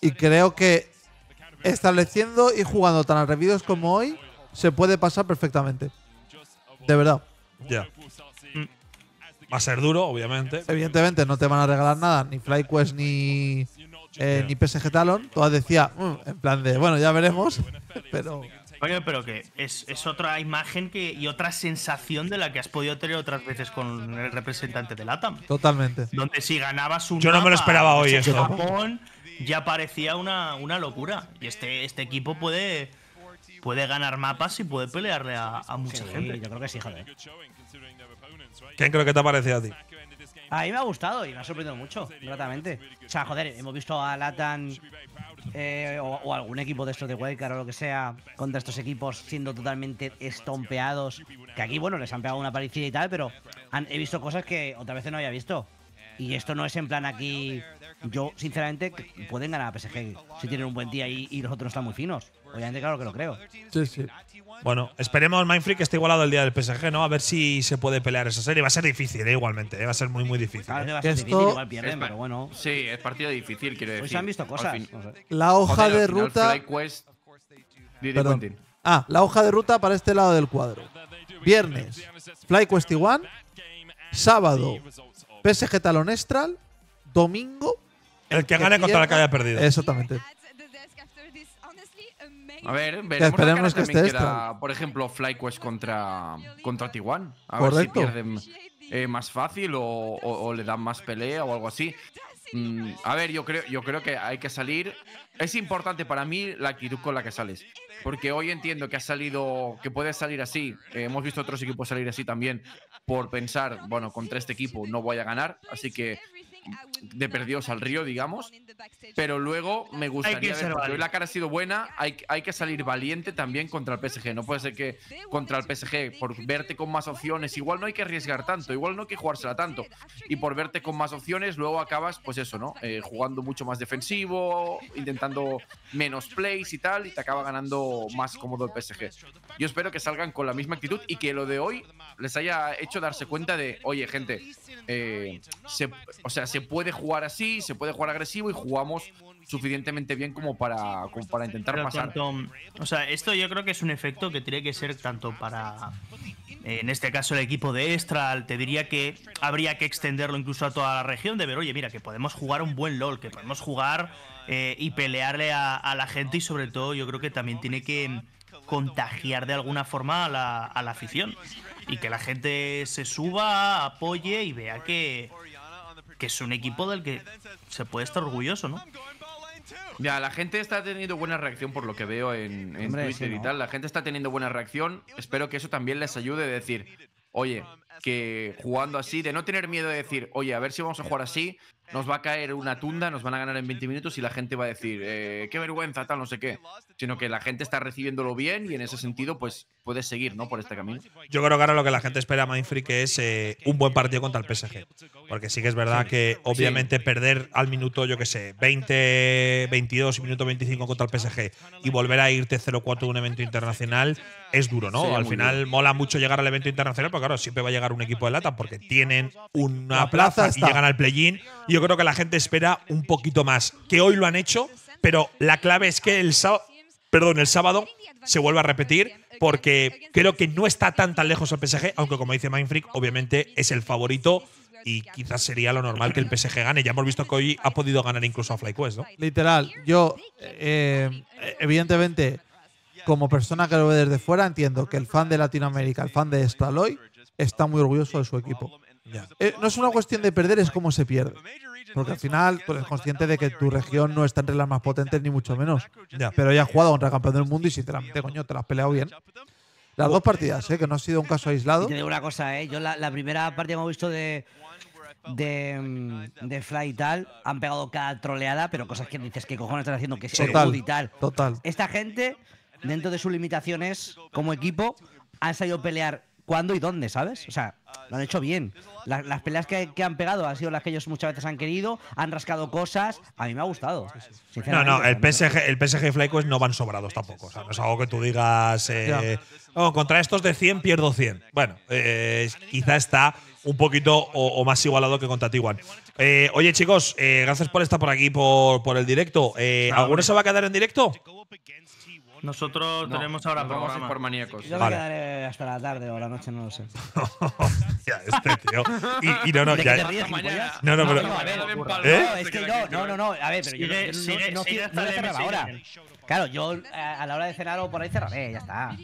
Y creo que estableciendo y jugando tan atrevidos como hoy, se puede pasar perfectamente. De verdad. Ya. Mm. Va a ser duro, obviamente. Evidentemente, no te van a regalar nada, ni FlyQuest ni, eh, ni PSG Talon. Todas decía, mm, en plan de, bueno, ya veremos. pero. Oye, pero que es, otra imagen que, y otra sensación de la que has podido tener otras veces con el representante del ATAM. Totalmente. Donde si ganabas un. Yo no me lo esperaba hoy, ya parecía una, una locura. Y este, este equipo puede, puede ganar mapas y puede pelearle a, mucha gente. Yo creo que sí, joder. ¿Quién creo que te ha parecido a ti? A mí me ha gustado y me ha sorprendido mucho, gratamente. O sea, joder, hemos visto a Latan eh, o, algún equipo de estos de Wildcard o lo que sea contra estos equipos siendo totalmente estompeados. Que aquí, bueno, les han pegado una parecida y tal, pero he visto cosas que otra vez no había visto. Y esto no es en plan aquí yo sinceramente pueden ganar a PSG si tienen un buen día y, y los otros están muy finos. Obviamente, claro que lo creo. Sí, sí. Bueno, esperemos Mindfree que esté igualado el día del PSG, ¿no? A ver si se puede pelear esa serie. Va a ser difícil, ¿eh? igualmente. ¿eh? Va a ser muy, muy difícil. ¿eh? igual pierden, pero bueno. Sí, es partido difícil, quiero decir. Hoy se han visto cosas. La hoja de ruta. Ah, la hoja de ruta para este lado del cuadro. Viernes, FlyQuest One Sábado, PSG Talonestral. Domingo, el que gane contra la que haya perdido. Exactamente. A ver, veremos por ejemplo, FlyQuest contra, contra Tiwan. A mm, eh, más fácil o, le dan más pelea o algo así. Mm, a ver, yo creo, yo creo que hay que salir. Es importante para mí la actitud con la que sales. Porque hoy entiendo que ha salido, que puede salir así. Eh, hemos visto otros equipos salir así también por pensar, bueno, contra este equipo no voy a ganar. Así que de perdidos al río, digamos. Pero luego me gustaría que la cara ha sido buena, hay, hay, que salir valiente también contra el PSG. No puede ser que contra el PSG, por verte con más opciones, igual no hay que arriesgar tanto, igual no hay que jugársela tanto. Y por verte con más opciones, luego acabas, pues eso, ¿no? Eh, jugando mucho más defensivo, intentando menos plays y tal, y te acaba ganando más cómodo el PSG. Yo espero que salgan con la misma actitud y que lo de hoy les haya hecho darse cuenta de, oye, gente, eh, o sea, se puede jugar así, se puede jugar agresivo y jugamos suficientemente bien como para, para intentar pasar. o sea, esto yo creo que es un efecto que tiene que ser tanto para, en este caso, el equipo de Estral. Te diría que habría que extenderlo incluso a toda la región de ver, oye, mira, que podemos jugar un buen LOL, que podemos jugar eh, y pelearle a, la gente y sobre todo yo creo que también tiene que contagiar de alguna forma a la afición y que la gente se suba, apoye y vea que, que es un equipo del que se puede estar orgulloso, ¿no? Ya, la gente está teniendo buena reacción por lo que veo en, Twitter y tal. La gente está teniendo buena reacción. Espero que eso también les ayude a decir, oye, que jugando así, de no tener miedo de decir, oye, a ver si vamos a jugar así, nos va a caer una tunda, nos van a ganar en 20 minutos y la gente va a decir, eh, qué vergüenza, tal, no sé qué. Sino que la gente está recibiéndolo bien y en ese sentido, pues puedes seguir, ¿no? Por este camino. Yo creo que ahora lo que la gente espera a que es eh, un buen partido contra el PSG. Porque sí que es verdad que, obviamente, perder al minuto, yo qué sé, 20, 22, minuto 25 contra el PSG y volver a irte 0-4 a un evento internacional es duro, ¿no? al final mola mucho llegar al evento internacional, porque claro, siempre va a llegar un equipo de lata porque tienen una plaza, y llegan al play-in yo creo que la gente espera un poquito más. Que hoy lo han hecho, pero la clave es que el sábado, el sábado se vuelva a repetir porque creo que no está tan tan lejos el PSG, aunque como dice Mindfreak, obviamente es el favorito y quizás sería lo normal que el PSG gane. Ya hemos visto que hoy ha podido ganar incluso a FlyQuest, ¿no? Literal, yo eh, evidentemente como persona que lo ve desde fuera entiendo que el fan de Latinoamérica, el fan de Staloy, está muy orgulloso de su equipo. Eh, no es una cuestión de perder, es cómo se pierde. Porque al final tú eres consciente de que tu región no está entre las más potentes, ni mucho menos. Pero ya has jugado contra el campeón del mundo y sinceramente, coño, te la has peleado bien. Las dos partidas, ¿eh? que no ha sido un caso aislado. Te una cosa, ¿eh? yo la, primera parte que hemos visto de, mm, de, Fly y tal, han pegado cada troleada, pero cosas que dices, ¿qué cojones están haciendo? Que y tal. Total. Esta gente, dentro de sus limitaciones como equipo, han a pelear cuándo y dónde, ¿sabes? O sea, lo han hecho bien. las peleas que, han pegado han sido las que ellos muchas veces han querido, han rascado cosas. A mí me ha gustado. No, no, el PSG, el PSG y FlyQuest no van sobrados tampoco. O sea, no es algo que tú digas, eh, oh, contra estos de 100 pierdo 100. Bueno, eh, quizá está un poquito o, más igualado que contra Tiguan. Eh, oye, chicos, eh, gracias por estar por aquí, por, por el directo. Eh, ¿Alguno se va a quedar en directo? Nosotros tenemos ahora programa. por maníacos. Yo vale. me quedaré hasta la tarde o la noche, no lo sé. Ya este tío. Y, y no, no, ya. Ríes, no, no, pero. No, ¿Eh? no, es que no, no, no, no. A ver, pero yo no, sigue, no, cerraba ahora. Claro, yo eh, a, la hora de cenar o por ahí cerraré, ya está.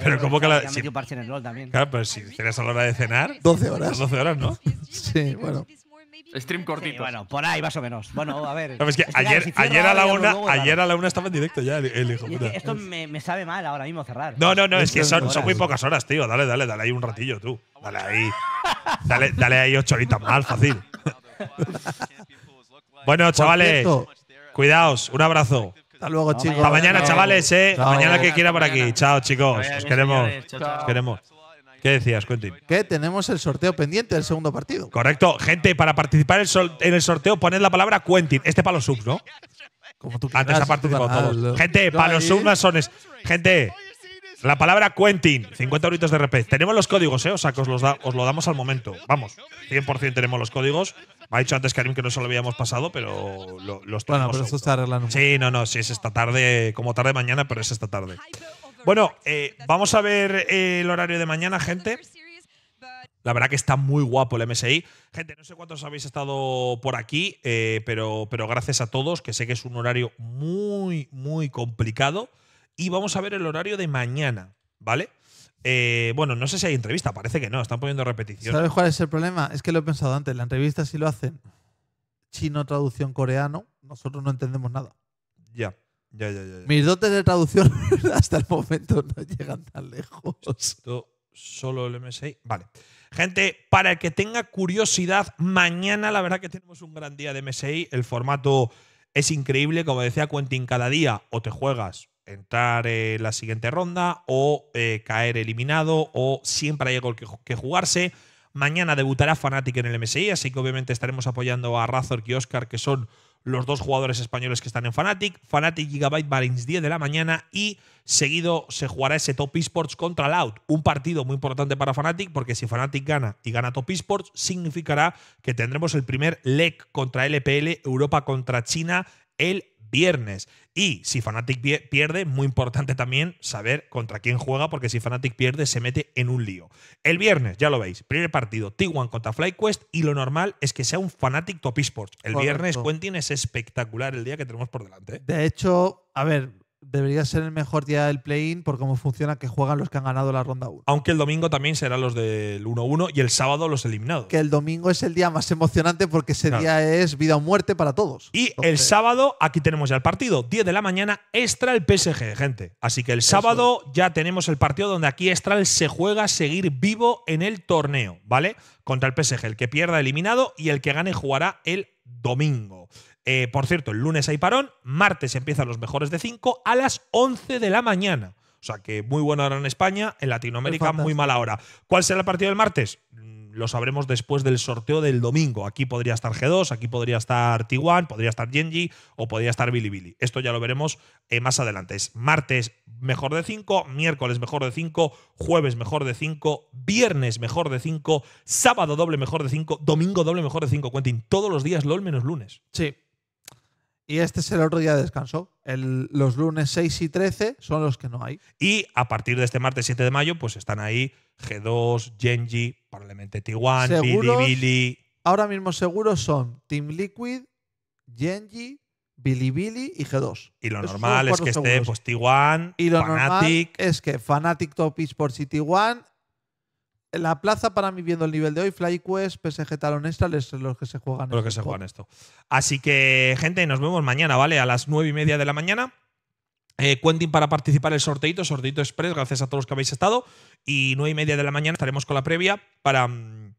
pero eh, ¿cómo que la. si, en el también. Claro, pero si cenas a la hora de cenar. 12 horas. 12 horas, ¿no? sí, bueno. Stream cortito. bueno, por ahí más o menos. Bueno, a ver. No, es que ayer, ayer, a la una, ayer a la estaba en directo ya el hijo. Es esto me, sabe mal ahora mismo cerrar. No, no, no, es, que son, muy pocas horas, tío. Dale, dale, dale ahí un ratillo tú. Dale ahí. Dale, dale ahí ocho horitas más, fácil. bueno, chavales. Cuidaos, un abrazo. Hasta luego, chicos. mañana, chavales, eh. mañana que quiera por aquí. Chao, chicos. Os queremos. Os queremos. ¿Qué decías, Quentin? Que tenemos el sorteo pendiente del segundo partido. Correcto. Gente, para participar en el sorteo, poned la palabra Quentin. Este para los subs, ¿no? Como tú Antes ha participado todos. Gente, para los submasones. Gente, la palabra Quentin, 50 horitos de RP. Tenemos los códigos, ¿eh? O sea, os, los da, os lo damos al momento. Vamos, 100% tenemos los códigos. Me ha dicho antes Karim que no se lo habíamos pasado, pero los tenemos. eso está Sí, no, no, sí, es esta tarde, como tarde mañana, pero es esta tarde. Bueno, eh, vamos a ver eh, el horario de mañana, gente. La verdad que está muy guapo el MSI. Gente, no sé cuántos habéis estado por aquí, eh, pero, pero gracias a todos, que sé que es un horario muy, muy complicado. Y vamos a ver el horario de mañana, ¿vale? bueno, no sé si hay entrevista, parece que no, están poniendo repetición. ¿Sabes cuál es el problema? Es que lo he pensado antes, la entrevista sí lo hacen chino, traducción coreano, nosotros no entendemos nada. Ya. Mis dotes de traducción hasta el momento no llegan tan lejos. solo el MSI. Vale. Gente, para el que tenga curiosidad, mañana la verdad que tenemos un gran día de MSI. El formato es increíble. Como decía Quentin, cada día o te juegas entrar en eh, la siguiente ronda o eh, caer eliminado o siempre hay algo que, jugarse. Mañana debutará Fnatic en el MSI, así que obviamente estaremos apoyando a Razor y Oscar, que son los dos jugadores españoles que están en Fnatic, Fnatic Gigabyte Valence, 10 de la mañana y seguido se jugará ese Top Esports contra Loud, un partido muy importante para Fnatic porque si Fnatic gana y gana Top Esports significará que tendremos el primer LEC contra LPL, Europa contra China el viernes. Y si Fnatic pierde, muy importante también saber contra quién juega, porque si Fnatic pierde, se mete en un lío. El viernes, ya lo veis, primer partido, T1 contra FlyQuest, y lo normal es que sea un Fnatic Top Esports. El viernes, Quentin, es espectacular el día que tenemos por delante. ¿eh? De hecho, a ver, debería ser el mejor día del play-in por cómo funciona que juegan los que han ganado la ronda 1. Aunque el domingo también serán los del 1-1 y el sábado los eliminados. Que el domingo es el día más emocionante porque ese día es vida o muerte para todos. Y el sábado, aquí tenemos ya el partido, 10 de la mañana, extra el PSG, gente. Así que el sábado ya tenemos el partido donde aquí extra se juega a seguir vivo en el torneo, ¿vale? Contra el PSG, el que pierda eliminado y el que gane jugará el domingo. Eh, por cierto, el lunes hay parón, martes empiezan los mejores de 5 a las 11 de la mañana. O sea que muy buena hora en España, en Latinoamérica muy mala hora. ¿Cuál será el partido del martes? Mm, lo sabremos después del sorteo del domingo. Aquí podría estar G2, aquí podría estar T1, podría estar Genji o podría estar Bilibili. Esto ya lo veremos eh, más adelante. Es martes mejor de 5, miércoles mejor de 5, jueves mejor de 5, viernes mejor de 5, sábado doble mejor de 5, domingo doble mejor de 5. cuentín todos los días LOL menos lunes. Sí. Y este es el otro día de descanso. los lunes 6 y 13 son los que no hay. Y a partir de este martes 7 de mayo, pues están ahí G2, Genji, probablemente T1, Billy. Ahora mismo seguros son Team Liquid, Genji, Billy y G2. Pues, y lo normal es que esté pues T1, y lo Normal es que Fanatic Top por y T1 la plaza para mí, viendo el nivel de hoy, FlyQuest, PSG Talon es los que se juegan Los que se juegan esto. Así que, gente, nos vemos mañana, ¿vale? A las nueve y media de la mañana. Eh, para participar el sorteito, sorteito express, gracias a todos los que habéis estado. Y nueve y media de la mañana estaremos con la previa para mm,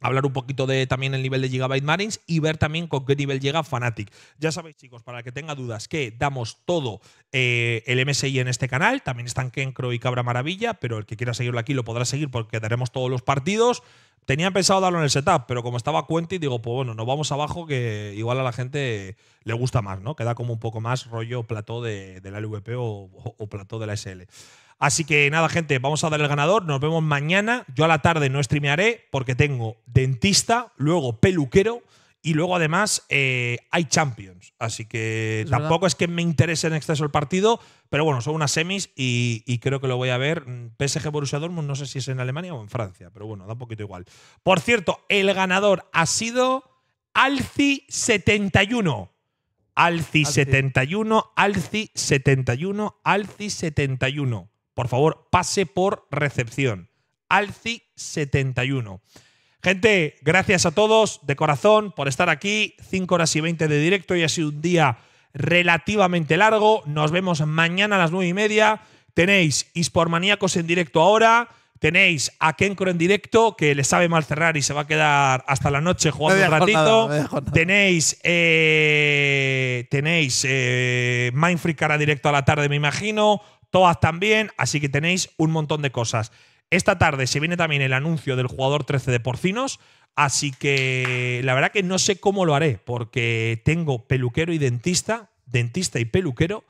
hablar un poquito de también el nivel de Gigabyte Marines y ver también con qué nivel llega Fnatic. Ya sabéis, chicos, para el que tenga dudas, que damos todo eh, el MSI en este canal. También están Kencro y Cabra Maravilla, pero el que quiera seguirlo aquí lo podrá seguir porque daremos todos los partidos. Tenía pensado darlo en el setup, pero como estaba Quentin, digo, pues bueno, nos vamos abajo que igual a la gente le gusta más, ¿no? Queda como un poco más rollo plató de, la LVP o, o, o plató de la SL. Así que nada, gente, vamos a dar el ganador. Nos vemos mañana. Yo a la tarde no streamearé porque tengo dentista, luego peluquero y luego además eh, hay Champions. Así que tampoco es que me interese en exceso el partido, pero bueno, son unas semis y, y, creo que lo voy a ver. Mm, PSG Borussia Dortmund, no sé si es en Alemania o en Francia, pero bueno, da un poquito igual. Por cierto, el ganador ha sido Alci71. Alci71, Alci71, Alci71 por favor, pase por recepción. Alci71. Gente, gracias a todos de corazón por estar aquí. 5 horas y 20 de directo y ha sido un día relativamente largo. Nos vemos mañana a las 9 y media. Tenéis Ispormaníacos en directo ahora. Tenéis a Kencro en directo, que le sabe mal cerrar y se va a quedar hasta la noche jugando un ratito. tenéis tenéis eh, eh Mindfree cara directo a la tarde, me imagino todas también, así que tenéis un montón de cosas. Esta tarde se viene también el anuncio del jugador 13 de porcinos, así que la verdad que no sé cómo lo haré, porque tengo peluquero y dentista, dentista y peluquero,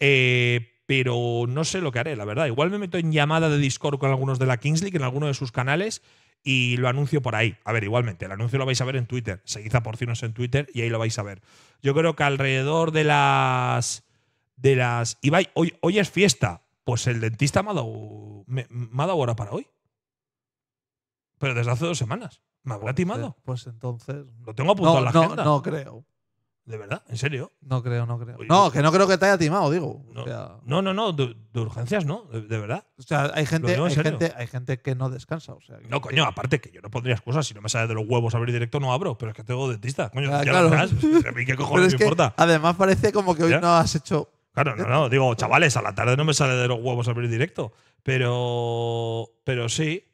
eh, pero no sé lo que haré, la verdad. Igual me meto en llamada de Discord con algunos de la Kingsley, en alguno de sus canales, y lo anuncio por ahí. A ver, igualmente, el anuncio lo vais a ver en Twitter. Seguid a Porcinos en Twitter y ahí lo vais a ver. Yo creo que alrededor de las de las. Ibai, hoy, hoy es fiesta. Pues el dentista me ha, dado, hora para hoy. Pero desde hace dos semanas. ¿Me habrá pues timado? Pues entonces. Lo tengo apuntado a en la no, agenda. No creo. ¿De verdad? ¿En serio? No creo, no creo. no, que no creo que te haya timado, digo. No, no, no, de, urgencias no, de, verdad. O sea, hay gente, hay gente, hay gente, que no descansa. O sea, no, coño, aparte que yo no pondría excusas. Si no me sale de los huevos abrir directo, no abro. Pero es que tengo dentista. Coño, ah, ya claro. A mí qué cojones me importa. Además, parece como que hoy no has hecho Claro, no, no, digo, chavales, a la tarde no me sale de los huevos abrir directo. Pero. Pero sí.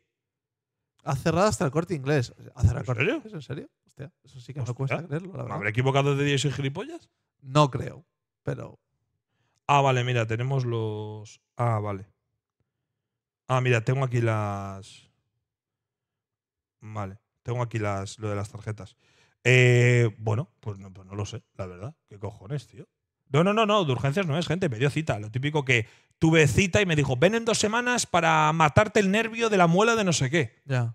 Ha cerrado hasta el corte inglés. Ha cerrado ¿En serio? ¿En serio? Hostia, eso sí que me cuesta creerlo, la verdad. habré equivocado de 10 y gilipollas? No creo, pero. Ah, vale, mira, tenemos los. Ah, vale. Ah, mira, tengo aquí las. Vale, tengo aquí las, lo de las tarjetas. Eh, bueno, pues no, pues no lo sé, la verdad. ¿Qué cojones, tío? No, no, no, no, de urgencias no es, gente, me dio cita. Lo típico que tuve cita y me dijo, ven en dos semanas para matarte el nervio de la muela de no sé qué. Ya.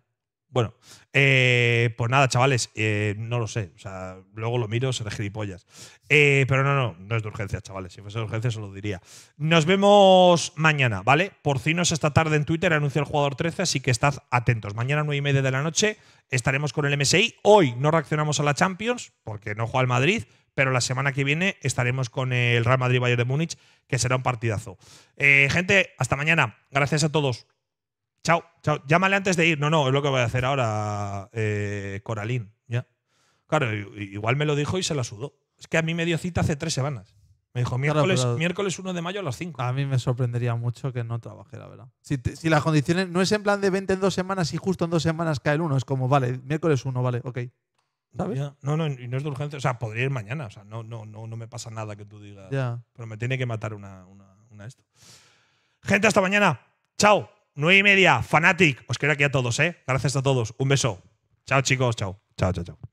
Bueno, eh, pues nada, chavales, eh, no lo sé. O sea, luego lo miro, seré gilipollas. Eh, pero no, no, no es de urgencias, chavales. Si fuese de urgencias, se lo diría. Nos vemos mañana, ¿vale? Porcinos esta tarde en Twitter anuncia el jugador 13, así que estad atentos. Mañana, 9 y media de la noche, estaremos con el MSI. Hoy no reaccionamos a la Champions, porque no juega el Madrid, pero la semana que viene estaremos con el Real Madrid Bayern de Múnich, que será un partidazo. Eh, gente, hasta mañana. Gracias a todos. Chao, chao. Llámale antes de ir. No, no, es lo que voy a hacer ahora, eh, Coralín. ¿ya? Claro, igual me lo dijo y se la sudó. Es que a mí me dio cita hace tres semanas. Me dijo miércoles, miércoles 1 de mayo a las 5. A mí me sorprendería mucho que no trabajara, la verdad. Si, si las condiciones no es en plan de 20 en dos semanas y justo en dos semanas cae el 1, es como, vale, miércoles 1, vale, ok. No, no, y no es de urgencia. O sea, podría ir mañana. O sea, no, no, no, no me pasa nada que tú digas. Pero me tiene que matar una, una, una esto. Gente, hasta mañana. Chao. Nueve y media. Fanatic. Os quiero aquí a todos, ¿eh? Gracias a todos. Un beso. Chao, chicos. Chao. Chao, chao, chao.